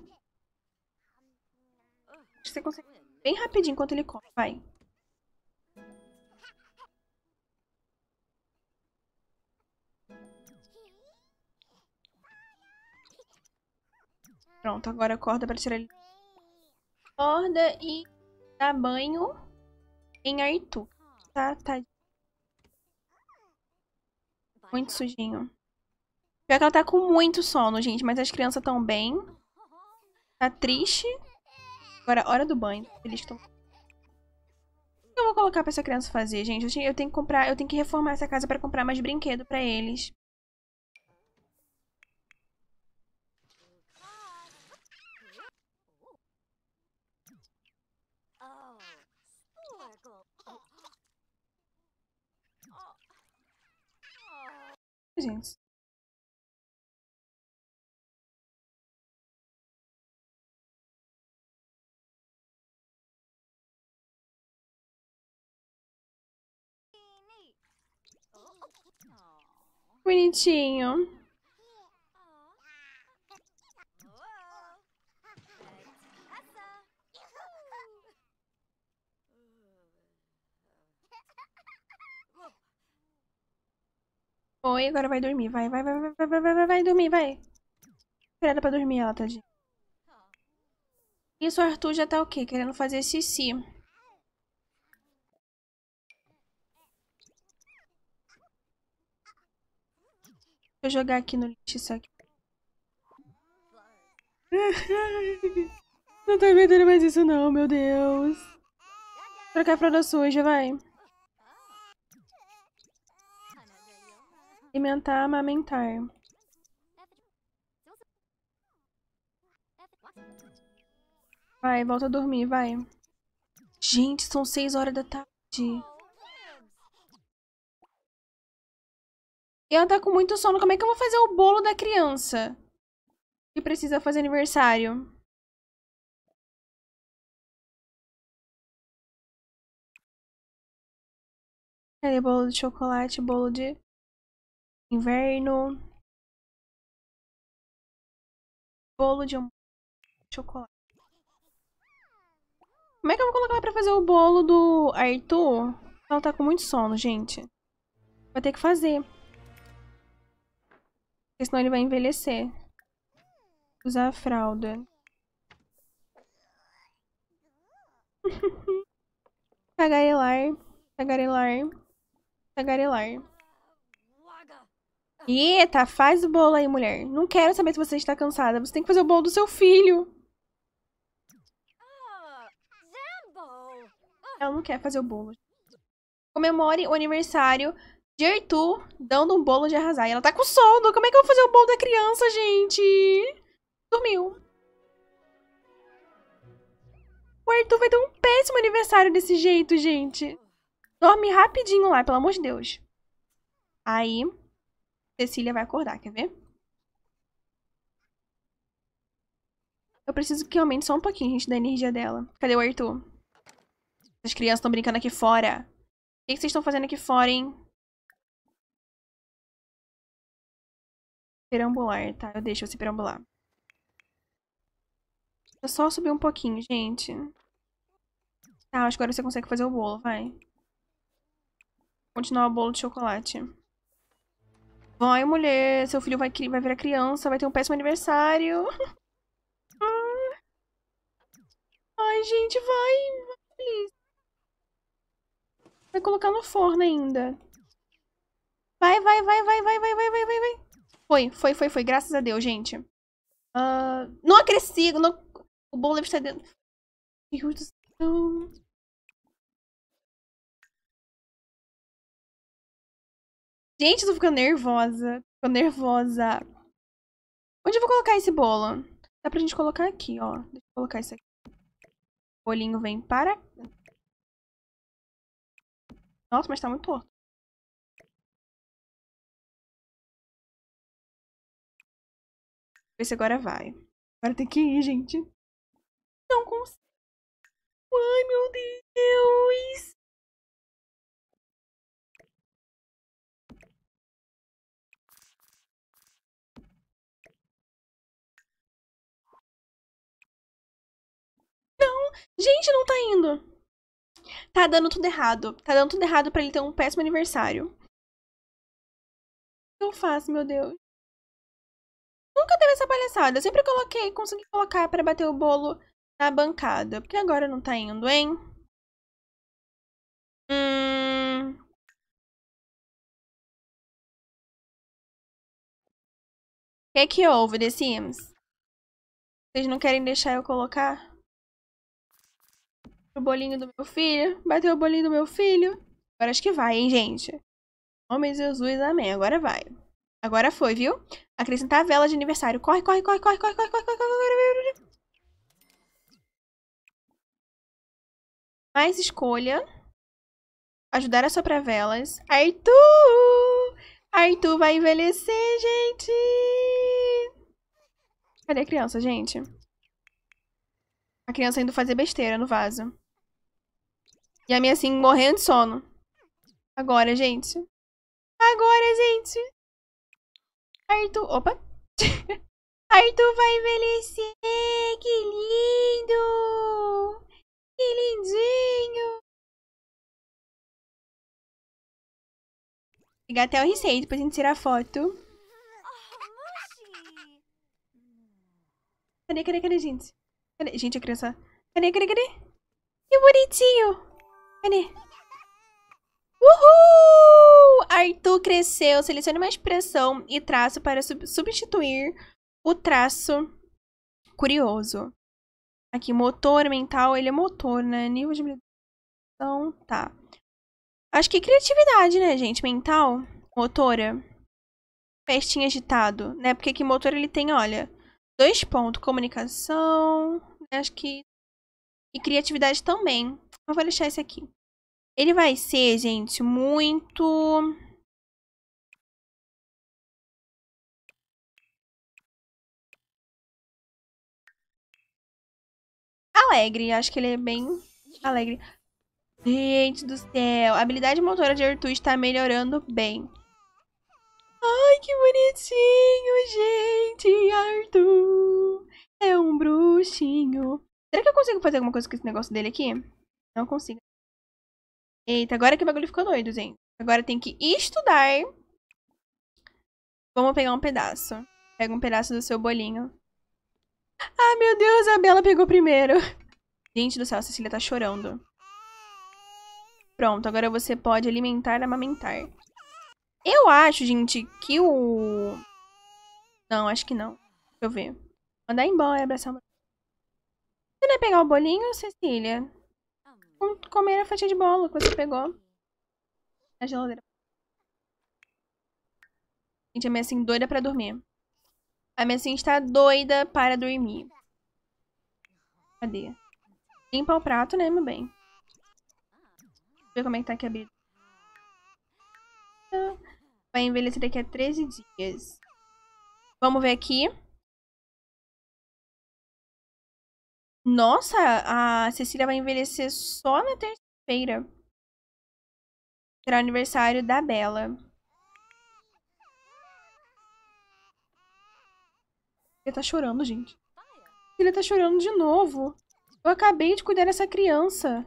Acho que você consegue. Bem rapidinho enquanto ele come, vai. Pronto, agora acorda pra tirar ele. Acorda e dá banho em Arthur. Tá, tá. Muito sujinho. Pior que ela tá com muito sono, gente, mas as crianças estão bem. Tá triste. Agora, hora do banho. Eles estão... O que eu vou colocar pra essa criança fazer, gente? Eu tenho que comprar... Eu tenho que reformar essa casa pra comprar mais brinquedo pra eles. gente Bonitinho. Oi, agora vai dormir. Vai, vai, vai, vai, vai, vai, vai, vai, vai dormir, vai. Esperada pra dormir ela, tadinha. Isso, o Arthur já tá o quê? Querendo fazer xixi. Deixa eu jogar aqui no lixo isso aqui. Não tô inventando mais isso não, meu Deus. Trocar fralda suja, vai. Alimentar, amamentar. Vai, volta a dormir, vai. Gente, são seis horas da tarde. E ela tá com muito sono. Como é que eu vou fazer o bolo da criança? Que precisa fazer aniversário. Cadê bolo de chocolate, bolo de inverno. Bolo de chocolate. Como é que eu vou colocar ela pra fazer o bolo do Arthur? Ela tá com muito sono, gente. Vai ter que fazer. Porque senão ele vai envelhecer. Usar a fralda. Tagarelar. Tagarelar. Tagarelar. Eita, faz o bolo aí, mulher. Não quero saber se você está cansada. Você tem que fazer o bolo do seu filho. Ela não quer fazer o bolo. Comemore o aniversário de Arthur dando um bolo de arrasar. E ela tá com sono. Como é que eu vou fazer o bolo da criança, gente? Dormiu. O Arthur vai ter um péssimo aniversário desse jeito, gente. Dorme rapidinho lá, pelo amor de Deus. Aí, Cecília vai acordar, quer ver? Eu preciso que aumente só um pouquinho, gente, da energia dela. Cadê o Arthur? As crianças estão brincando aqui fora. O que, vocês estão fazendo aqui fora, hein? Perambular, tá? Eu deixo você perambular. É só subir um pouquinho, gente. Tá, acho que agora você consegue fazer o bolo, vai. Continuar o bolo de chocolate. Vai, mulher, seu filho vai, vai virar criança, vai ter um péssimo aniversário. Ai, gente, vai. Vai, colocar no forno ainda. Vai, vai, vai, vai, vai, vai, vai, vai, vai, vai. Foi, foi, foi, foi. Graças a Deus, gente. Uh, não acrescido. Não... O bolo está dentro. Meu Deus do céu. Gente, eu tô ficando nervosa. Tô nervosa. Onde eu vou colocar esse bolo? Dá pra gente colocar aqui, ó. Deixa eu colocar isso aqui. O bolinho vem para... Nossa, mas tá muito torto. Ver se agora vai. Agora tem que ir, gente. Não consigo. Ai, meu Deus! Não, gente, não tá indo. Tá dando tudo errado. Tá dando tudo errado pra ele ter um péssimo aniversário. O que eu faço, meu Deus? Nunca teve essa palhaçada. Eu sempre coloquei, consegui colocar pra bater o bolo na bancada. Porque agora não tá indo, hein? Hum... O que é que houve, The Sims? Vocês não querem deixar eu colocar? o bolinho do meu filho. Bateu o bolinho do meu filho. Agora acho que vai, hein, gente? Homem Jesus, amém. Agora vai. Agora foi, viu? Acrescentar a vela de aniversário. Corre, corre, corre, corre, corre, corre, corre, corre, corre, corre. Mais escolha. Ajudar a soprar velas. Arthur! Arthur vai envelhecer, gente! Cadê a criança, gente? A criança indo fazer besteira no vaso. E a minha assim, morrendo de sono. Agora, gente. Agora, gente. Arthur. Opa! Arthur vai envelhecer! Que lindo! Que lindinho! Pegar até o receito pra gente tirar foto. Cadê, cadê, cadê, gente? Cadê? Gente, a criança. Cadê, cadê, cadê? Que bonitinho! Cadê? Uhul! Arthur cresceu. Selecione uma expressão e traço para sub substituir o traço curioso. Aqui, motor mental, ele é motor, né? Nível de então tá. Acho que criatividade, né, gente? Mental, motora, festinha agitado, né? Porque aqui motor ele tem, olha, dois pontos. Comunicação, né? acho que... E criatividade também. Eu vou deixar esse aqui. Ele vai ser, gente, muito... Alegre, acho que ele é bem alegre. Gente do céu, a habilidade motora de Arthur está melhorando bem. Ai, que bonitinho, gente, Arthur é um bruxinho. Será que eu consigo fazer alguma coisa com esse negócio dele aqui? Não consigo. Eita, agora que o bagulho ficou doido, gente. Agora tem que estudar. Vamos pegar um pedaço. Pega um pedaço do seu bolinho. Ah, meu Deus, a Bela pegou primeiro. Gente do céu, a Cecília tá chorando. Pronto, agora você pode alimentar e amamentar. Eu acho, gente, que o... Não, acho que não. Deixa eu ver. Mandar embora, abraçar uma... Você não pegar o bolinho, Cecília? comer a fatia de bolo que você pegou na geladeira. Gente, a minha assim doida pra dormir. A minha assim está doida para dormir. Cadê? Limpa o prato, né, meu bem? Deixa eu ver como é que tá aqui a bebida. Vai envelhecer daqui a 13 dias. Vamos ver aqui. Nossa, a Cecília vai envelhecer só na terça-feira. Será aniversário da Bela. Ele tá chorando, gente. Ele tá chorando de novo. Eu acabei de cuidar dessa criança.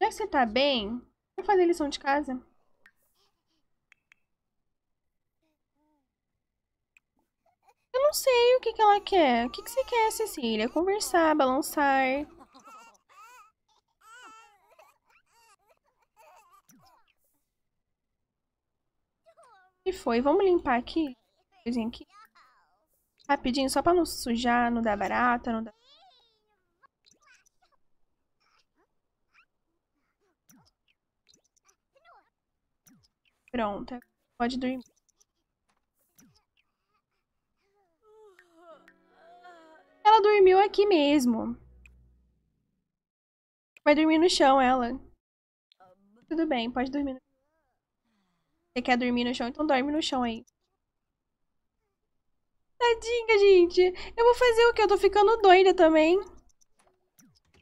Já que você tá bem, Vou fazer lição de casa. Eu não sei o que, que ela quer. O que, que você quer, Cecília? Conversar, balançar. E foi. Vamos limpar aqui. Coisinha aqui. Rapidinho, só pra não sujar, não dar barata, não dar... Pronto. Pode dormir. Ela dormiu aqui mesmo. Vai dormir no chão, ela. Tudo bem, pode dormir no Você quer dormir no chão? Então dorme no chão aí. Tadinha, gente. Eu vou fazer o quê? Eu tô ficando doida também.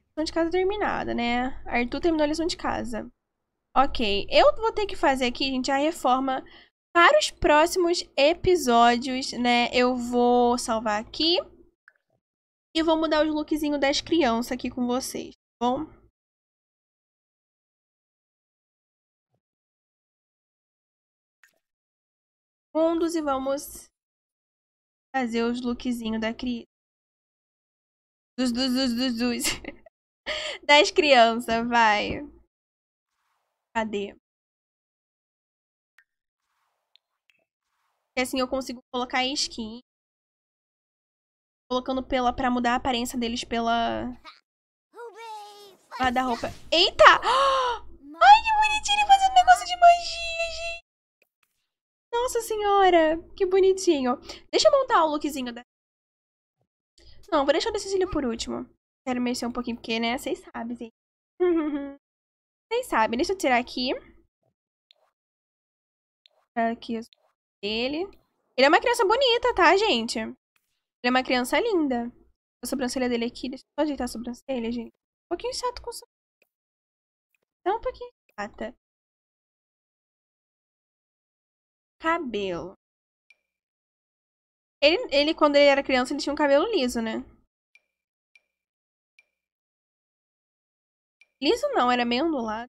Lição de casa terminada, né? Arthur terminou a lição de casa. Ok. Eu vou ter que fazer aqui, gente, a reforma para os próximos episódios, né? Eu vou salvar aqui. E vou mudar os lookzinhos das crianças aqui com vocês, tá bom? Segundos e vamos fazer os lookzinhos da criança. Dos, dos, dos, dos, dos. das crianças, vai. Cadê? Porque assim eu consigo colocar skin colocando pela pra mudar a aparência deles pela... da roupa Eita! Ai, que bonitinho ele fazendo negócio de magia, gente. Nossa senhora, que bonitinho. Deixa eu montar o lookzinho da... Não, vou deixar o Cecília por último. Quero mexer um pouquinho, porque, né, vocês sabem, gente. Vocês sabem. Deixa eu tirar aqui. aqui dele. Ele é uma criança bonita, tá, gente? Ele é uma criança linda. A sobrancelha dele aqui, deixa eu ajeitar a sobrancelha, gente. Um pouquinho chato com sobrancelha. então um pouquinho chata. Cabelo. Ele, ele, quando ele era criança, ele tinha um cabelo liso, né? Liso não, era meio ondulado.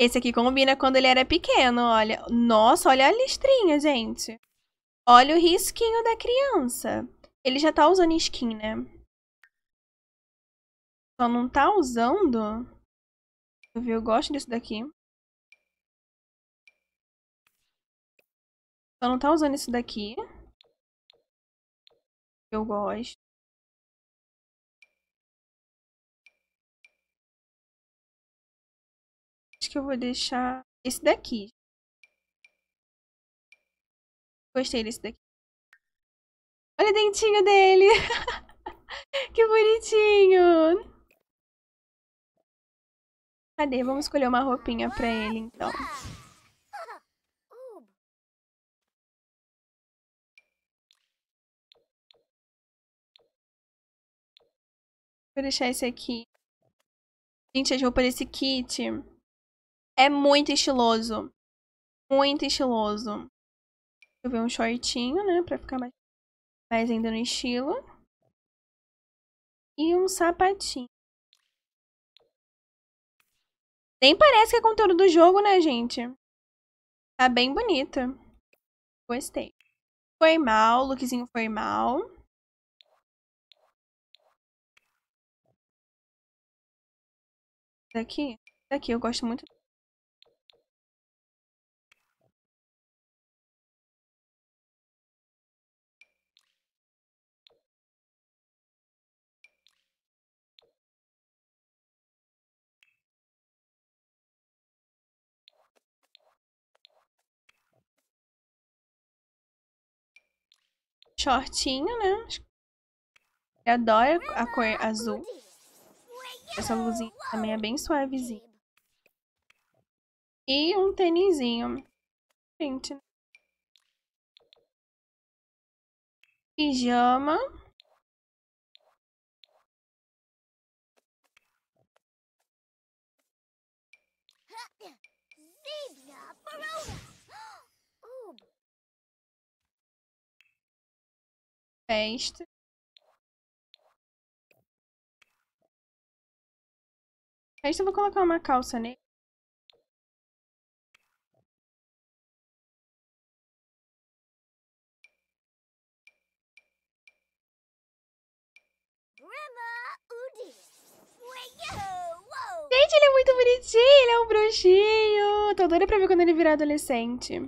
Esse aqui combina quando ele era pequeno, olha. Nossa, olha a listrinha, gente. Olha o risquinho da criança. Ele já tá usando skin, né? Só não tá usando. Eu, ver, eu gosto disso daqui. Só não tá usando isso daqui. Eu gosto. acho que eu vou deixar esse daqui. Gostei desse daqui. Olha o dentinho dele! que bonitinho! Cadê? Vamos escolher uma roupinha pra ele, então. Vou deixar esse aqui. Gente, as roupas desse kit é muito estiloso. Muito estiloso. Deixa eu ver um shortinho, né? Pra ficar mais, mais ainda no estilo. E um sapatinho. Nem parece que é conteúdo do jogo, né, gente? Tá bem bonita. Gostei. Foi mal, lookzinho foi mal. Daqui, daqui eu gosto muito. shortinho, né? Ele adora a cor azul. Essa blusinha também é bem suavezinha. E um tênisinho. Gente, né? Pijama. festa Festa eu vou colocar uma calça nele. Gente, ele é muito bonitinho, ele é um bruxinho. Tô doida pra ver quando ele virar adolescente.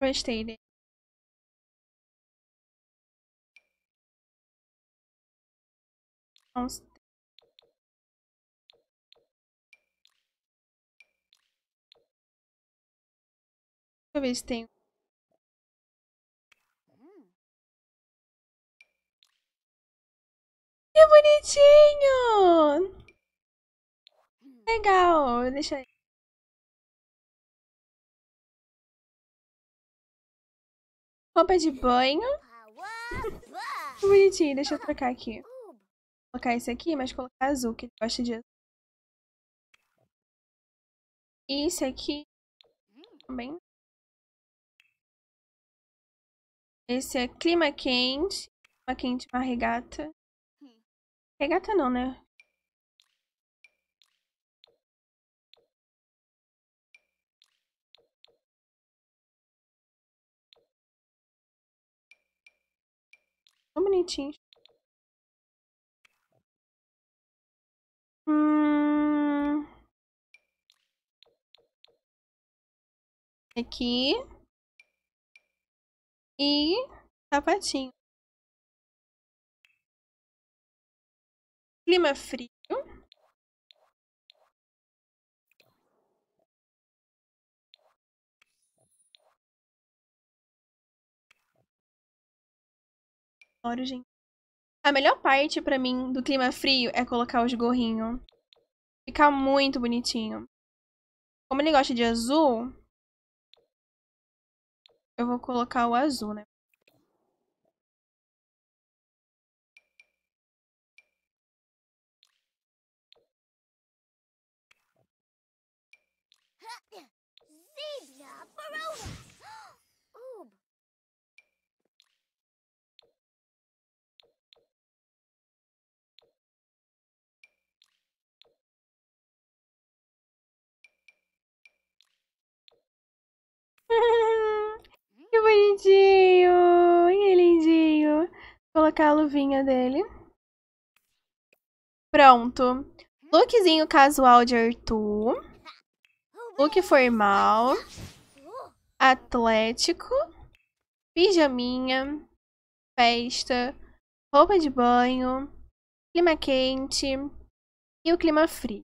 devastating né? Deixa eu ver se tem. Que bonitinho! Legal, deixa aí. Roupa de banho. Bonitinho, deixa eu trocar aqui. Vou colocar esse aqui, mas colocar azul, que ele gosta de azul. E esse aqui hum. também. Esse é clima quente. Clima quente uma regata. Hum. Regata não, né? Tão bonitinhos. Hum... Aqui. E sapatinho. Clima frio. A melhor parte para mim do clima frio é colocar os gorrinhos. Fica muito bonitinho. Como ele gosta de azul, eu vou colocar o azul, né? que bonitinho! E lindinho! Vou colocar a luvinha dele. Pronto. Lookzinho casual de Arthur. Look formal. Atlético. Pijaminha. Festa. Roupa de banho. Clima quente. E o clima frio.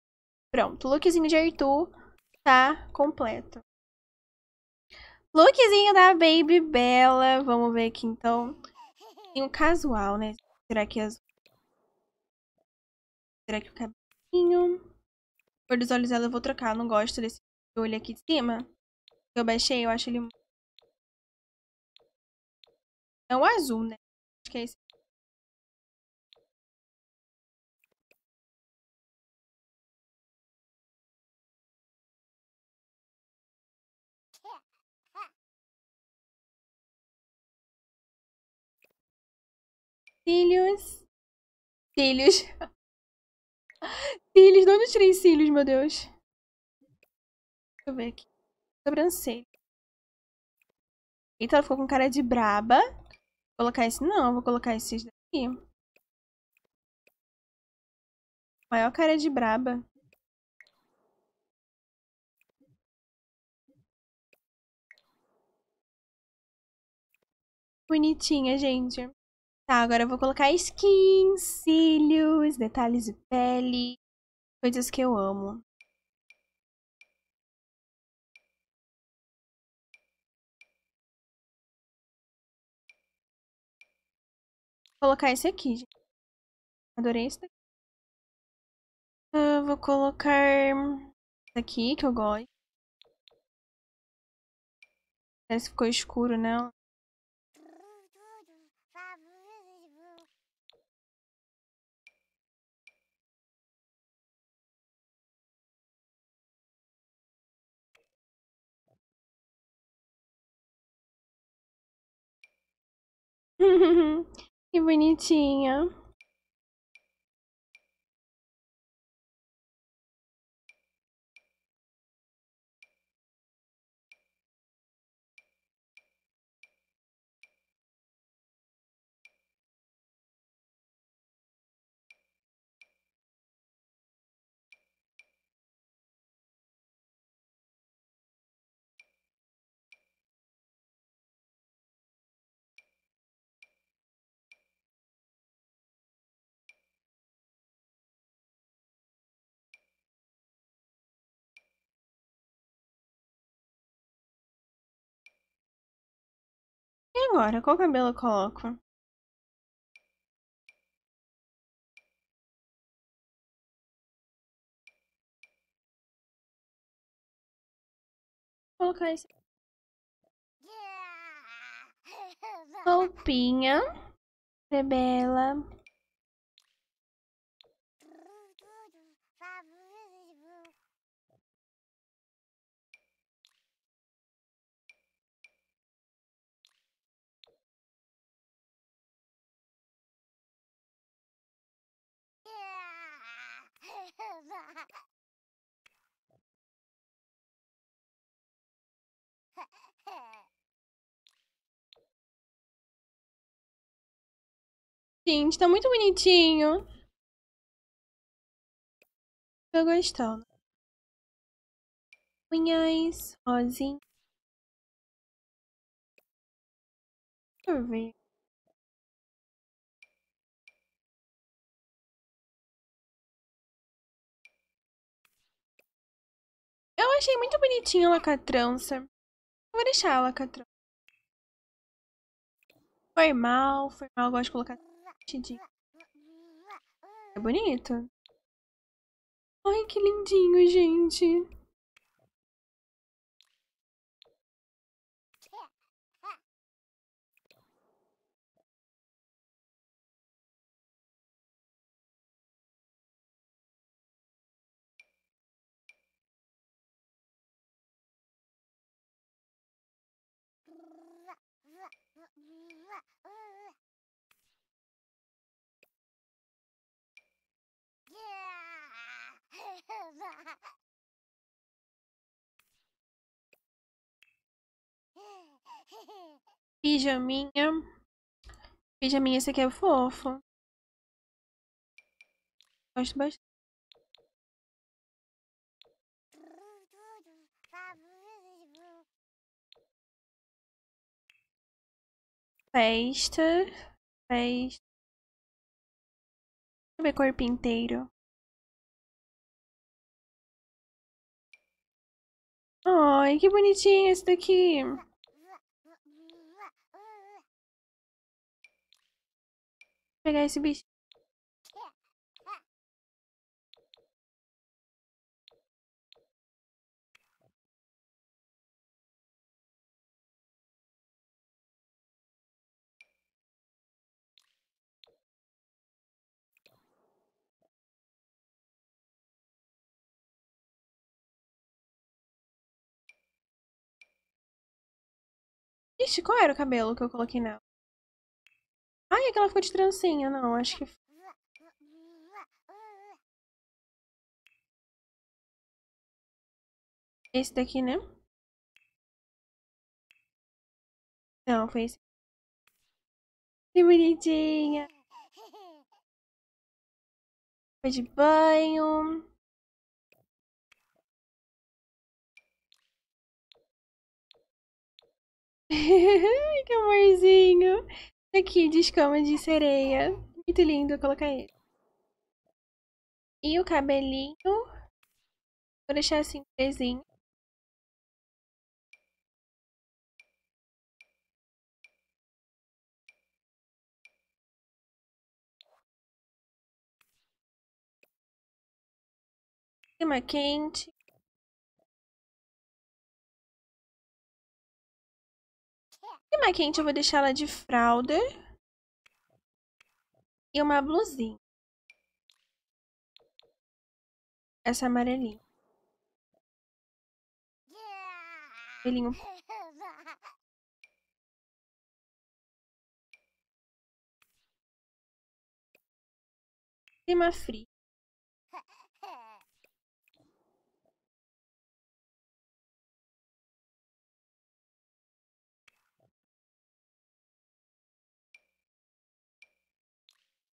Pronto, o lookzinho de Arthur tá completo. Lookzinho da Baby Bella. Vamos ver aqui, então. Tem um casual, né? Será que é as... Será que é o cabelinho... A cor dos olhos dela eu vou trocar. Eu não gosto desse olho aqui de cima. Eu baixei, eu acho ele... É o azul, né? Acho que é esse. Cílios. Cílios. Cílios. De onde eu tirei cílios, meu Deus? Deixa eu ver aqui. Sobrancelha. Eita, então, ela ficou com cara de braba. Vou colocar esse. Não, vou colocar esses daqui. Maior cara de braba. Bonitinha, gente. Tá, agora eu vou colocar skin, cílios, detalhes de pele, coisas que eu amo. Vou colocar esse aqui, gente. Adorei esse daqui. Eu vou colocar esse aqui, que eu gosto. Parece que ficou escuro, né? que bonitinha. agora? Qual cabelo eu coloco? Vou colocar esse. Roupinha. Bebela. Gente, tá muito bonitinho. Tô gostando. Unhas, rosinha. Deixa eu ver. Eu achei muito bonitinho a lacatrança. Vou deixar a lacatrança. Foi mal, foi mal. Eu gosto de colocar É bonito. Ai, que lindinho, gente. Pijaminha. Pijaminha, esse aqui é fofo. Gosto bastante. Festa. Festa. Deixa eu ver corpo inteiro. Ai, que bonitinho esse daqui. Vou pegar esse bicho. Ixi, qual era o cabelo que eu coloquei nela? Ai, aquela ficou de trancinha. Não, acho que... Esse daqui, né? Não, foi esse. Que bonitinha. Foi de banho. que amorzinho. Tá aqui, de escama de sereia. Muito lindo, colocar ele. E o cabelinho. Vou deixar assim, presinho. Cima quente. E mais quente eu vou deixar ela de fralda. E uma blusinha. Essa amarelinha. Pelinho. Clima frio.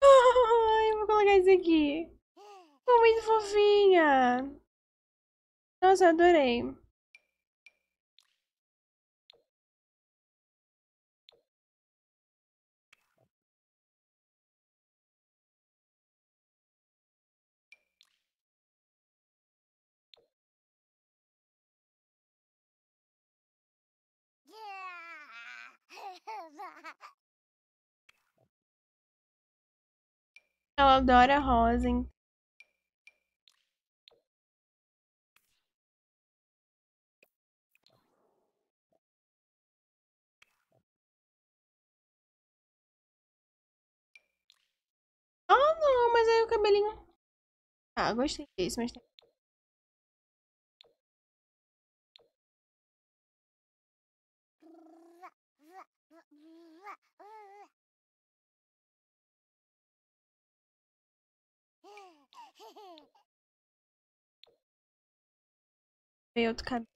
Ai, vou colocar isso aqui. Ficou muito fofinha. Nossa, adorei. Ela adora rosa, hein? Ah, não, mas aí o cabelinho. Ah, gostei disso, mas tem. Veio outro caminho.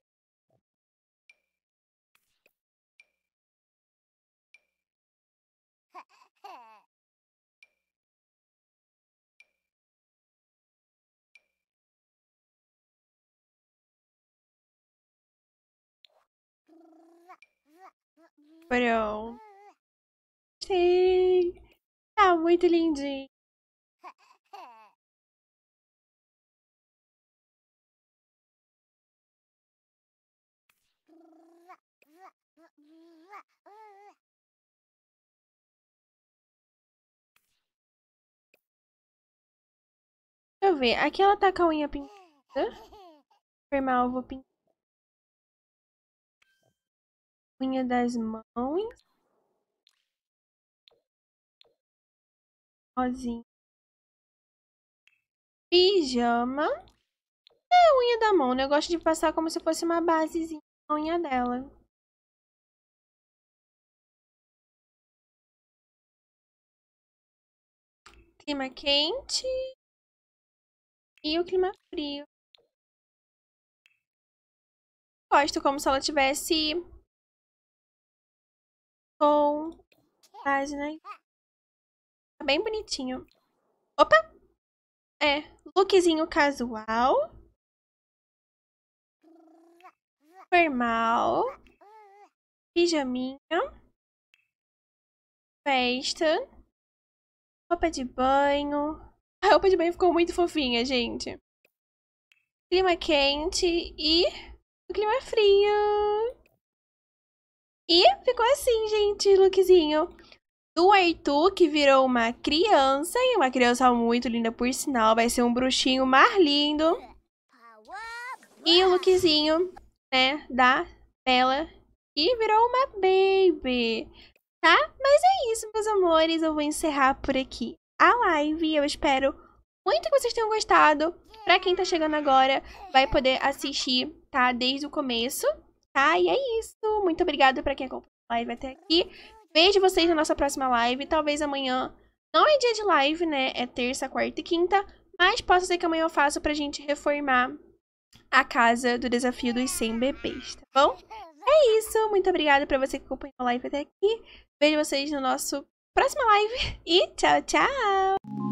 Pronto. Sim. Tá muito lindinho. Deixa eu ver. Aqui ela tá com a unha pintada. Confirmar ovo pintado. Unha das mãos. Rosinha. Pijama. É unha da mão, né? Eu gosto de passar como se fosse uma basezinha na unha dela. Clima quente e o clima frio. Gosto como se ela tivesse com né? Tá bem bonitinho. Opa! É, lookzinho casual. Formal. Pijaminha. Festa. Roupa de banho. A roupa de banho ficou muito fofinha, gente. Clima quente e o clima frio. E ficou assim, gente, lookzinho. Do Arthur, que virou uma criança, e uma criança muito linda, por sinal, vai ser um bruxinho mais lindo. E o lookzinho, né, da Bela, que virou uma baby. Tá? Mas é isso, meus amores, eu vou encerrar por aqui a live. Eu espero muito que vocês tenham gostado. Pra quem tá chegando agora, vai poder assistir, tá? Desde o começo, tá? E é isso. Muito obrigado pra quem acompanhou a live até aqui. Vejo vocês na nossa próxima live. Talvez amanhã. Não é dia de live, né? É terça, quarta e quinta. Mas posso ser que amanhã eu faço pra gente reformar a casa do desafio dos 100 bebês, tá bom? É isso. Muito obrigada pra você que acompanhou a live até aqui. Vejo vocês no nosso próxima live. E tchau, tchau!